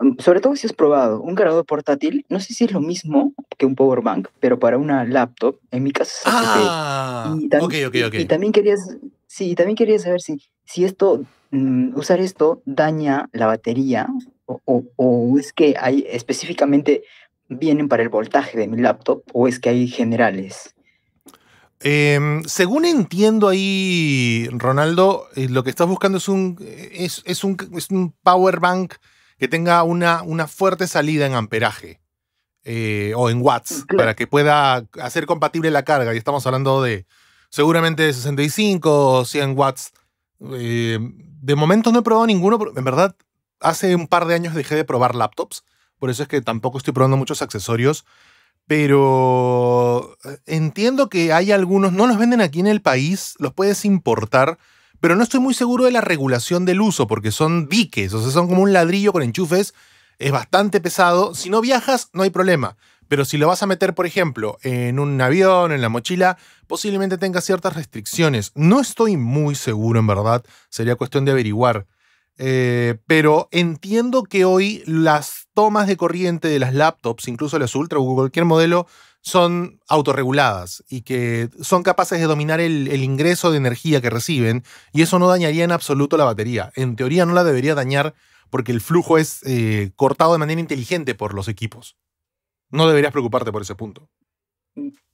E: Mm, sobre todo si has probado un cargador portátil, no sé si es lo mismo que un power bank, pero para una laptop, en mi caso es ah, Y también, Y, también querías, sí, también quería saber si, si esto, mm, usar esto daña la batería o, es que hay específicamente vienen para el voltaje de mi laptop o es que hay generales.
A: Em, según entiendo ahí, Ronaldo, eh, lo que estás buscando es un, es, un, es un power bank que tenga una, una fuerte salida en amperaje eh, o en watts, mm, para que pueda hacer compatible la carga. Y estamos hablando de seguramente 65 o 100 watts. Eh, de momento no he probado ninguno, en verdad hace un par de años dejé de probar laptops, por eso es que tampoco estoy probando muchos accesorios, pero eh, entiendo que hay algunos, no los venden aquí en el país, los puedes importar, pero no estoy muy seguro de la regulación del uso, porque son diques, o sea, son como un ladrillo con enchufes, es bastante pesado. Si no viajas, no hay problema. Pero si lo vas a meter, por ejemplo, en un avión, en la mochila, posiblemente tenga ciertas restricciones. No estoy muy seguro, en verdad. Sería cuestión de averiguar. Eh, pero entiendo que hoy las tomas de corriente de las laptops, incluso las Ultra o cualquier modelo, son autorreguladas y que son capaces de dominar el, ingreso de energía que reciben y eso no dañaría en absoluto la batería. En teoría no la debería dañar porque el flujo es eh, cortado de manera inteligente por los equipos. No deberías preocuparte por ese punto.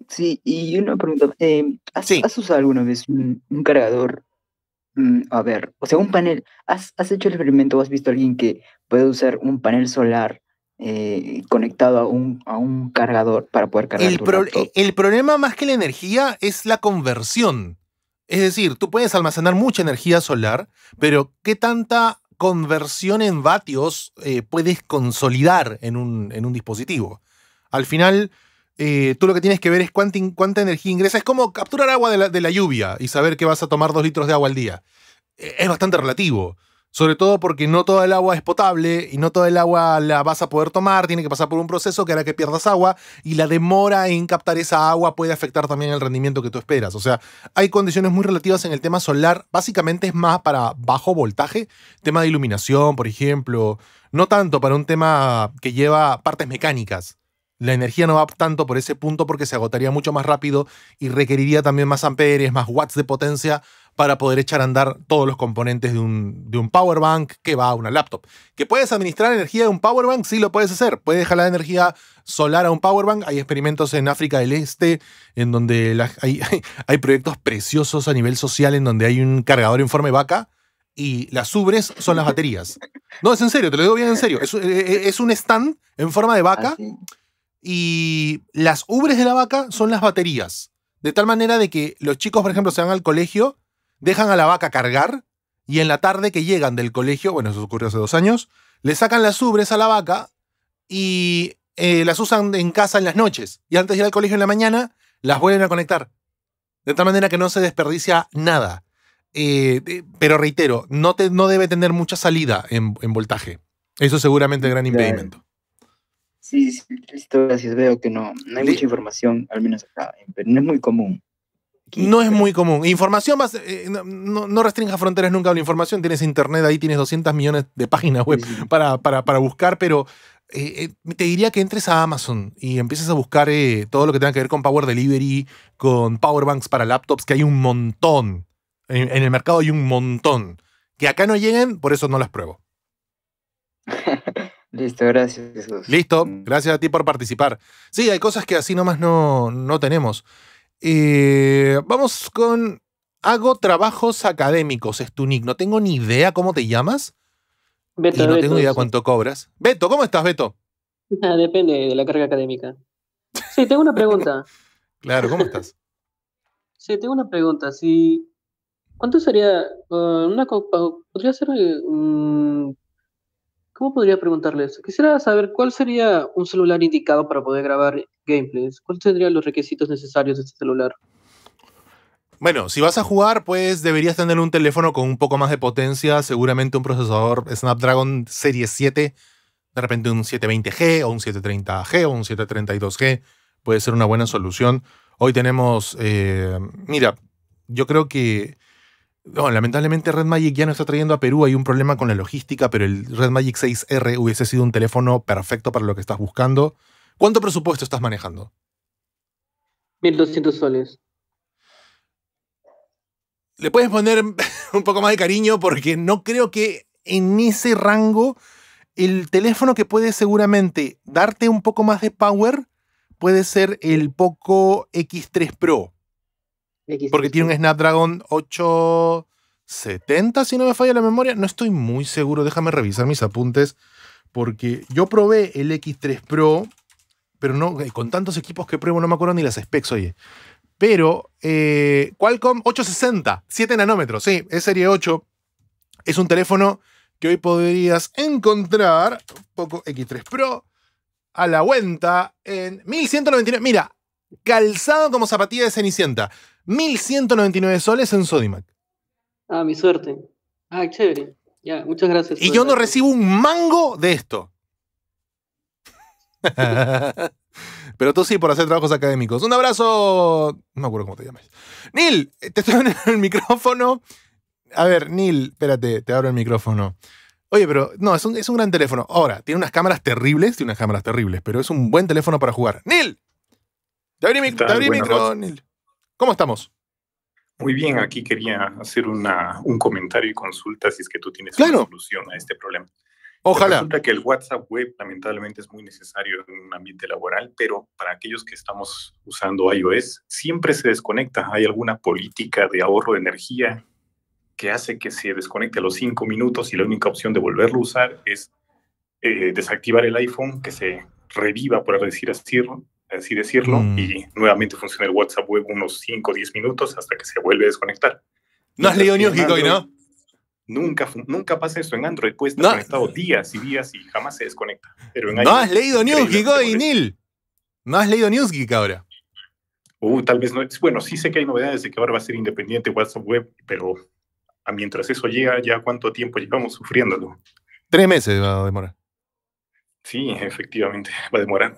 E: Sí, y una pregunta. Eh, ¿has, usado alguna vez un, cargador? Mm, a ver, o sea, un panel. ¿has, ¿Has hecho el experimento o has visto a alguien que puede usar un panel solar eh, conectado a un, a un cargador para poder cargar. El, eh, el
A: problema más que la energía es la conversión. Es decir, tú puedes almacenar mucha energía solar, pero ¿qué tanta conversión en vatios eh, puedes consolidar en un, en un, dispositivo? Al final, tú lo que tienes que ver es cuánta, energía ingresa. Es como capturar agua de la, de la, lluvia y saber que vas a tomar dos litros de agua al día. Es bastante relativo sobre todo porque no toda el agua es potable y no toda el agua la vas a poder tomar, tiene que pasar por un proceso que hará que pierdas agua y la demora en captar esa agua puede afectar también el rendimiento que tú esperas. O sea, hay condiciones muy relativas en el tema solar, básicamente es más para bajo voltaje, tema de iluminación, por ejemplo, no tanto para un tema que lleva partes mecánicas. La energía no va tanto por ese punto porque se agotaría mucho más rápido y requeriría también más amperes, más watts de potencia para poder echar a andar todos los componentes de un, de un power bank que va a una laptop. ¿Que puedes administrar energía de un power bank? Sí lo puedes hacer. Puedes dejar la energía solar a un power bank. Hay experimentos en África del Este en donde *laughs* hay, proyectos preciosos a nivel social en donde hay un cargador en forma de vaca y las ubres son las baterías. No, es en serio, te lo digo bien en serio. Es, eh, eh, un stand en forma de vaca ah, y las ubres de la vaca son las baterías. De tal manera de que los chicos, por ejemplo, se van al colegio dejan a la vaca cargar y en la tarde que llegan del colegio, bueno, eso ocurrió hace dos años, le sacan las ubres a la vaca y eh, las usan en casa en las noches. Y antes de ir al colegio en la mañana, las vuelven a conectar. De tal manera que no se desperdicia nada. Eh, pero reitero, no, no debe tener mucha salida en, voltaje. Eso es seguramente el gran impedimento.
E: Sí, sí, listo, gracias. Veo que no, hay mucha información, al menos
A: acá,
D: no es muy común.
A: No es muy común. Información más, eh, no, restringas fronteras nunca a la información. Tienes internet ahí, tienes 200 millones de páginas web para, buscar, pero eh, eh, te diría que entres a Amazon y empieces a buscar todo lo que tenga que ver con Power Delivery, con Powerbanks para laptops, que hay un montón. En, el mercado hay un montón. Que acá no lleguen, por eso no las pruebo. *laughs* Listo, gracias Listo, mm. gracias a ti por participar. Sí, hay cosas que así nomás no, no tenemos. Eh, vamos con. Hago trabajos académicos, es tu nick. No tengo ni idea cómo te llamas. y no tengo tengo idea cuánto cobras. Beto, ¿cómo estás, Beto?
E: *laughs* Ah, depende de la carga académica. Sí, tengo una pregunta. *laughs* claro, ¿cómo estás? *laughs* sí, tengo una pregunta. Si, ¿Cuánto sería eh, una ¿Podría ser eh, ¿Cómo podría eso? Quisiera saber cuál sería un celular indicado para poder grabar gameplays, ¿cuáles serían los requisitos necesarios de este celular?
A: Bueno, si vas a jugar, pues deberías tener un teléfono con un poco más de potencia, seguramente un procesador Snapdragon Serie 7, de repente un 720G o un 730G o un 732G, puede ser una buena solución. Hoy tenemos, eh, mira, yo creo que, lamentablemente Red Magic ya no está trayendo a Perú, hay un problema con la logística, pero el Red Magic 6R hubiese sido un teléfono perfecto para lo que estás buscando. ¿Cuánto presupuesto estás manejando? 1.200 soles. Le puedes poner *laughs* un poco más de cariño porque no creo que en ese rango el teléfono que puede seguramente darte un poco más de power puede ser el Poco X3 Pro. porque tiene un Snapdragon 870, si no me falla la memoria. No estoy muy seguro, déjame revisar mis apuntes. Porque yo probé el X3 Pro pero no, eh, con tantos equipos que pruebo, no me acuerdo ni las specs, oye. Pero eh, Qualcomm 860, 7 nanómetros, sí, es serie 8. Es un teléfono que hoy podrías encontrar, Poco X3 Pro, a la vuelta en 1199. Mira, calzado como zapatilla de Cenicienta. 1199 soles en Sodimac.
E: Ah, mi suerte. Ah, chévere. Ya, muchas gracias. Y yo no
A: recibo un mango de esto. *laughs* Pero tú sí, por hacer trabajos académicos. Un abrazo. No me acuerdo cómo te llamas. Neil, eh, te estoy abriendo el micrófono. A ver, Neil, espérate, te abro el micrófono. Oye, pero no, es un, gran teléfono. Ahora, tiene unas cámaras terribles, tiene unas cámaras terribles, pero es un buen teléfono para jugar.
B: Neil, te abrí, el micrófono ¿Cómo estamos? Muy bien, aquí quería hacer una, un comentario y consulta si es que tú tienes una solución a este problema. Pues Ojalá. Resulta que el WhatsApp web lamentablemente es muy necesario en un ambiente laboral, pero para aquellos que estamos usando iOS, siempre se desconecta. Hay alguna política de ahorro de energía que hace que se desconecte a los cinco minutos y la única opción de volverlo a usar es eh, desactivar el iPhone, que se reviva, por decir así, así decirlo, mm. y nuevamente funciona el WhatsApp web unos 5 o 10 minutos hasta que se vuelve a desconectar. No has leído Newsgeek hoy, ¿no? Nunca, nunca pasa eso en Android. pues estar no. conectado días y días y jamás se desconecta. no has leído NewsGeek hoy, Neil. No has leído NewsGeek ahora. Uh, tal vez no. Bueno, sí sé que hay novedades de que ahora va a ser independiente WhatsApp Web, pero mientras eso llega, ¿ya cuánto tiempo llevamos sufriéndolo? Tres meses va a demorar. Sí, efectivamente, va a demorar.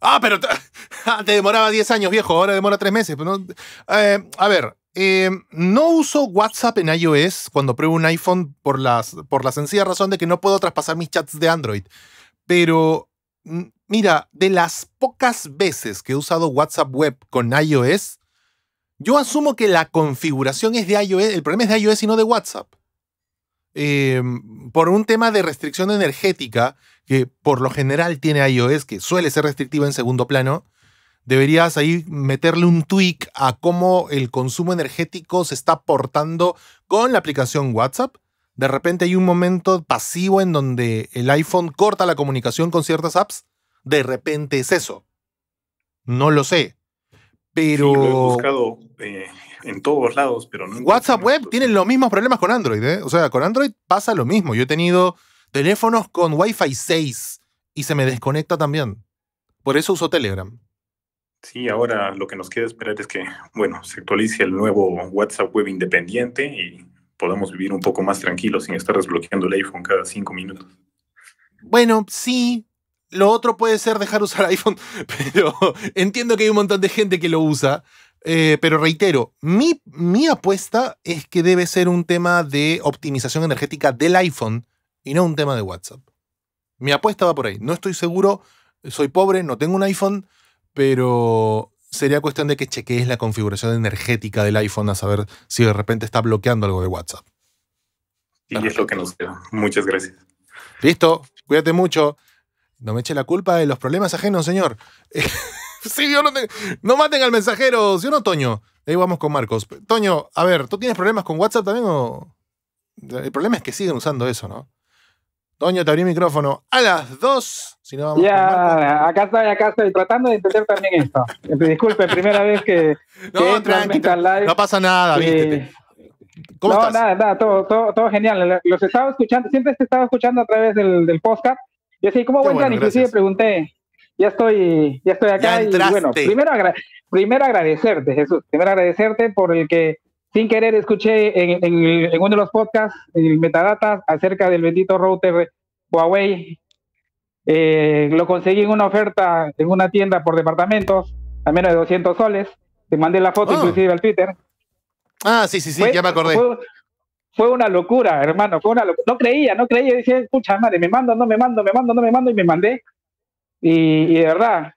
A: Ah, pero *laughs* ah, te, demoraba diez años, viejo, ahora demora tres meses. Pues eh, a ver, eh, no uso WhatsApp en iOS cuando pruebo un iPhone por, las, por la sencilla razón de que no puedo traspasar mis chats de Android. Pero, mm, mira, de las pocas veces que he usado WhatsApp web con iOS, yo asumo que la configuración es de iOS, el problema es de iOS y no de WhatsApp. Em, por un tema de restricción energética, que por lo general tiene iOS, que suele ser restrictiva en segundo plano, deberías ahí meterle un tweak a cómo el consumo energético se está portando con la aplicación WhatsApp. De repente hay un momento pasivo en donde el iPhone corta la comunicación con ciertas apps. De repente es eso. No lo sé. Pero. he buscado
B: eh, en todos lados, pero no.
A: WhatsApp Web tiene los mismos problemas con Android. ¿eh? O sea, con Android pasa lo mismo. Yo he tenido teléfonos con Wi-Fi 6 y se me desconecta también.
B: Por eso uso Telegram. Sí, ahora lo que nos queda esperar es que, bueno, se actualice el nuevo WhatsApp Web Independiente y podamos vivir un poco más tranquilos sin estar desbloqueando el iPhone cada cinco minutos.
A: Bueno, sí. Lo otro puede ser dejar usar *laughs* iPhone, pero entiendo que hay un montón de gente que lo usa. Eh, pero reitero, mi, mi apuesta es que debe ser un tema de optimización energética del iPhone y no un tema de WhatsApp. Mi apuesta va por ahí. No estoy seguro, soy pobre, no tengo un iPhone, pero sería cuestión de que chequees la configuración energética del iPhone a saber si de repente está bloqueando algo de WhatsApp. Y es lo que nos queda. Muchas gracias. Listo, cuídate mucho. No me eche la culpa de los problemas ajenos, señor. *laughs* sí, yo no, maten al mensajero, ¿sí o no, Toño? Ahí vamos con Marcos. Toño, a ver, ¿tú tienes problemas con WhatsApp también o...? El problema es que siguen usando eso, ¿no? Toño, te abrí el micrófono
J: a las 2. Si no, vamos ya, acá estoy, acá estoy, tratando de entender también esto. Eh, disculpe, primera vez que. No, no pasa nada, viste. Eh, ¿Cómo no, nada, nada, todo, todo, todo, genial. Los estaba escuchando, siempre te estaba escuchando a través del, del podcast. Y así, ¿cómo bueno, Inclusive pregunté, ya estoy, ya estoy acá. y bueno, primero, primero agradecerte, Jesús, primero agradecerte por el que sin querer escuché en, uno de los podcasts, en el Metadata, acerca del bendito router Huawei. Eh, lo conseguí en una oferta en una tienda por departamentos, a menos de 200 soles. Te mandé la foto oh. inclusive al Twitter. Ah, sí, sí, sí, ya me acordé. Fue, una locura, hermano, fue una No creía, no creía. decía, escucha, madre, me mando, no me mando, me mando, no me mando, y me mandé. Y, de verdad,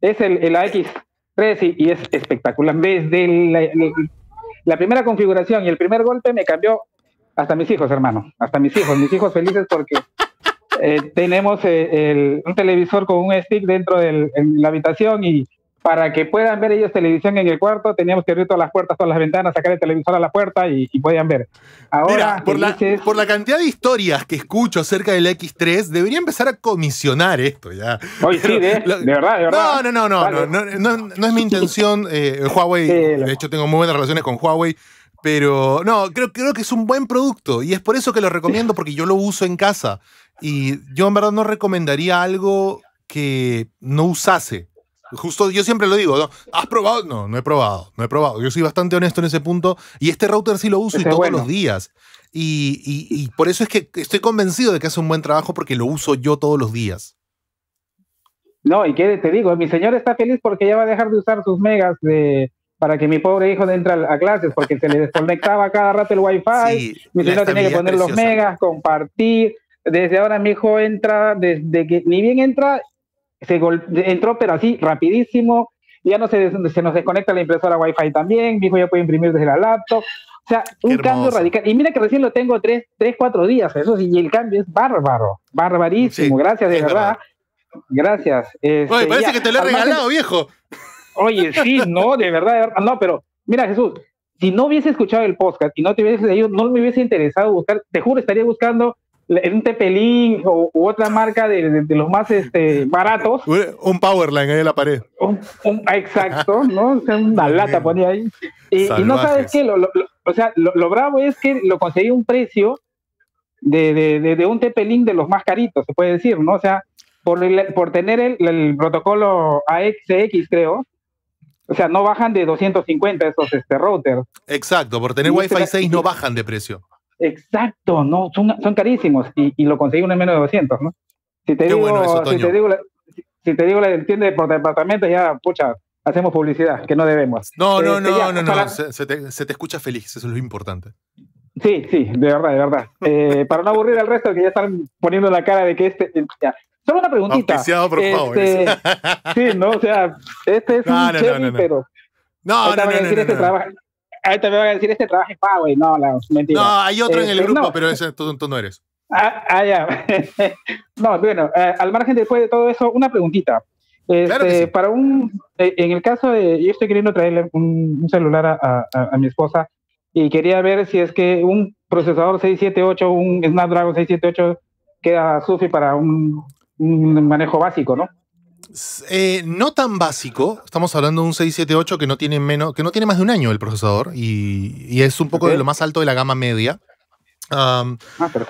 J: es el, AX3 y, es espectacular. Desde vez la primera configuración y el primer golpe me cambió hasta mis hijos, hermano, hasta mis hijos, mis hijos felices porque eh, tenemos eh, el, un televisor con un stick dentro de la habitación y para que puedan ver ellos televisión en el cuarto, teníamos que abrir todas las puertas, todas las ventanas, sacar el televisor a la puerta y, podían ver.
A: Ahora, por, la, cantidad de historias que escucho acerca del X3, debería empezar a comisionar esto ya. ¿Hoy sí, de, verdad, de verdad. No, no, no, no, no, es mi intención. Eh, Huawei, de hecho, tengo muy buenas relaciones con Huawei. Pero no, creo, creo que es un buen producto y es por eso que lo recomiendo, porque yo lo uso en casa. Y yo en verdad no recomendaría algo que no usase. Justo yo siempre lo digo, ¿has probado? No, no he probado, no he probado. Yo soy bastante honesto en ese punto y este router sí lo uso este todos los días. Y, y, por eso es que estoy convencido de que hace un buen trabajo porque lo uso yo todos los días.
J: No, y qué te digo, mi señor está feliz porque ya va a dejar de usar sus megas de, para que mi pobre hijo entre a, clases porque se le desconectaba cada rato el wifi. fi mi señor tenía que poner los megas, compartir. Desde ahora mi hijo entra, desde que ni bien entra, se gol entró, pero así, rapidísimo. Ya no se, se nos desconecta la impresora Wi-Fi también. Mi ya puede imprimir desde la laptop. O sea, un cambio radical. Y mira que recién lo tengo tres, tres cuatro días, eso y el cambio es bárbaro, barbarísimo. gracias, de verdad. Gracias. Este, oye, parece que te lo he regalado,
A: viejo. Oye,
J: sí, *laughs* no, de verdad, No, pero mira, Jesús, si no hubiese escuchado el podcast y no te hubieses leído, no me hubiese interesado buscar, te juro, estaría buscando un Tepelín o, u otra marca de, de, los más este, baratos. Un Powerline ahí en la pared. Ah, exacto, ¿no? O una lata ponía ahí. Y, no sabes qué, lo, o sea, lo, bravo es que lo conseguí a un precio de, de, de un Tepelín de los más caritos, se puede decir, ¿no? O sea, por, por tener el, protocolo AXX, creo. O sea, no bajan de 250 esos este, routers. Exacto, por tener Wi-Fi 6 este, no este. bajan de precio. Exacto, no, son, son carísimos y, y, lo conseguí uno en menos de 200, ¿no? Si te Qué digo, bueno eso, si te digo, si, si te digo la entiende por departamento, ya, pucha, hacemos publicidad, que no debemos. No, no, este, no, no, no,
A: se, se, te, se, te, escucha feliz, eso es lo importante.
J: Sí, sí, de verdad, de verdad. *laughs* Eh, para no aburrir al resto, que ya están poniendo la cara de que este... Eh, Solo una preguntita. por favor. Este, sí, no, o sea, este es un no, Chevy, no, pero... No, este no, no, no, Ahí te voy a decir, este trabajo pago Huawei. No, la mentira. No, hay otro en el este, grupo,
A: pero ese tú, no eres.
J: Ah, ah ya. *laughs* no, bueno, eh, al margen después de todo eso, una preguntita. Este, Para un, eh, en el caso de, yo estoy queriendo traerle un, celular a, mi esposa y quería ver si es que un procesador 678, un Snapdragon 678 queda sufi para un manejo básico, ¿no?
A: Eh, no tan básico. Estamos hablando de un 678 que no tiene menos, que no tiene más de un año el procesador y, es un poco de lo más alto de la gama media. Ah,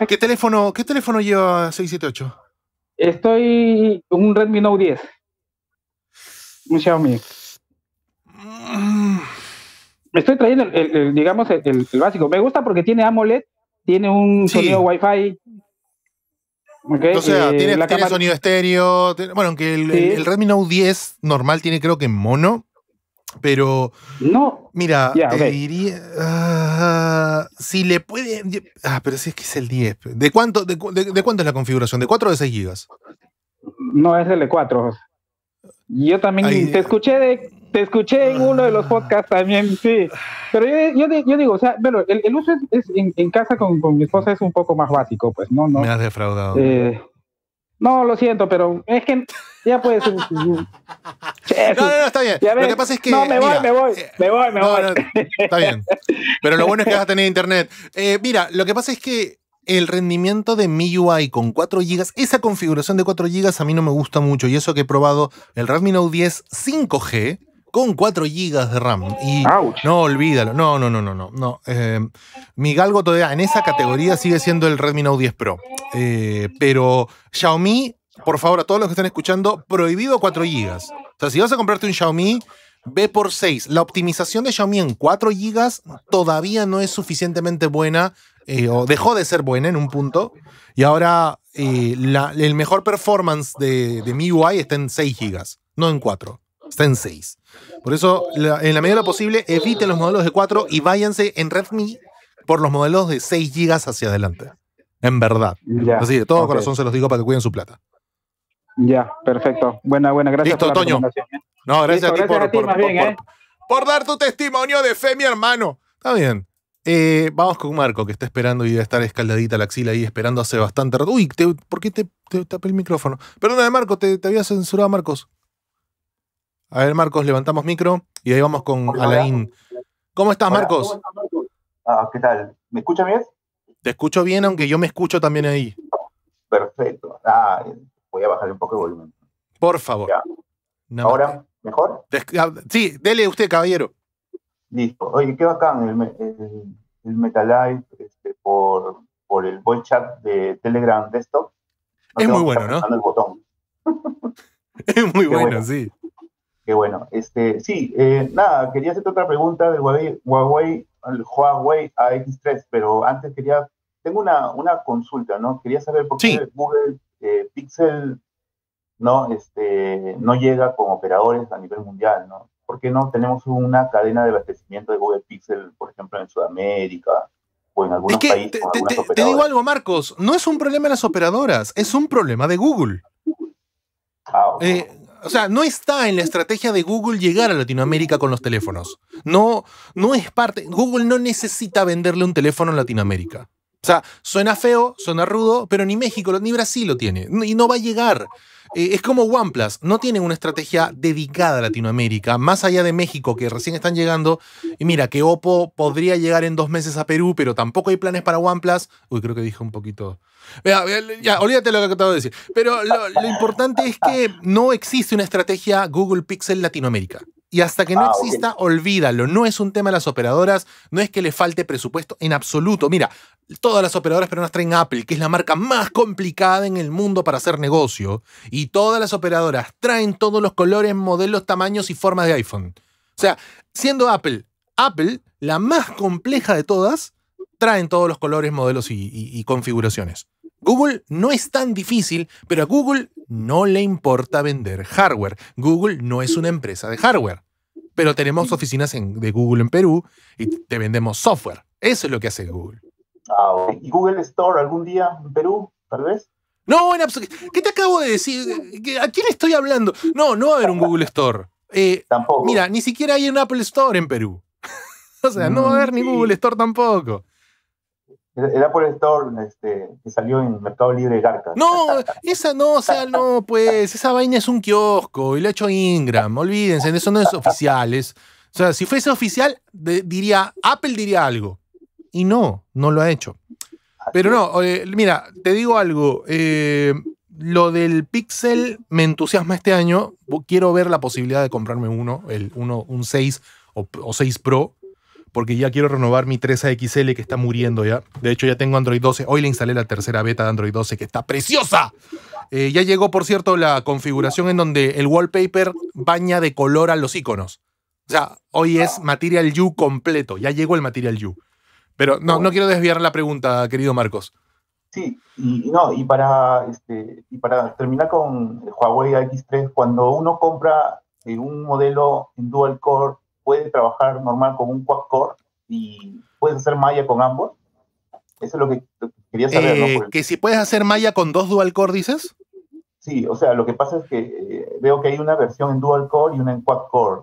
A: ¿qué, teléfono, ¿Qué teléfono lleva 678?
J: Estoy un Redmi Note 10. Un Xiaomi. Me mm. Estoy trayendo, el, digamos, el, básico. Me gusta porque tiene AMOLED, tiene un sonido Wi-Fi o sea, eh, tiene,
A: sonido estéreo. bueno, aunque el, Redmi Note 10 normal tiene creo que mono, pero. No. Mira, diría. Ah, si le puede. Ah, pero si es que es el 10. ¿De cuánto, de, es la configuración? ¿De 4 o de 6 GB?
J: No, es el de 4. Yo también te escuché de te escuché en uno de los ah. podcasts también, sí. Pero yo, digo, o sea, bueno el, uso es, en, casa con, mi esposa es un poco más básico, pues, ¿no? Me has
A: defraudado. Eh,
J: no, lo siento, pero es que ya puedes. *laughs* no, no, no, está bien. lo que pasa es que. No, me voy, eh, me voy, me voy, me voy. está
A: bien. Pero lo bueno es que vas a tener internet. Eh, mira, lo que pasa es que el rendimiento de MIUI con 4 GB, esa configuración de 4 GB a mí no me gusta mucho y eso que he probado el Redmi Note 10 5G con 4 GB de RAM. Y no, olvídalo. No, no, no, no, no. no. Eh, mi galgo todavía en esa categoría sigue siendo el Redmi Note 10 Pro. Eh, pero Xiaomi, por favor, a todos los que están escuchando, prohibido 4 GB. O sea, si vas a comprarte un Xiaomi, ve por 6. La optimización de Xiaomi en 4 GB todavía no es suficientemente buena. Eh, o dejó de ser buena en un punto. Y ahora el mejor performance de, Mi MIUI está en 6 GB, no en 4. Está en 6. Por eso, en la medida de lo posible, eviten los modelos de 4 y váyanse en Redmi por los modelos de 6 GB hacia adelante. En verdad. Así, de todo corazón se los digo para que cuiden su plata.
J: Ya, perfecto. Buena, buena, gracias. Listo, por Toño. ¿eh? No, gracias, a ti, ¿eh?
A: por, dar tu testimonio de fe, mi hermano.
J: Está bien. Eh, vamos con Marco,
A: que está esperando y a estar escaldadita la axila ahí, esperando hace bastante rato. Uy, ¿por qué te, tapé el micrófono? Perdona, Marco, te había censurado, Marcos. A ver, Marcos, levantamos micro y ahí vamos con Alain.
K: ¿Cómo estás, Marcos? Ah, ¿Qué tal?
A: ¿Me escuchas bien? Te escucho bien, aunque yo me escucho también ahí.
K: Perfecto. Ah, voy a bajar un poco el volumen. Por favor. ¿Ahora mejor? Ah, sí, dele usted, caballero. Listo. Oye, qué bacán el, el, Metalife este, por, por el buen chat de Telegram Desktop. *laughs* es muy bueno, ¿no? El botón. es muy bueno, sí que bueno, este, sí, eh, nada, quería hacerte otra pregunta del Huawei, Huawei, el Huawei AX3, pero antes quería, tengo una, una consulta, ¿no? Quería saber por qué Google eh, Pixel no, este, no llega con operadores a nivel mundial, ¿no? ¿Por qué no tenemos una cadena de abastecimiento de Google Pixel, por ejemplo, en Sudamérica? O en algunos países, te, digo
A: algo, Marcos, no es un problema de las operadoras, es un problema de Google. Ah, eh, o sea, no está en la estrategia de Google llegar a Latinoamérica con los teléfonos. No, no es parte, Google no necesita venderle un teléfono en Latinoamérica. O sea, suena feo, suena rudo, pero ni México ni Brasil lo tiene. Y no va a llegar. Eh, es como OnePlus, no tienen una estrategia dedicada a Latinoamérica, más allá de México, que recién están llegando. Y mira, que Oppo podría llegar en dos meses a Perú, pero tampoco hay planes para OnePlus. Uy, creo que dije un poquito. Ya, ya olvídate lo que acabo de decir. Pero lo importante es que no existe una estrategia Google Pixel Latinoamérica. Y hasta que no ah, exista, olvídalo. No es un tema de las operadoras, no es que le falte presupuesto en absoluto. Mira, todas las operadoras pero nos traen Apple, que es la marca más complicada en el mundo para hacer negocio. Y todas las operadoras traen todos los colores, modelos, tamaños y formas de iPhone. O sea, siendo Apple, Apple, la más compleja de todas, traen todos los colores, modelos y configuraciones. Google no es tan difícil, pero a Google no le importa vender hardware. Google no es una empresa de hardware. Pero tenemos oficinas de Google en Perú y te vendemos software. Eso es lo que hace Google.
K: Ah, ¿Y Google Store algún día en Perú, tal vez? No, en absoluto. ¿Qué te acabo de decir? ¿A quién estoy hablando? No, no va a haber un Google Store. Eh, tampoco. Mira, ni siquiera hay un Apple Store en Perú. *laughs* o sea, no va a haber ni mm, Google Store tampoco. El Apple Store este, que salió en Mercado Libre de Garca. No,
A: esa no, o sea, no, pues, esa vaina es un kiosco y lo ha hecho Ingram, olvídense, eso no es oficial. o sea, si fuese oficial, diría, Apple diría algo. Y no, no lo ha hecho. Pero no, mira, te digo algo, eh, lo del Pixel me entusiasma este año, quiero ver la posibilidad de comprarme uno, el un 6 o, o 6 Pro porque ya quiero renovar mi 3 XL que está muriendo ya. De hecho, ya tengo Android 12. Hoy le instalé la tercera beta de Android 12 que está preciosa. Eh, ya llegó, por cierto, la configuración en donde el wallpaper baña de color a los iconos. O sea, hoy es Material You completo. Ya llegó el Material You. Pero no, no quiero desviar la pregunta, querido Marcos.
K: Sí, y, no, y para, este, y para terminar con el Huawei X3, cuando uno compra eh, un modelo en dual core Puedes trabajar normal con un quad core y puedes hacer malla con ambos. Eso es lo que, quería saber. Eh, Que si puedes hacer malla con dos dual core, dices. Sí, o sea, lo que pasa es que eh, veo que hay una versión en dual core y una en quad core.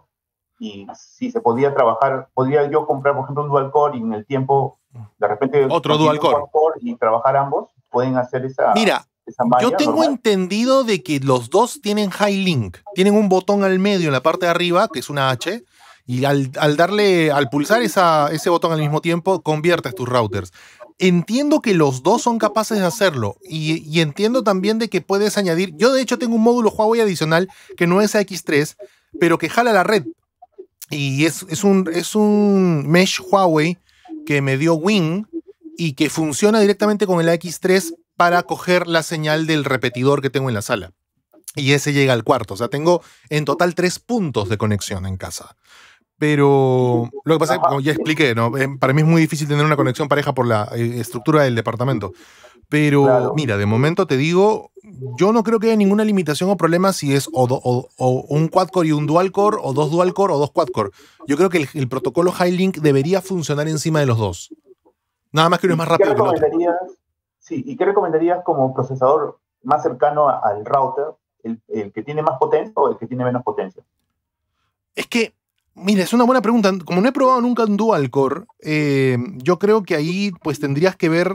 K: Y si se podía trabajar, podría yo comprar, por ejemplo, un dual core y en el tiempo, de repente, otro dual core. y trabajar ambos, pueden hacer esa. Mira, yo tengo
A: entendido de que los dos tienen high link, tienen un botón al medio en la parte de arriba, que es una H, y al, darle, al pulsar ese botón al mismo tiempo, conviertes tus routers. Entiendo que los dos son capaces de hacerlo y, entiendo también de que puedes añadir, yo de hecho tengo un módulo Huawei adicional que no es AX3, pero que jala la red. Y es, un, es un mesh Huawei que me dio Wing y que funciona directamente con el AX3 para coger la señal del repetidor que tengo en la sala. Y ese llega al cuarto. O sea, tengo en total tres puntos de conexión en casa. Pero lo que pasa es que, como ya expliqué, ¿no? Eh, para mí es muy difícil tener una conexión pareja por la eh, estructura del departamento. Pero mira, de momento te digo, yo no creo que haya ninguna limitación o problema si es o, un quad-core y un dual-core, o dos dual-core o dos quad-core. Yo creo que el, protocolo Highlink debería funcionar encima de los dos. Nada
K: más que uno es más rápido que otro. Sí, ¿y qué recomendarías como procesador más cercano al router? el, que tiene más potencia o el que tiene menos potencia?
A: Es que Mira, es una buena pregunta. Como no he probado nunca un dual core, eh, yo creo que ahí pues tendrías que ver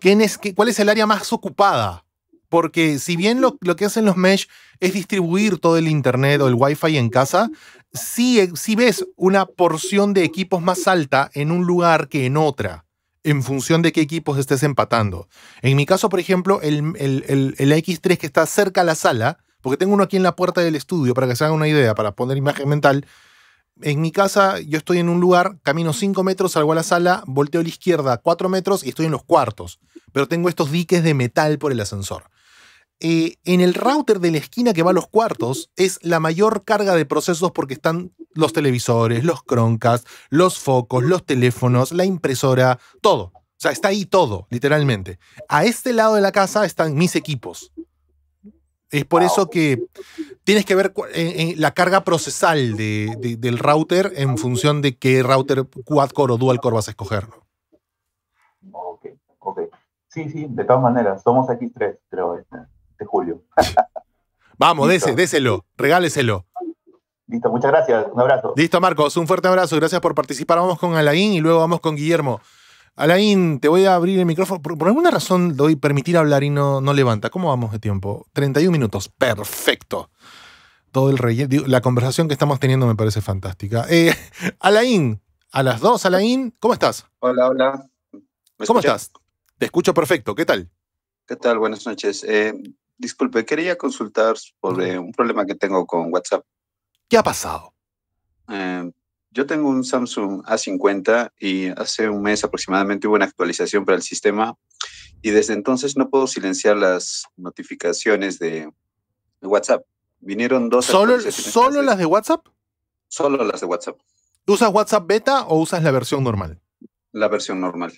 A: quién es, qué, cuál es el área más ocupada. Porque si bien lo, que hacen los mesh es distribuir todo el internet o el wifi en casa, si sí, ves una porción de equipos más alta en un lugar que en otra en función de qué equipos estés empatando. En mi caso, por ejemplo, el, el, el, X3 que está cerca a la sala, porque tengo uno aquí en la puerta del estudio, para que se hagan una idea, para poner imagen mental, en mi casa, yo estoy en un lugar, camino 5 metros, salgo a la sala, volteo a la izquierda 4 metros y estoy en los cuartos. Pero tengo estos diques de metal por el ascensor. Eh, en el router de la esquina que va a los cuartos es la mayor carga de procesos porque están los televisores, los croncas, los focos, los teléfonos, la impresora, todo. O sea, está ahí todo, literalmente. A este lado de la casa están mis equipos. Es por eso que tienes que ver la carga procesal del router en función de qué router quad core o dual core vas a escoger.
K: Ok, ok. Sí, sí, de todas maneras, somos aquí tres, creo, este, este julio. *laughs* Vamos, déselo,
A: regáleselo.
K: Listo, muchas gracias, un abrazo. Listo,
A: Marcos, un fuerte abrazo, gracias por participar. Vamos con Alain y luego vamos con Guillermo. Alain, te voy a abrir el micrófono. Por, alguna razón doy permitir hablar y no, no levanta. ¿Cómo vamos de tiempo? 31 minutos. Perfecto. Todo el relleno. la conversación que estamos teniendo me parece fantástica. Eh, *laughs* Alain, a las dos, Alain, ¿cómo estás?
L: Hola, hola. ¿Cómo estás? Te escucho perfecto. ¿Qué tal? ¿Qué tal? Buenas noches. Eh, disculpe, quería consultar sobre un problema que tengo con WhatsApp. ¿Qué ha pasado? Eh, yo tengo un Samsung A50 y hace un mes aproximadamente hubo una actualización para el sistema y desde entonces no puedo silenciar las notificaciones de WhatsApp. Vinieron dos. ¿Solo, ¿solo las de WhatsApp? Solo las de WhatsApp.
A: ¿Usas WhatsApp beta o usas la versión normal?
L: La versión normal.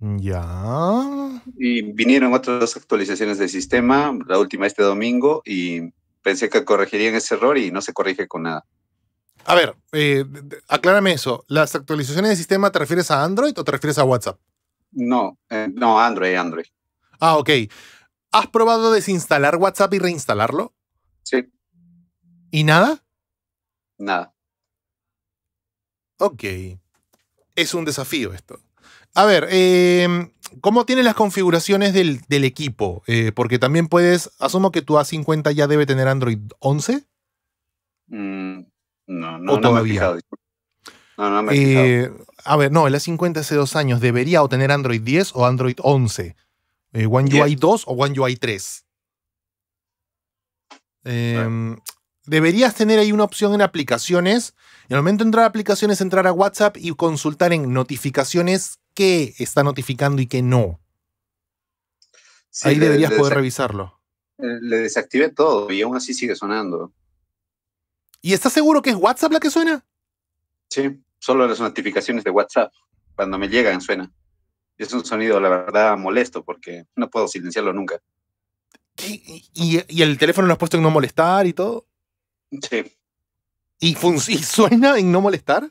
L: Ya. Y vinieron otras actualizaciones del sistema, la última este domingo, y pensé que corregirían ese error y no se corrige con nada. A ver,
A: eh, aclárame eso. ¿Las actualizaciones de sistema te refieres a Android o te refieres a WhatsApp?
L: No, eh, no, Android, Android.
A: Ah, ok. ¿Has probado desinstalar WhatsApp y reinstalarlo? Sí. ¿Y nada? Nada. Ok. Es un desafío esto. A ver, em, ¿cómo tienes las configuraciones del, equipo? Eh, porque también puedes, asumo que tu A50 ya debe tener Android 11. Mm,
L: no, no, no,
A: a ver, no, el A50 hace dos años debería obtener tener Android 10 o Android 11. Eh, One UI 2 o One UI 3. Em, deberías tener ahí una opción en aplicaciones. En el momento de entrar a aplicaciones, entrar a WhatsApp y consultar en notificaciones qué está notificando y qué no. ahí deberías poder revisarlo.
L: Eh, le desactivé todo y aún así sigue sonando. ¿Y estás seguro que
A: es WhatsApp la que suena?
L: Sí, solo las notificaciones de WhatsApp. Cuando me llegan suena. Es un sonido, la verdad, molesto porque no puedo silenciarlo nunca.
A: ¿Y, el teléfono lo has puesto en no molestar y todo? Sí. ¿Y, suena
L: en no molestar?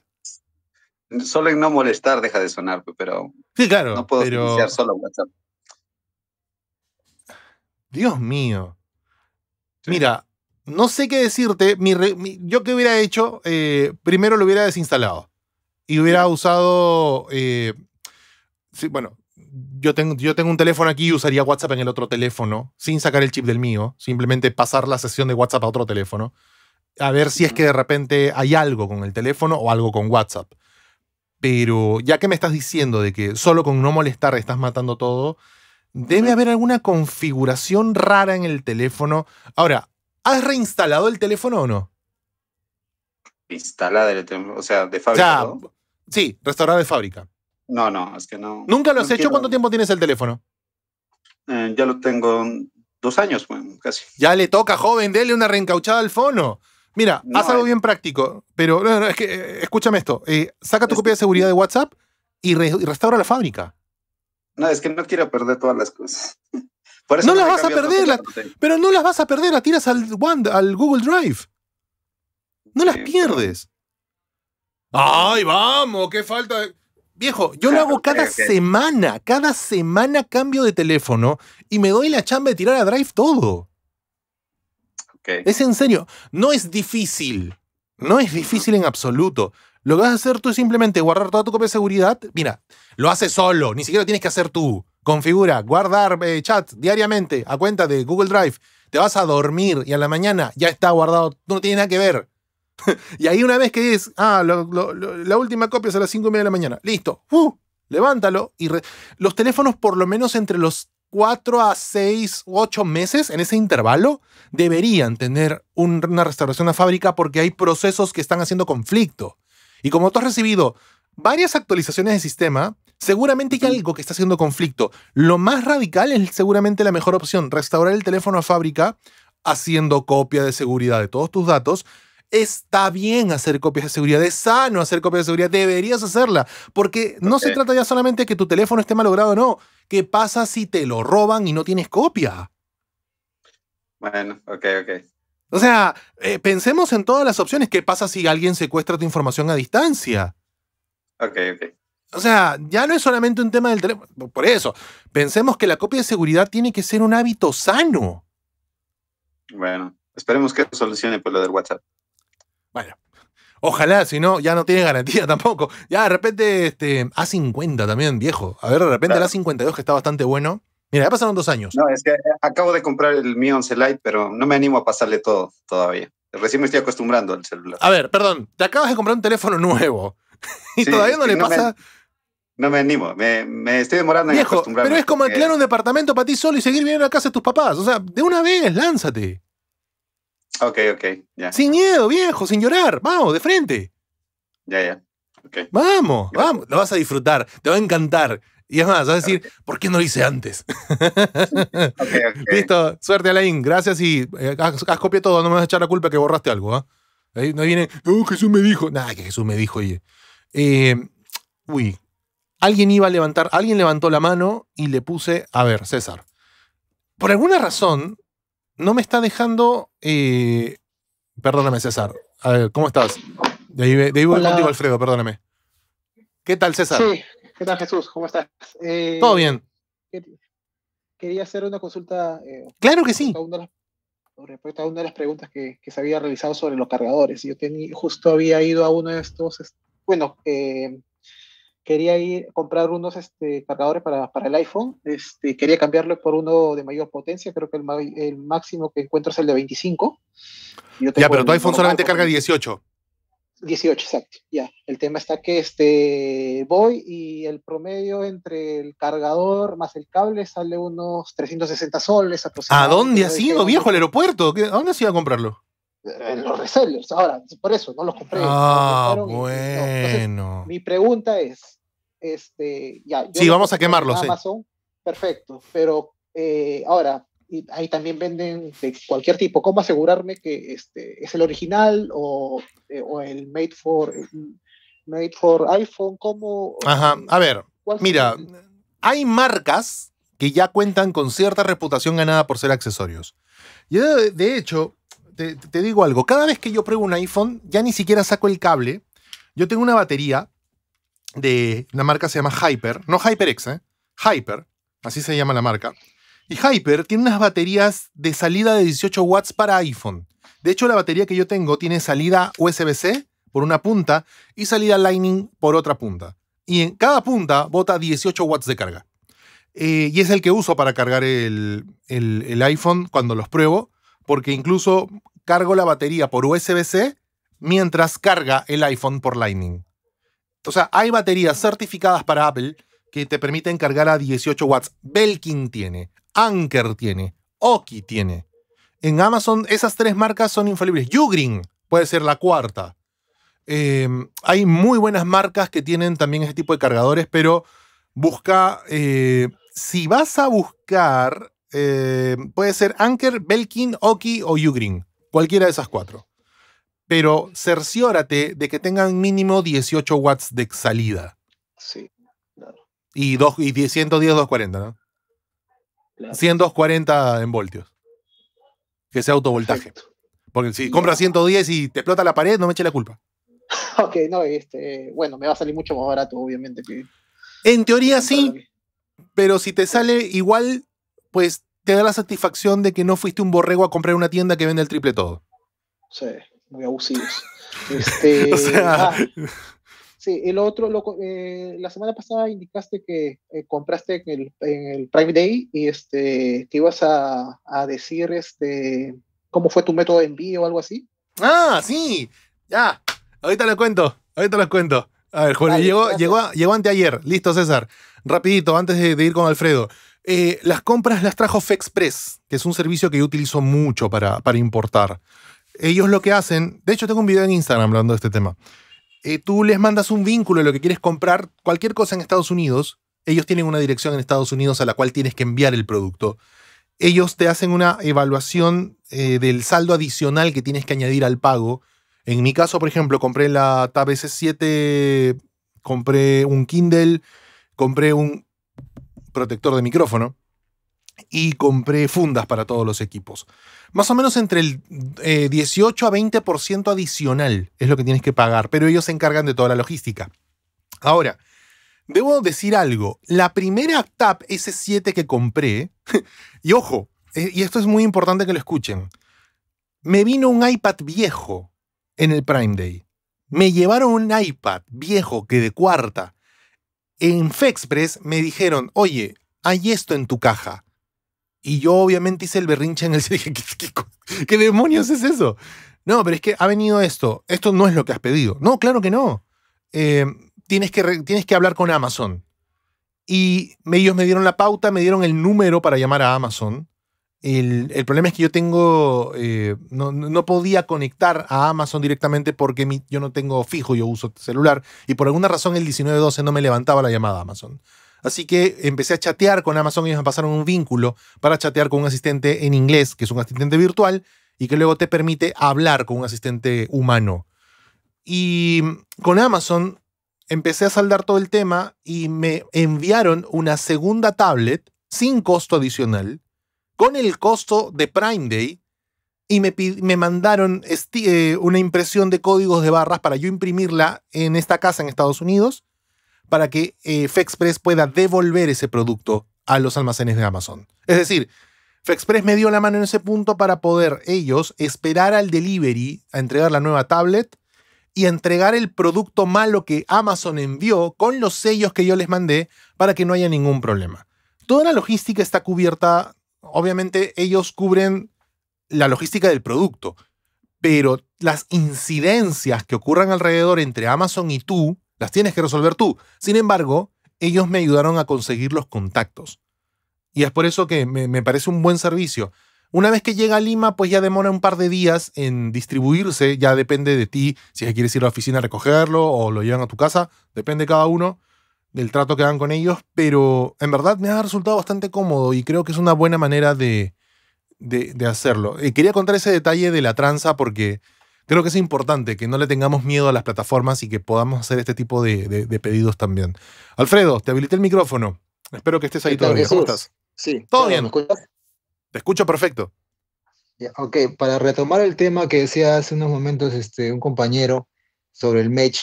L: Solo en no molestar deja de sonar, pero. claro. No puedo silenciar solo WhatsApp.
A: Dios mío. Mira, no sé qué decirte. yo qué hubiera hecho, eh, primero lo hubiera desinstalado y hubiera usado... Eh, sí, bueno, yo tengo un teléfono aquí y usaría WhatsApp en el otro teléfono, sin sacar el chip del mío, simplemente pasar la sesión de WhatsApp a otro teléfono, a ver si es que de repente hay algo con el teléfono o algo con WhatsApp. Pero ya que me estás diciendo de que solo con no molestar estás matando todo, debe haber alguna configuración rara en el teléfono. Ahora, ¿Has reinstalado el teléfono o no?
L: Instalado el teléfono, o sea, de fábrica. Sí, restaurado de fábrica. No, no, es que no. ¿Nunca lo has hecho?
A: ¿Cuánto tiempo tienes el teléfono?
L: Eh, ya lo tengo dos años, casi.
A: Ya le toca, joven, dele una reencauchada al fono. Mira, haz algo eh. bien práctico, pero no, no, es que, eh, escúchame esto. saca tu copia de seguridad de WhatsApp y, y, restaura la fábrica.
L: No, es que no quiero perder todas las cosas no, las vas a perder, eh.
A: pero no las vas a perder, las tiras al, al Google Drive. No las pierdes. Ay, vamos, qué falta Viejo, yo lo hago cada semana, cada semana cambio de teléfono y me doy la chamba de tirar a Drive todo. Es en serio, no es difícil, no es difícil en absoluto. Lo que vas a hacer tú es simplemente guardar toda tu copia de seguridad. Mira, lo haces solo, ni siquiera lo tienes que hacer tú. Configura guardar eh, chat diariamente a cuenta de Google Drive. Te vas a dormir y a la mañana ya está guardado. No tiene nada que ver. *laughs* y ahí una vez que dices, ah, la última copia es a las 5 y media de la mañana. Listo. Uh, levántalo. y Los teléfonos por lo menos entre los 4 a 6, 8 meses en ese intervalo deberían tener una restauración a fábrica porque hay procesos que están haciendo conflicto. Y como tú has recibido varias actualizaciones de sistema, Seguramente hay algo que está haciendo conflicto. Lo más radical es seguramente la mejor opción. Restaurar el teléfono a fábrica haciendo copia de seguridad de todos tus datos. Está bien hacer copias de seguridad, es sano hacer copias de seguridad, deberías hacerla, porque no se trata ya solamente de que tu teléfono esté malogrado o no. ¿Qué pasa si te lo roban y no tienes copia?
L: Bueno, ok, ok.
A: O sea, eh, pensemos en todas las opciones. ¿Qué pasa si alguien secuestra tu información a distancia?
L: Ok, ok.
A: O sea, ya no es solamente un tema del teléfono. Por eso, pensemos que la copia de seguridad tiene que ser un hábito sano.
L: Bueno, esperemos que solucione por pues, lo del WhatsApp. Bueno, ojalá, si
A: no, ya no tiene garantía *laughs* tampoco. Ya de repente, este, A50 también, viejo. A ver, de repente el A52 que está bastante bueno. Mira, ya pasaron dos años.
L: No, es que eh, acabo de comprar el Mi 11 Lite, pero no me animo a pasarle todo todavía. Recién me estoy acostumbrando al celular. A ver, perdón, te acabas de comprar un teléfono nuevo
A: *laughs* y todavía no le pasa
L: no me animo, me, estoy demorando en acostumbrarme. Pero es como alquilar un
A: departamento para ti solo y seguir viendo la casa de tus papás. O sea, de una vez, lánzate.
L: Ok, ok,
A: Sin miedo, viejo, sin llorar. Vamos, de frente. Ya, ya. Okay. Vamos, vamos. Lo vas a disfrutar, te va a encantar. Y es más, vas a decir, ¿por qué no lo hice antes? *laughs* Listo, suerte, Alain. Gracias y eh, haz has, copiado todo. No me vas a echar la culpa que borraste algo. ¿ah? Ahí, no viene, oh, Jesús me dijo. Nada, que Jesús me dijo, oye. Eh, uy, alguien iba a levantar, alguien levantó la mano y le puse, a ver, César, por alguna razón no me está dejando, eh, perdóname César, a ver, ¿cómo estás? De ahí, de voy contigo, Alfredo, perdóname. ¿Qué tal, César? Sí,
I: ¿qué tal, Jesús? ¿Cómo estás? Eh, Todo bien. Quería hacer una consulta. Eh, claro que sí. a una de las preguntas que, se había realizado sobre los cargadores. Yo justo había ido a uno de estos, bueno, eh, quería ir a comprar unos este, cargadores para, el iPhone, este, quería cambiarlo por uno de mayor potencia, creo que el, máximo que encuentro es el de 25.
A: ya, pero tu iPhone solamente carga 18.
I: 18, exacto, ya. El tema está que este, voy y el promedio entre el cargador más el cable sale unos 360 soles ¿A dónde ha sido? viejo,
A: al aeropuerto? ¿A dónde has ido a comprarlo?
I: en eh, los resellers. Ahora, por eso no los compré.
A: Ah, bueno.
I: mi pregunta es: este, ya. sí, vamos a quemarlos. perfecto, pero eh, ahora, ahí también venden de cualquier tipo. ¿Cómo asegurarme que este es el original o, eh, el made for, made for iPhone? ¿Cómo? Ajá,
A: a ver, mira, hay marcas que ya cuentan con cierta reputación ganada por ser accesorios. Yo, de hecho, te, te digo algo, cada vez que yo pruebo un iPhone, ya ni siquiera saco el cable, yo tengo una batería de la marca se llama Hyper, no HyperX, ¿eh? Hyper, así se llama la marca. Y Hyper tiene unas baterías de salida de 18 watts para iPhone. De hecho, la batería que yo tengo tiene salida USB-C por una punta y salida Lightning por otra punta. Y en cada punta bota 18 watts de carga. Eh, y es el que uso para cargar el, el iPhone cuando los pruebo, porque incluso cargo la batería por USB-C mientras carga el iPhone por Lightning. O sea, hay baterías certificadas para Apple que te permiten cargar a 18 watts. Belkin tiene, Anker tiene, Oki tiene. En Amazon esas tres marcas son infalibles. Ugreen puede ser la cuarta. Em, hay muy buenas marcas que tienen también ese tipo de cargadores, pero busca, eh, si vas a buscar, eh, puede ser Anker, Belkin, Oki o Ugreen. Cualquiera de esas cuatro pero cerciórate de que tengan mínimo 18 watts de salida. Sí, claro. Y, y 110, 240, ¿no? Claro. en voltios. Que sea autovoltaje. Porque si compras 110 y te explota la pared, no me eche la culpa.
I: *laughs* Ok, no, este, bueno, me va a salir mucho más barato, obviamente. en teoría sí,
A: pero si te sale igual, pues te da la satisfacción de que no fuiste un borrego a comprar una tienda que vende el triple todo.
I: Sí muy abusivos. *laughs* Este, *laughs* ah, *laughs* sí, el otro, eh, la semana pasada indicaste que eh, compraste en el, Prime Day y este, ibas a, decir este, cómo fue tu método de envío o algo así.
A: Ah, sí,
I: ya, ahorita lo
A: cuento, ahorita les cuento. A ver, Juan, llegó, llegó, anteayer, listo César, rapidito, antes de, ir con Alfredo. Eh, las compras las trajo FEXpress, que es un servicio que yo utilizo mucho para, para importar ellos lo que hacen, de hecho tengo un video en Instagram hablando de este tema, eh, tú les mandas un vínculo de lo que quieres comprar, cualquier cosa en Estados Unidos, ellos tienen una dirección en Estados Unidos a la cual tienes que enviar el producto. Ellos te hacen una evaluación eh, del saldo adicional que tienes que añadir al pago. En mi caso, por ejemplo, compré la Tab S7, compré un Kindle, compré un protector de micrófono y compré fundas para todos los equipos más o menos entre el 18 eh, a 20% adicional es lo que tienes que pagar, pero ellos se encargan de toda la logística. Ahora, debo decir algo, la primera TAP S7 que compré, *laughs* y ojo, eh, y esto es muy importante que lo escuchen, me vino un iPad viejo en el Prime Day. Me llevaron un iPad viejo que de cuarta. En Fexpress me dijeron, oye, hay esto en tu caja y yo obviamente hice el berrinche en el *laughs* dije, ¿qué, demonios es eso? No, pero es que ha venido esto. Esto no es lo que has pedido. No, claro que no. Eh, tienes, que tienes que hablar con Amazon. Y ellos me dieron la pauta, me dieron el número para llamar a Amazon. El, problema es que yo tengo, eh, no, no, podía conectar a Amazon directamente porque yo no tengo fijo, yo uso celular. Y por alguna razón el 1912 no me levantaba la llamada a Amazon. Así que empecé a chatear con Amazon y me pasaron un vínculo para chatear con un asistente en inglés, que es un asistente virtual, y que luego te permite hablar con un asistente humano. Y con Amazon empecé a saldar todo el tema y me enviaron una segunda tablet sin costo adicional, con el costo de Prime Day, y me, mandaron eh, una impresión de códigos de barras para yo imprimirla en esta casa en Estados Unidos para que eh, FEXpress pueda devolver ese producto a los almacenes de Amazon. Es decir, FEXpress me dio la mano en ese punto para poder ellos esperar al delivery a entregar la nueva tablet y entregar el producto malo que Amazon envió con los sellos que yo les mandé para que no haya ningún problema. Toda la logística está cubierta, obviamente ellos cubren la logística del producto, pero las incidencias que ocurran alrededor entre Amazon y tú las tienes que resolver tú. Sin embargo, ellos me ayudaron a conseguir los contactos. Y es por eso que me, parece un buen servicio. Una vez que llega a Lima, pues ya demora un par de días en distribuirse, ya depende de ti, si quieres ir a la oficina a recogerlo o lo llevan a tu casa, depende cada uno del trato que dan con ellos, pero en verdad me ha resultado bastante cómodo y creo que es una buena manera de, hacerlo. Y eh, quería contar ese detalle de la tranza porque creo que es importante que no le tengamos miedo a las plataformas y que podamos hacer este tipo de, pedidos también. Alfredo, te habilité el micrófono. Espero que estés ahí todavía. Sí. ¿Todo bien? ¿Me escuchas? Te escucho perfecto.
M: ok, para retomar el tema que decía hace unos momentos este, un compañero sobre el match,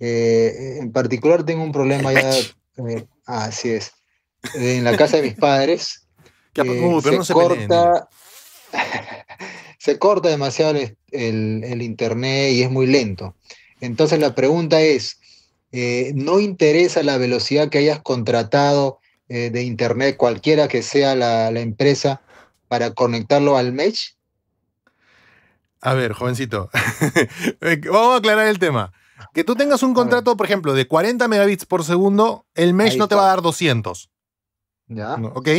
M: eh, en particular tengo un problema ya. Eh, así es. En la casa de mis padres. *laughs* que, eh, no se corta. *laughs* se corta demasiado el, Internet y es muy lento. Entonces la pregunta es, eh, ¿no interesa la velocidad que hayas contratado eh, de Internet, cualquiera que sea la, la empresa, para conectarlo al mesh?
A: A ver, jovencito, *laughs* vamos a aclarar el tema. Que tú tengas un contrato, por ejemplo, de 40 megabits por segundo, el mesh no te va a dar 200. Ya. ¿Ok?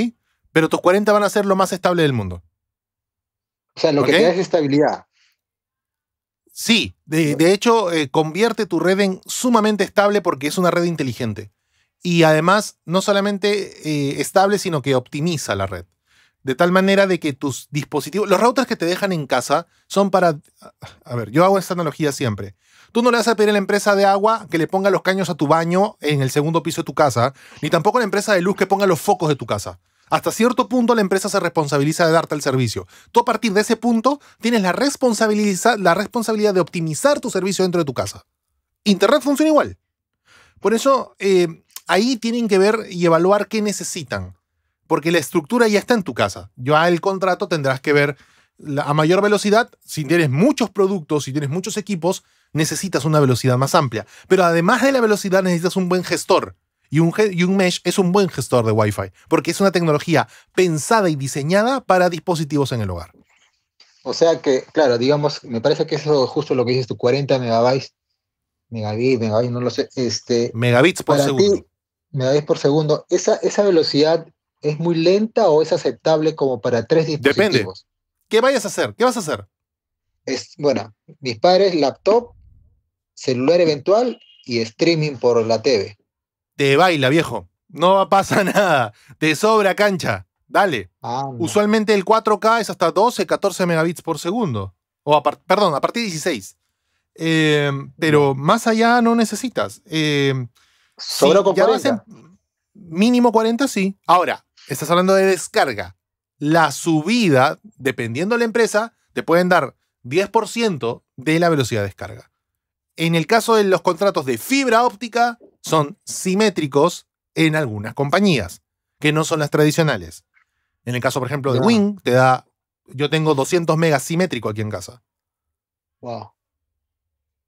A: Pero tus 40 van a ser lo más estable del mundo. O sea, lo que te da es estabilidad. Sí, de, hecho, eh, convierte tu red en sumamente estable porque es una red inteligente. Y además, no solamente eh, estable, sino que optimiza la red. De tal manera de que tus dispositivos, los routers que te dejan en casa son para... A ver, yo hago esta analogía siempre. Tú no le vas a pedir a la empresa de agua que le ponga los caños a tu baño en el segundo piso de tu casa, ni tampoco a la empresa de luz que ponga los focos de tu casa. Hasta cierto punto la empresa se responsabiliza de darte el servicio. Tú a partir de ese punto tienes la, la responsabilidad de optimizar tu servicio dentro de tu casa. Internet funciona igual. Por eso eh, ahí tienen que ver y evaluar qué necesitan. Porque la estructura ya está en tu casa. Ya el contrato tendrás que ver a mayor velocidad. Si tienes muchos productos, si tienes muchos equipos, necesitas una velocidad más amplia. Pero además de la velocidad necesitas un buen gestor y un, mesh es un buen gestor de Wi-Fi, porque es una tecnología pensada y diseñada para dispositivos en el hogar.
M: O sea que, claro, digamos, me parece que eso es justo lo que dices tú, 40 megabytes, megabits, megabytes, no lo sé, este... Megabits por segundo. megabits por segundo, ¿esa, ¿esa velocidad es muy lenta o es aceptable como para tres dispositivos? Depende. ¿Qué vayas a hacer? ¿Qué vas a hacer? Es, bueno, mis padres, laptop, celular eventual y streaming por la TV
A: te baila, viejo. No pasa *laughs* nada. Te sobra cancha. Dale. Usualmente el 4K es hasta 12, 14 megabits por segundo. O perdón, a partir de 16. Eh, pero más allá no necesitas. Eh, mínimo 40, sí. Ahora, estás hablando de descarga. La subida, dependiendo de la empresa, te pueden dar 10% de la velocidad de descarga. En el caso de los contratos de fibra óptica, son simétricos en algunas compañías, que no son las tradicionales. En el caso, por ejemplo, de Wing, te da. Yo tengo 200 megas simétrico aquí
M: en casa. Wow.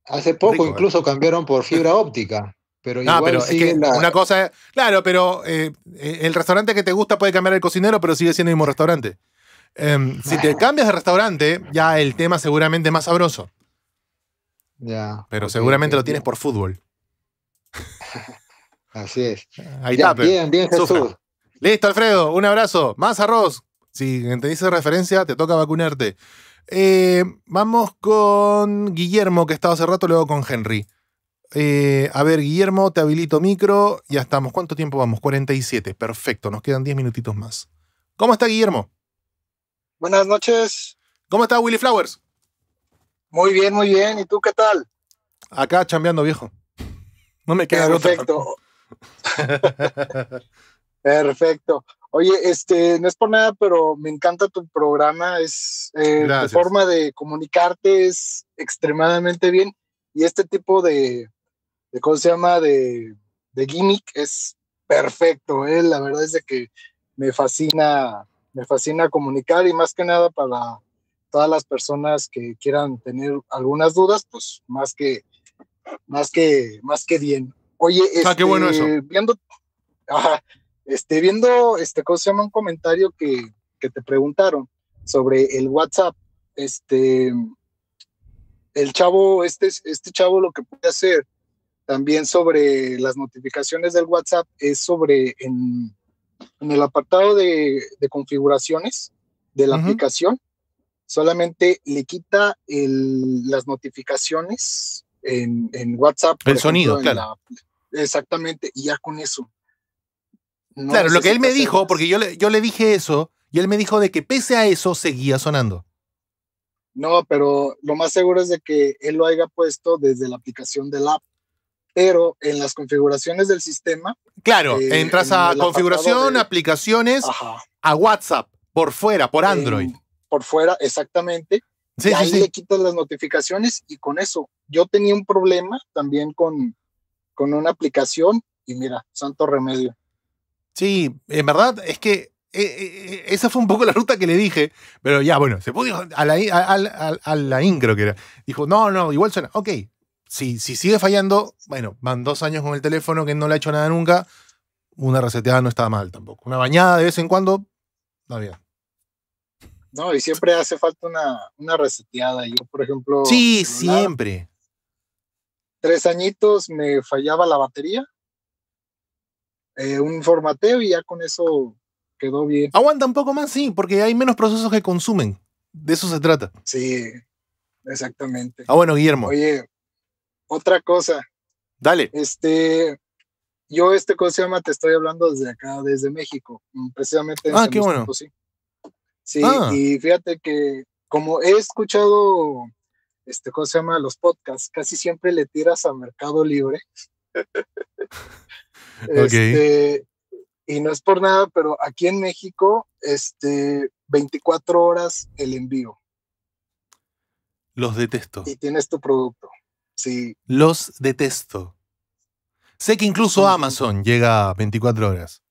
M: Hace poco ¿eh? incluso cambiaron por fibra óptica. Pero, ah, igual ah, pero es que una cosa. Claro, pero eh, el restaurante
A: que te gusta puede cambiar el cocinero, pero sigue siendo el mismo restaurante. Em, si te cambias de restaurante, ya el tema seguramente es más sabroso. Ya. Pero seguramente lo tienes por fútbol. Así es. Bien, bien, Jesús. Listo, Alfredo, un abrazo. Más arroz. Si entendiste dice referencia, te toca vacunarte. Eh, vamos con Guillermo, que estaba hace rato, luego con Henry. Eh, a ver, Guillermo, te habilito micro. Ya estamos. ¿Cuánto tiempo vamos? 47. Perfecto, nos quedan 10 minutitos más. ¿Cómo está, Guillermo? Buenas noches. ¿Cómo está, Willy Flowers? Muy bien, muy bien. ¿Y tú qué tal? Acá chambeando, viejo. No me queda Perfecto. *laughs*
H: Perfecto. Oye, este, no es por nada, pero me encanta tu programa. Es la eh, forma de comunicarte es extremadamente bien. Y este tipo de, de ¿cómo se llama? De, gimmick es perfecto. ¿eh? La verdad es de que me fascina, me fascina comunicar y más que nada para todas las personas que quieran tener algunas dudas, pues más que más que, más que bien. Oye, ah, este, viendo, este, viendo, este, ¿cómo se llama? Un comentario que, que te preguntaron sobre el WhatsApp, este, el chavo, este, este chavo lo que puede hacer también sobre las notificaciones del WhatsApp es sobre en, el apartado de, configuraciones de la aplicación, solamente le quita el, las notificaciones en, WhatsApp. El sonido, claro. exactamente, y ya con eso. claro, lo que él me dijo,
A: porque yo le, yo le dije eso, y él me dijo de que pese a eso seguía sonando.
H: No, pero lo más seguro es de que él lo haya puesto desde la aplicación del app. Pero en las configuraciones del sistema.
M: Claro, eh, entras a configuración,
A: aplicaciones, a WhatsApp, por fuera, por Android. por fuera,
H: exactamente. Sí, ahí le quitas las notificaciones y con eso. Yo tenía un problema también con, con una aplicación y mira, santo remedio. Sí, en
A: verdad es que eh, eh, eh, esa fue un poco la ruta que le dije, pero ya, bueno, se pudo a la, a, la IN, creo que era. Dijo, no, no, igual suena. Ok, si, si sigue fallando, bueno, van dos años con el teléfono que no le ha hecho nada nunca, una reseteada no estaba mal tampoco. Una bañada de vez en cuando, no había. ¿no? Y siempre hace falta una,
H: una reseteada. Yo, por ejemplo. Sí,
A: siempre.
H: tres añitos me fallaba la batería. Eh, un formateo y ya con eso
A: quedó bien. Aguanta un poco más, sí, porque hay menos procesos que consumen. De eso se trata. Sí, exactamente. Ah, bueno, Guillermo. Oye, otra cosa.
H: Dale. Este, yo este cosa te estoy hablando desde acá, desde México, precisamente. ah, qué bueno. Sí, ah. y fíjate que como he escuchado, este, ¿cómo se llama? Los podcasts, casi siempre le tiras a Mercado Libre. *laughs* Este, y no es por nada, pero aquí en México, este, 24 horas el envío.
A: Los detesto. Y tienes tu producto. Sí. Los detesto. Sé que incluso Amazon llega a 24 horas.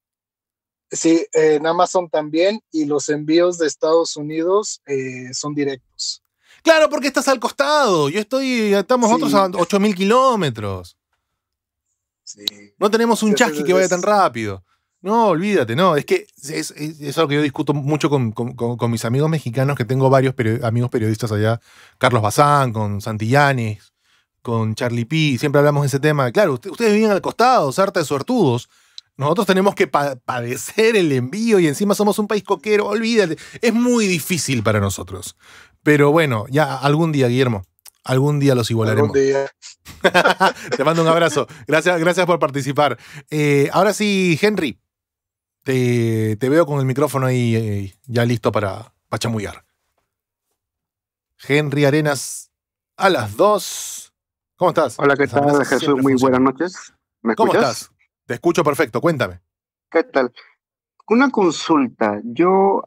H: Sí, en Amazon también y los envíos de Estados Unidos eh, son directos.
A: Claro, porque estás al costado. Yo estoy, estamos a 8000 kilómetros. No tenemos un chasqui que vaya tan rápido. No, olvídate, no. Es que es, algo que yo discuto mucho con, con, mis amigos mexicanos, que tengo varios amigos periodistas allá. Carlos Bazán, con Santillanes, con Charlie P. Siempre hablamos de ese tema. Claro, ustedes viven al costado, ¿Harta de suertudos nosotros tenemos que padecer el envío y encima somos un país coquero, olvídate. Es muy difícil para nosotros. Pero bueno, ya algún día, Guillermo. Algún día los igualaremos. *laughs* te mando un abrazo. Gracias, gracias por participar. Eh, ahora sí, Henry, te, veo con el micrófono ahí eh, ya listo para, para chamullar. Henry Arenas, a las dos. ¿Cómo estás?
L: Hola, ¿qué tal, Jesús? Muy
D: buenas noches.
A: ¿Cómo estás? Te escucho perfecto, cuéntame.
D: ¿Qué tal? Una consulta. Yo,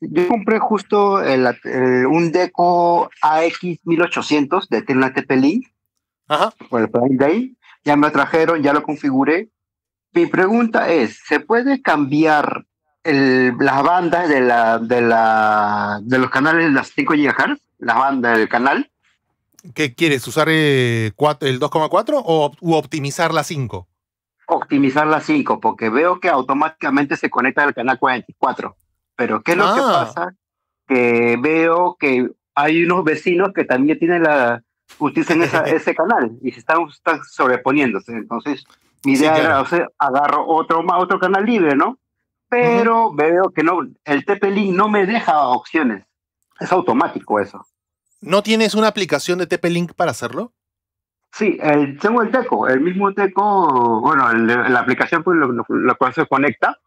D: yo compré justo eh, un Deco AX1800 de Tina Tepelín Ajá. por el de Ya me lo trajeron, ya lo configuré. Mi pregunta es, ¿se puede cambiar las bandas de, la, de, de los canales de las 5 GHz? Las bandas del canal.
A: ¿Qué quieres? ¿Usar eh, el 2,4 o
D: optimizar la 5? optimizar la 5, porque veo que automáticamente se conecta al canal 44. Pero ¿qué es lo que ah. pasa? Que veo que hay unos vecinos que también tienen la utilizan esa, *laughs* ese canal y se están, sobreponiéndose. Entonces, mi idea era, agarro otro, canal libre, ¿no? Pero veo que no, el TP-Link no me deja opciones. Es automático eso.
A: ¿No tienes una aplicación de TP-Link para hacerlo?
D: Sí, tengo el Teco, el mismo Teco, bueno, la aplicación pues, lo, cual se conecta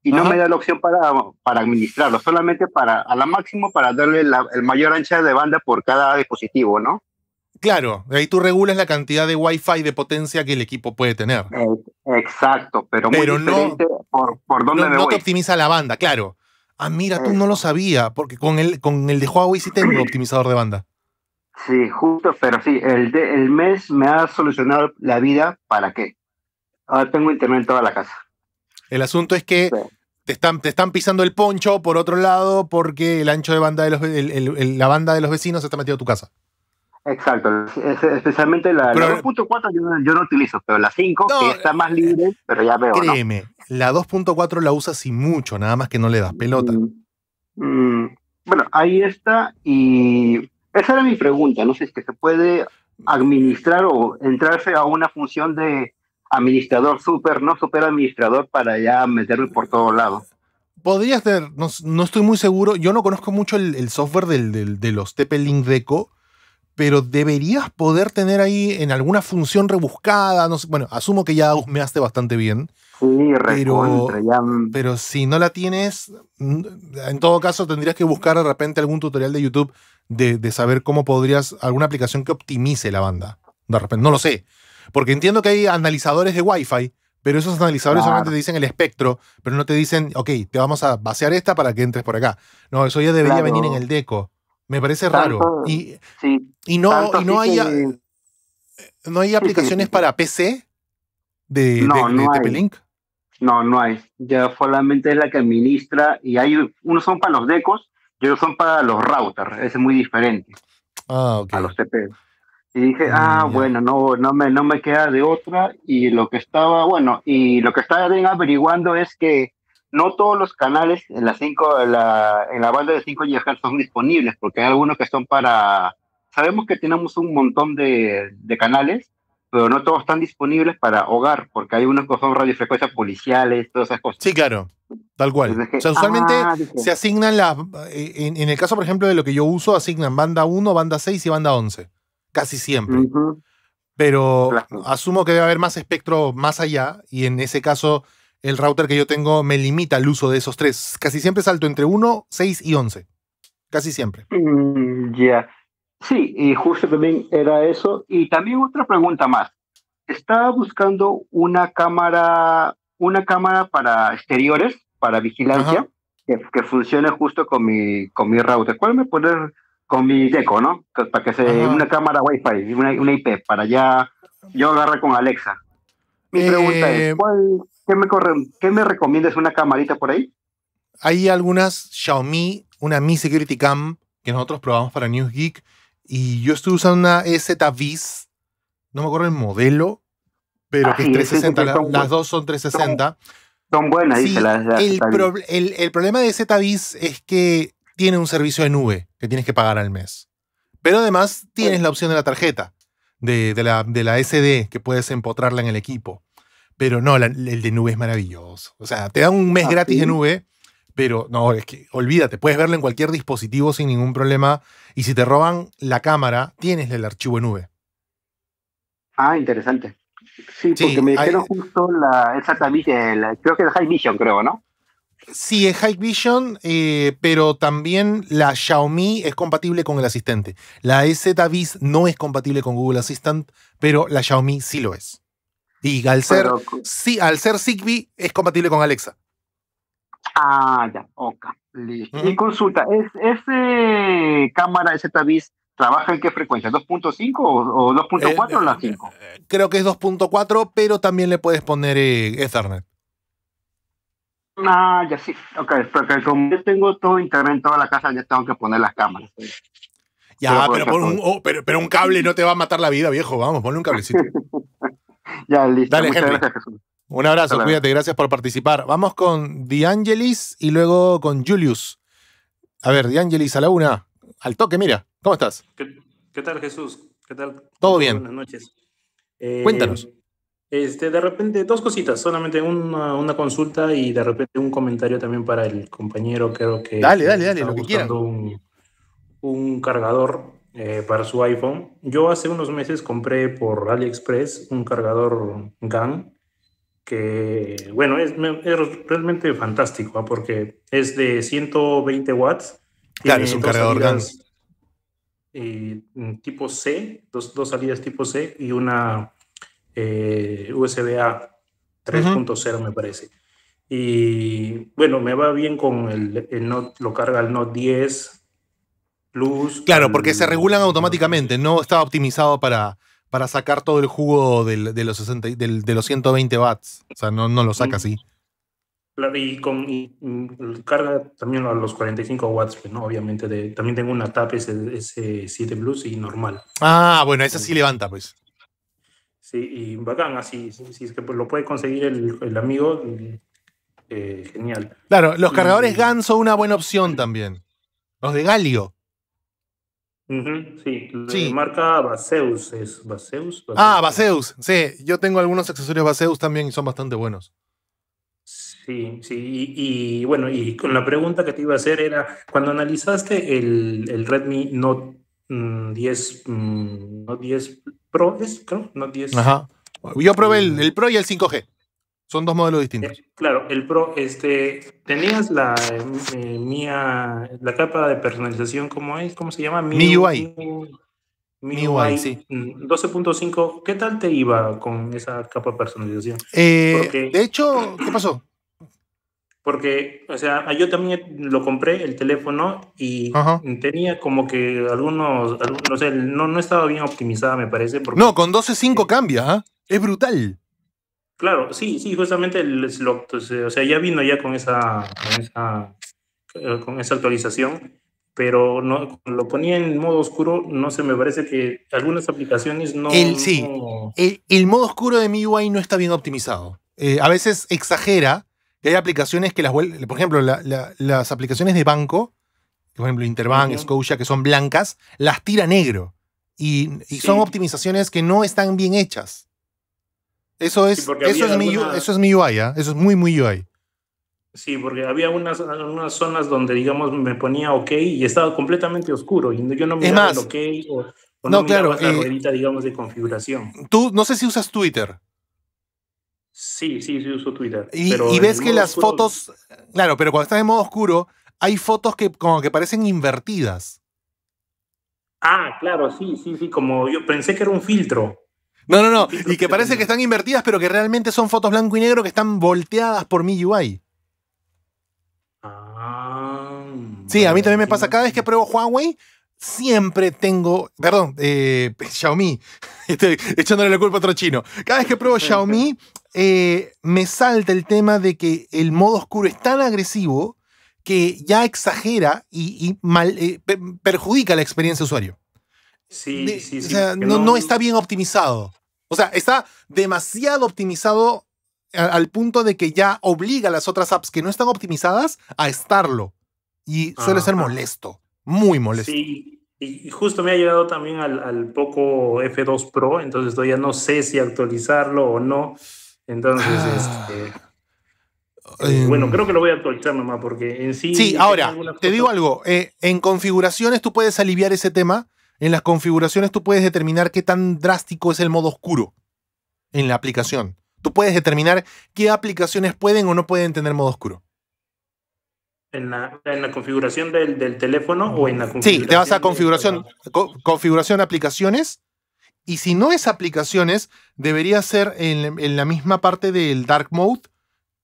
D: y no me da la opción para, para administrarlo, solamente para, a la máximo para darle la, el mayor ancho de banda por cada dispositivo, ¿no?
A: Claro, ahí tú regulas la cantidad de Wi-Fi de potencia que el equipo puede tener. Eh, exacto, pero, no,
D: por, dónde te optimiza
A: la banda, claro. Ah, mira, tú no lo eh. sabía, porque con el, con el de Huawei sí tengo optimizador de banda.
D: Sí, justo, pero sí, el, mes me ha solucionado la vida para qué. Ahora tengo internet en toda la casa.
A: El asunto es que te, están, te están pisando el poncho por otro lado porque el ancho de banda de los, la banda de los vecinos
D: está metido a tu casa. Exacto, especialmente la, 2.4 yo, no utilizo, pero la 5, está más libre, eh, pero ya veo. Créeme,
A: la 2.4 la usas y mucho, nada más que no le das
D: pelota. Mm, mm, bueno, ahí está, y esa era mi pregunta, no sé si se puede administrar o entrarse a una función de administrador super, no super administrador para ya meterlo por todos lados.
A: Podrías ser, no, estoy muy seguro, yo no conozco mucho el, software del, de los TP-Link Deco, pero deberías poder tener ahí en alguna función rebuscada, bueno, asumo que ya me bastante bien.
B: Sí, pero,
A: pero si no la tienes, mm, en todo caso tendrías que buscar de repente algún tutorial de YouTube de, saber cómo podrías, alguna aplicación que optimice la banda. De repente, no lo sé, porque entiendo que hay analizadores de Wi-Fi, pero esos analizadores solamente te dicen el espectro, pero no te dicen, ok, te vamos a vaciar esta para que entres por acá. No, eso ya debería venir en el deco. Me parece raro. Y, y no, no, hay, no hay aplicaciones para PC
I: de, no TP-Link.
D: No, no hay. Ya solamente es la que administra y hay unos son para los decos y otros son para los routers. Es muy diferente ah, okay. a los TP. Y dije, mm, ah, bueno, no, no, me, no me queda de otra. Y lo que estaba, bueno, y lo que estaba averiguando es que no todos los canales en, cinco, la, banda de 5 GHz son disponibles, porque hay algunos que son para... Sabemos que tenemos un montón de, canales, pero no todos están disponibles para hogar, porque hay unos que son radiofrecuencias policiales, todas esas cosas. Sí, claro, tal cual. o sea, usualmente ah, se
A: asignan las... Eh, en, el caso, por ejemplo, de lo que yo uso, asignan banda 1, banda 6 y banda 11, casi siempre. Pero asumo que debe haber más espectro más allá, y en ese caso el router que yo tengo me limita el uso de esos tres. Casi siempre salto entre 1, 6 y 11. Casi siempre.
K: Mm, ya.
D: Sí, y justo también era eso. Y también otra pregunta más. Estaba buscando una cámara, una cámara para exteriores, para vigilancia, que, funcione justo con mi, con mi router. ¿Cuál me poner con mi deco, ¿no? Para que sea una cámara Wi-Fi, una, IP, para ya yo agarre con Alexa. Mi pregunta es, eh, ¿cuál, ¿Qué me, recomiendas? ¿Una camarita por ahí?
A: Hay algunas Xiaomi, una Mi Security Cam
D: que nosotros probamos para News
A: Geek y yo estoy usando una ZViz no me acuerdo el modelo, pero que ah, es 360, las dos son 360. Son, buenas, dice la, el, problema de ZViz es que tiene un servicio de nube que tienes que pagar al mes. Pero además tienes la opción de la tarjeta, de la SD, que puedes empotrarla en el equipo. Pero no, el de nube es maravilloso. O sea, te dan un mes ah, gratis de nube, pero no, es que olvídate, puedes verlo en cualquier dispositivo sin ningún problema. Y si te roban la cámara, tienes el archivo de nube.
D: Ah, interesante. Sí, porque me dijeron justo la, exactamente, creo que es High Vision, creo, ¿no?
A: Sí, es High Vision, eh, pero también la Xiaomi es compatible con el asistente. La Z no es compatible con Google Assistant, pero la Xiaomi sí lo es. Y al ser, sí, al ser Zigbee es compatible con Alexa.
D: Ah, ya, ok. Listo. Y consulta, ¿es, ¿ese cámara ZBIS trabaja en qué frecuencia? ¿2.5 o, 2.4 o la 5? Eh, eh, eh, creo que es 2.4,
A: pero también le puedes poner Ethernet.
D: Ah, ya sí. Ok, porque como yo tengo todo internet en toda la casa, ya tengo que poner las cámaras.
A: Ya, pero, un, oh, pero, pero, un cable no te va a matar la vida, viejo. Vamos, ponle un cablecito. *laughs* Ya, listo. Un abrazo, cuídate, gracias por participar. Vamos con Diangelis y luego con Julius. A ver, Diangelis a la una, al toque, mira, ¿cómo estás?
F: ¿Qué, tal, Jesús? ¿Qué tal? Todo bien. Buenas noches. Eh, Cuéntanos. Este, de repente, dos cositas, solamente una, una, consulta y de repente un comentario también para el compañero, creo que... Dale, dale, dale, lo que quieras. un cargador eh, para su iPhone. Yo hace unos meses compré por AliExpress un cargador GAN que, bueno, es, es realmente fantástico ¿ah? porque es de 120 watts. Claro, es un cargador GAN. y eh, mm, tipo C, dos, dos, salidas tipo C y una eh, USB A 3.0 me parece. Y bueno, me va bien con el, el Note, lo carga el Note 10, Claro, porque se regulan
A: automáticamente, no estaba optimizado para, para sacar todo el jugo de, los de los 120 watts. O sea, no, no lo saca mm. así.
F: Y, mm, carga también a los 45 watts, pues, ¿no? Obviamente. también tengo una TAP S7
A: Plus y normal. Ah, bueno, esa sí levanta, pues.
F: Sí, y bacán, así. Si, es que pues, lo puede conseguir el, amigo, eh, genial.
A: Claro, los cargadores GAN son una buena opción también. Los de Galio
F: sí, sí. marca Baseus es Baseus, Baseus. Ah, Baseus,
A: sí. Yo tengo algunos accesorios Baseus también y son bastante buenos.
F: Sí, sí. Y, bueno, y con la pregunta que te iba a hacer era, cuando analizaste el, Redmi Note
A: 10, mm, mm,
F: Note 10 Pro, ¿es? Creo, Note 10. Ajá.
A: Yo probé el mm. Pro y el 5G. Son dos modelos distintos. Eh,
F: claro, el Pro, este, tenías la eh, mía, la capa de personalización, ¿cómo es? ¿Cómo se llama? mi UI. sí. 12.5, mm, ¿qué tal te iba con esa capa de personalización? Eh, de
A: hecho, ¿qué pasó?
F: Porque, o sea, ah, yo también lo compré, el teléfono, y tenía como que algunos, no sé no, no estaba bien optimizada, me parece. no, con
A: 12.5 cambia, ¿ah? es brutal.
F: Claro, sí, sí, justamente o sea, ya vino ya con esa, eh, con esa, actualización, pero no, lo ponía en modo oscuro, no se me parece que algunas aplicaciones no... sí,
A: El, modo oscuro de MIUI no está bien optimizado. Eh, a veces exagera, y hay aplicaciones que las vuelven, por ejemplo, las aplicaciones de banco, por ejemplo, Interbank, uh que son blancas, las tira negro. Y, son optimizaciones que no están bien hechas. Eso es, eso, mi, eso es UI, eso es muy, muy UI.
F: Sí, porque había unas, unas zonas donde, digamos, me ponía OK y estaba completamente oscuro y yo no me más,
A: o, no, claro, eh, ruedita,
F: digamos, de configuración.
A: Tú, no sé si usas Twitter.
F: Sí, sí, sí uso Twitter. Y, ves que las fotos,
A: claro, pero cuando estás en modo oscuro, hay fotos que como que parecen invertidas. Ah, claro, sí, sí, sí, como yo pensé que era un filtro. No, no, no. Y que parece que están invertidas, pero que realmente son fotos blanco y negro que están volteadas por mi UI. Ah, sí, a mí también me pasa. Cada vez que pruebo Huawei, siempre tengo. Perdón, eh, *laughs* Xiaomi. *laughs* Estoy echándole la culpa a otro chino. Cada vez que pruebo Xiaomi, *laughs* eh, me salta el tema de que el modo oscuro es tan agresivo que ya exagera y, eh, perjudica la experiencia de usuario.
F: Sí, sí, sí. no, está
A: bien optimizado. O sea, está demasiado optimizado al, punto de que ya obliga a las otras apps que no están optimizadas a estarlo. Y suele ser molesto, muy molesto. Sí, y justo
F: me ha llegado también al, Poco F2 Pro, entonces todavía no sé si actualizarlo o no. Entonces, ah. este, eh, em. bueno, creo que lo voy a actualizar mamá,
A: porque en sí... Sí, ahora, te digo algo, eh, en configuraciones tú puedes aliviar ese tema en las configuraciones tú puedes determinar qué tan drástico es el modo oscuro en la aplicación. Tú puedes determinar qué aplicaciones pueden o no pueden tener modo oscuro.
F: En la, en la configuración del, teléfono o en la configuración. Sí, te vas a configuración,
A: configuración aplicaciones. Y si no es aplicaciones, debería ser en, en la misma parte del Dark Mode,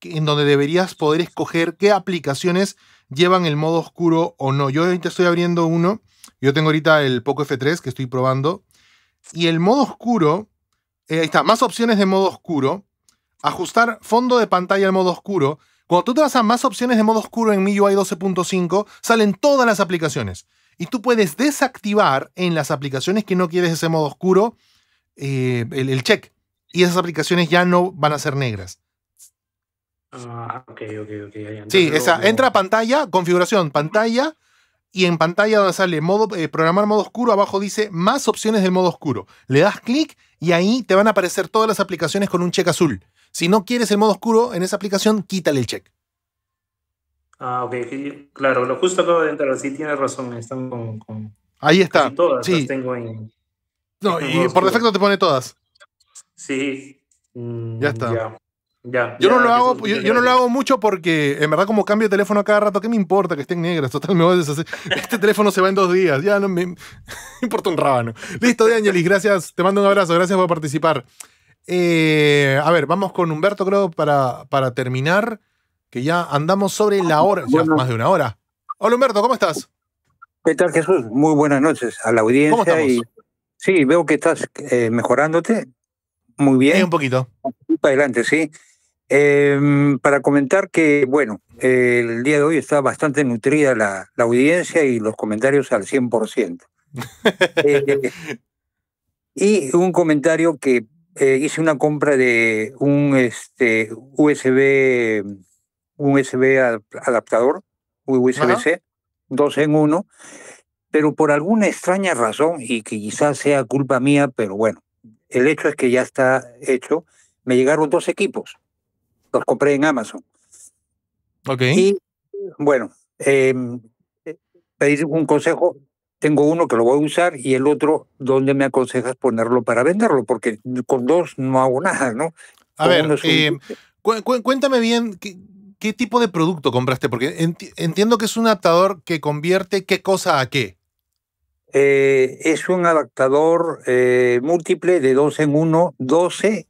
A: en donde deberías poder escoger qué aplicaciones llevan el modo oscuro o no. Yo ahorita estoy abriendo uno yo tengo ahorita el Poco F3 que estoy probando. Y el modo oscuro, eh, ahí está, más opciones de modo oscuro, ajustar fondo de pantalla al modo oscuro. Cuando tú te vas a más opciones de modo oscuro en MIUI 12.5, salen todas las aplicaciones. Y tú puedes desactivar en las aplicaciones que no quieres ese modo oscuro eh, el, check. Y esas aplicaciones ya no van a ser negras.
J: Ah, ok, ok, ok. sí,
A: entra a pantalla, configuración, pantalla, y en pantalla donde sale eh, programar modo oscuro, abajo dice más opciones del modo oscuro. Le das clic y ahí te van a aparecer todas las aplicaciones con un check azul. Si no quieres el modo oscuro en esa aplicación, quítale el check.
F: Ah, ok, claro, lo justo acabo de entrar, sí tienes razón, están con... ahí está. todas
A: tengo en... No, y por defecto te pone todas.
F: Sí. ya está yo, no lo hago, yo, no
A: lo hago mucho porque, en verdad, como cambio de teléfono cada rato, ¿qué me importa que estén negras? *laughs* Total, me voy a deshacer. Este teléfono se va en dos días. Ya no me, *laughs* importa un rábano. Listo, Danielis, gracias. Te mando un abrazo. Gracias por participar. Eh, a ver, vamos con Humberto, creo, para, para terminar, que ya andamos sobre la ah, hora, ya más de
G: una hora. Hola Humberto, ¿cómo estás? ¿Qué tal, Jesús? Muy buenas noches a la audiencia. sí, veo que estás eh, mejorándote. Muy bien. un poquito. Adelante, sí. Em, para comentar que, bueno, el día de hoy está bastante nutrida la, audiencia y los comentarios al 100%. *laughs* Eh, y un comentario que eh, hice una compra de un este, USB, un USB adaptador, USB-C, dos en uno, pero por alguna extraña razón, y que quizás sea culpa mía, pero bueno, el hecho es que ya está hecho, me llegaron dos equipos los compré en Amazon. Ok. Y bueno, pedir em, un consejo. Tengo uno que lo voy a usar y el otro, ¿dónde me aconsejas ponerlo para venderlo? Porque con dos no hago nada, ¿no?
B: A ver, em,
G: cuéntame bien qué, tipo de producto compraste, porque entiendo que es un adaptador que convierte qué cosa a qué. Eh, es un adaptador eh, múltiple de dos en uno, 12,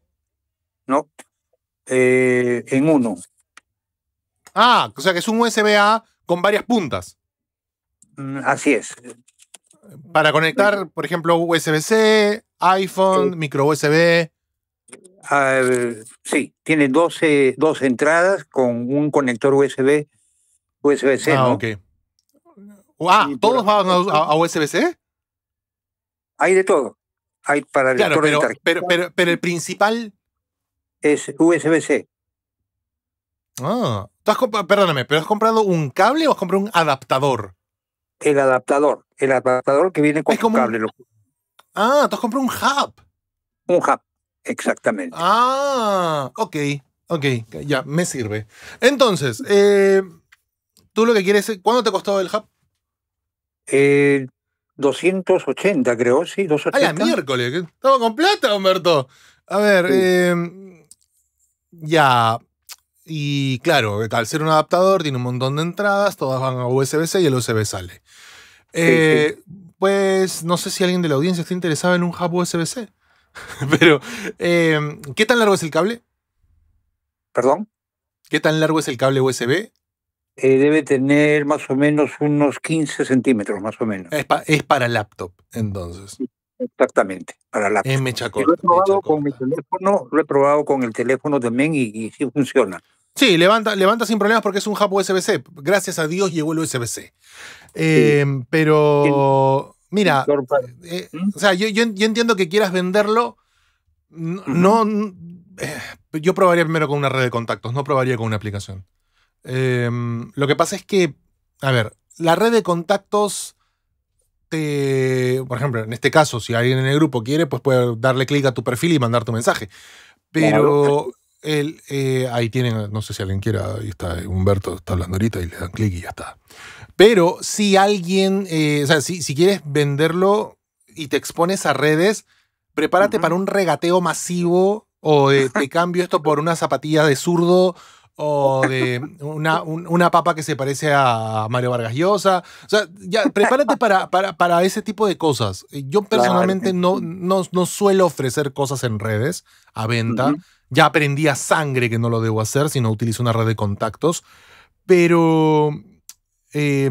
G: ¿no? Eh, en uno. Ah, o sea que es un USB-A con varias puntas. Mm, así es. Para conectar, por ejemplo, USB-C, iPhone, micro USB. sí, tiene 12, entradas con un conector USB, USB-C. Ah, ok. Ah, ¿todos van a, USB-C? Hay de todo. Hay para el claro, pero, pero, el principal es USB-C. Ah, perdóname, pero has comprado un cable o has comprado un adaptador? El adaptador, el adaptador que viene con cable. Ah, tú has comprado un hub. Un hub, exactamente.
A: Ah, ok, ok, ya, me sirve. Entonces, eh,
G: tú lo que quieres, ¿cuánto te costó el hub? Eh, 280, creo, sí, 280. ¡Ay, miércoles! Estaba con plata, Humberto. A ver, eh,
A: ya. Y claro, al ser un adaptador tiene un montón de entradas, todas van a USB-C y el USB sale. Eh, pues no sé si alguien de la audiencia está interesado en un hub USB-C. *laughs* Pero, eh, ¿qué tan largo es el
G: cable? ¿Perdón? ¿Qué tan largo es el cable USB? Eh, debe tener más o menos unos 15 centímetros, más o menos. Es, es para laptop, entonces. Exactamente, para la Lo he probado con mi teléfono, lo he probado con el teléfono también y, y sí funciona.
A: Sí, levanta, levanta sin problemas porque es un hub USB-C. Gracias a Dios llegó el USB-C. Em, pero, mira, eh, eh, ¿Mm? o sea, yo, entiendo que quieras venderlo. No, eh, yo probaría primero con una red de contactos, no probaría con una aplicación. Em, lo que pasa es que, a ver, la red de contactos este, por ejemplo, en este caso, si alguien en el grupo quiere, pues puede darle clic a tu perfil y mandar tu mensaje. Pero eh, ahí tienen, no sé si alguien quiera, ahí está Humberto, está hablando ahorita y le dan clic y ya está. Pero si alguien, eh, o sea, si, quieres venderlo y te expones a redes, prepárate para un regateo masivo o te cambio esto por una zapatilla de zurdo o de una, una, papa que se parece a Mario Vargas Llosa. O sea, ya, prepárate para, para, ese tipo de cosas. Yo personalmente no, no, suelo ofrecer cosas en redes a venta. Ya aprendí a sangre que no lo debo hacer, sino utilizo una red de contactos. Pero eh,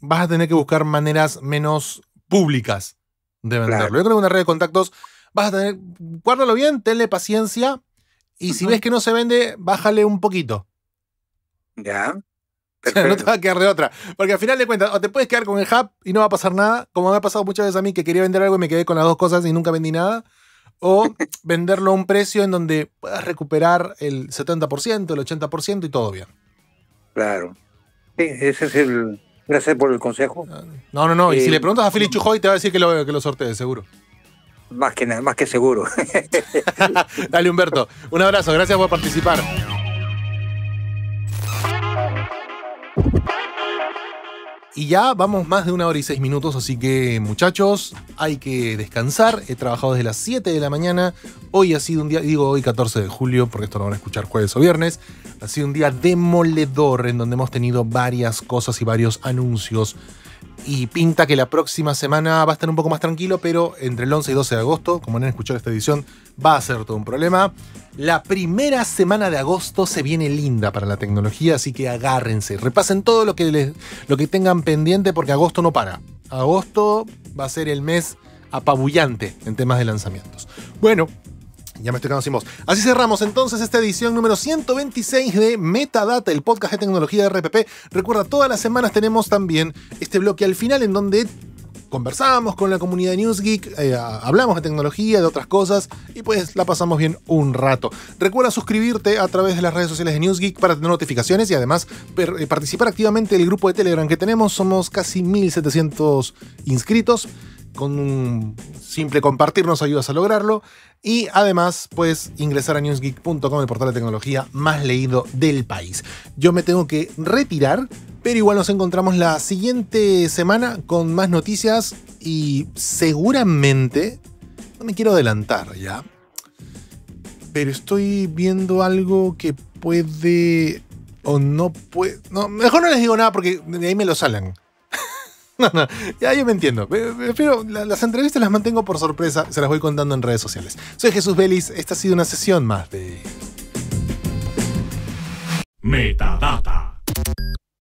A: vas a tener que buscar maneras menos públicas de venderlo. Yo creo que una red de contactos vas a tener, guárdalo bien, tenle paciencia, y si ves que no se vende, bájale un poquito. Ya. *laughs* no te va a quedar de otra. Porque al final de cuentas, o te puedes quedar con el hub y no va a pasar nada, como me ha pasado muchas veces a mí que quería vender algo y me quedé con las dos cosas y nunca vendí nada. O *laughs* venderlo a un precio en donde puedas recuperar el 70%, el 80% y todo bien.
G: Claro. Sí, ese es el. Gracias por el consejo.
A: No, no, no. y si le eh, preguntas a
G: Philly mm. Chujoy, te va a decir que lo,
A: que lo sortee, seguro.
G: Más que, más que seguro. *laughs* Dale, Humberto.
A: Un abrazo. Gracias por participar. Y ya vamos más de una hora y seis minutos, así que muchachos, hay que descansar. He trabajado desde las 7 de la mañana. Hoy ha sido un día, digo hoy 14 de julio, porque esto lo van a escuchar jueves o viernes. Ha sido un día demoledor en donde hemos tenido varias cosas y varios anuncios y pinta que la próxima semana va a estar un poco más tranquilo, pero entre el 11 y 12 de agosto, como han escuchado esta edición, va a ser todo un problema. La primera semana de agosto se viene linda para la tecnología, así que agárrense, repasen todo lo que, les, lo que tengan pendiente porque agosto no para. Agosto va a ser el mes apabullante en temas de lanzamientos. Bueno, ya me estoy quedando Así cerramos entonces esta edición número 126 de Metadata, el podcast de tecnología de RPP. Recuerda, todas las semanas tenemos también este bloque al final en donde conversamos con la comunidad de Newsgeek, eh, hablamos de tecnología, de otras cosas y pues la pasamos bien un rato. Recuerda suscribirte a través de las redes sociales de Newsgeek para tener notificaciones y además eh, participar activamente del grupo de Telegram que tenemos. Somos casi 1700 inscritos con un simple compartir nos ayudas a lograrlo. Y además puedes ingresar a newsgeek.com, el portal de tecnología más leído del país. Yo me tengo que retirar, pero igual nos encontramos la siguiente semana con más noticias y seguramente, no me quiero adelantar ya, pero estoy viendo algo que puede o no puede... mejor no les digo nada porque de ahí me lo salen. *laughs* No, ya yo me entiendo. Eh, eh, pero las entrevistas las mantengo por sorpresa, se las voy contando en redes sociales. Soy Jesús Vélez, esta ha sido una sesión más de.
B: Metadata.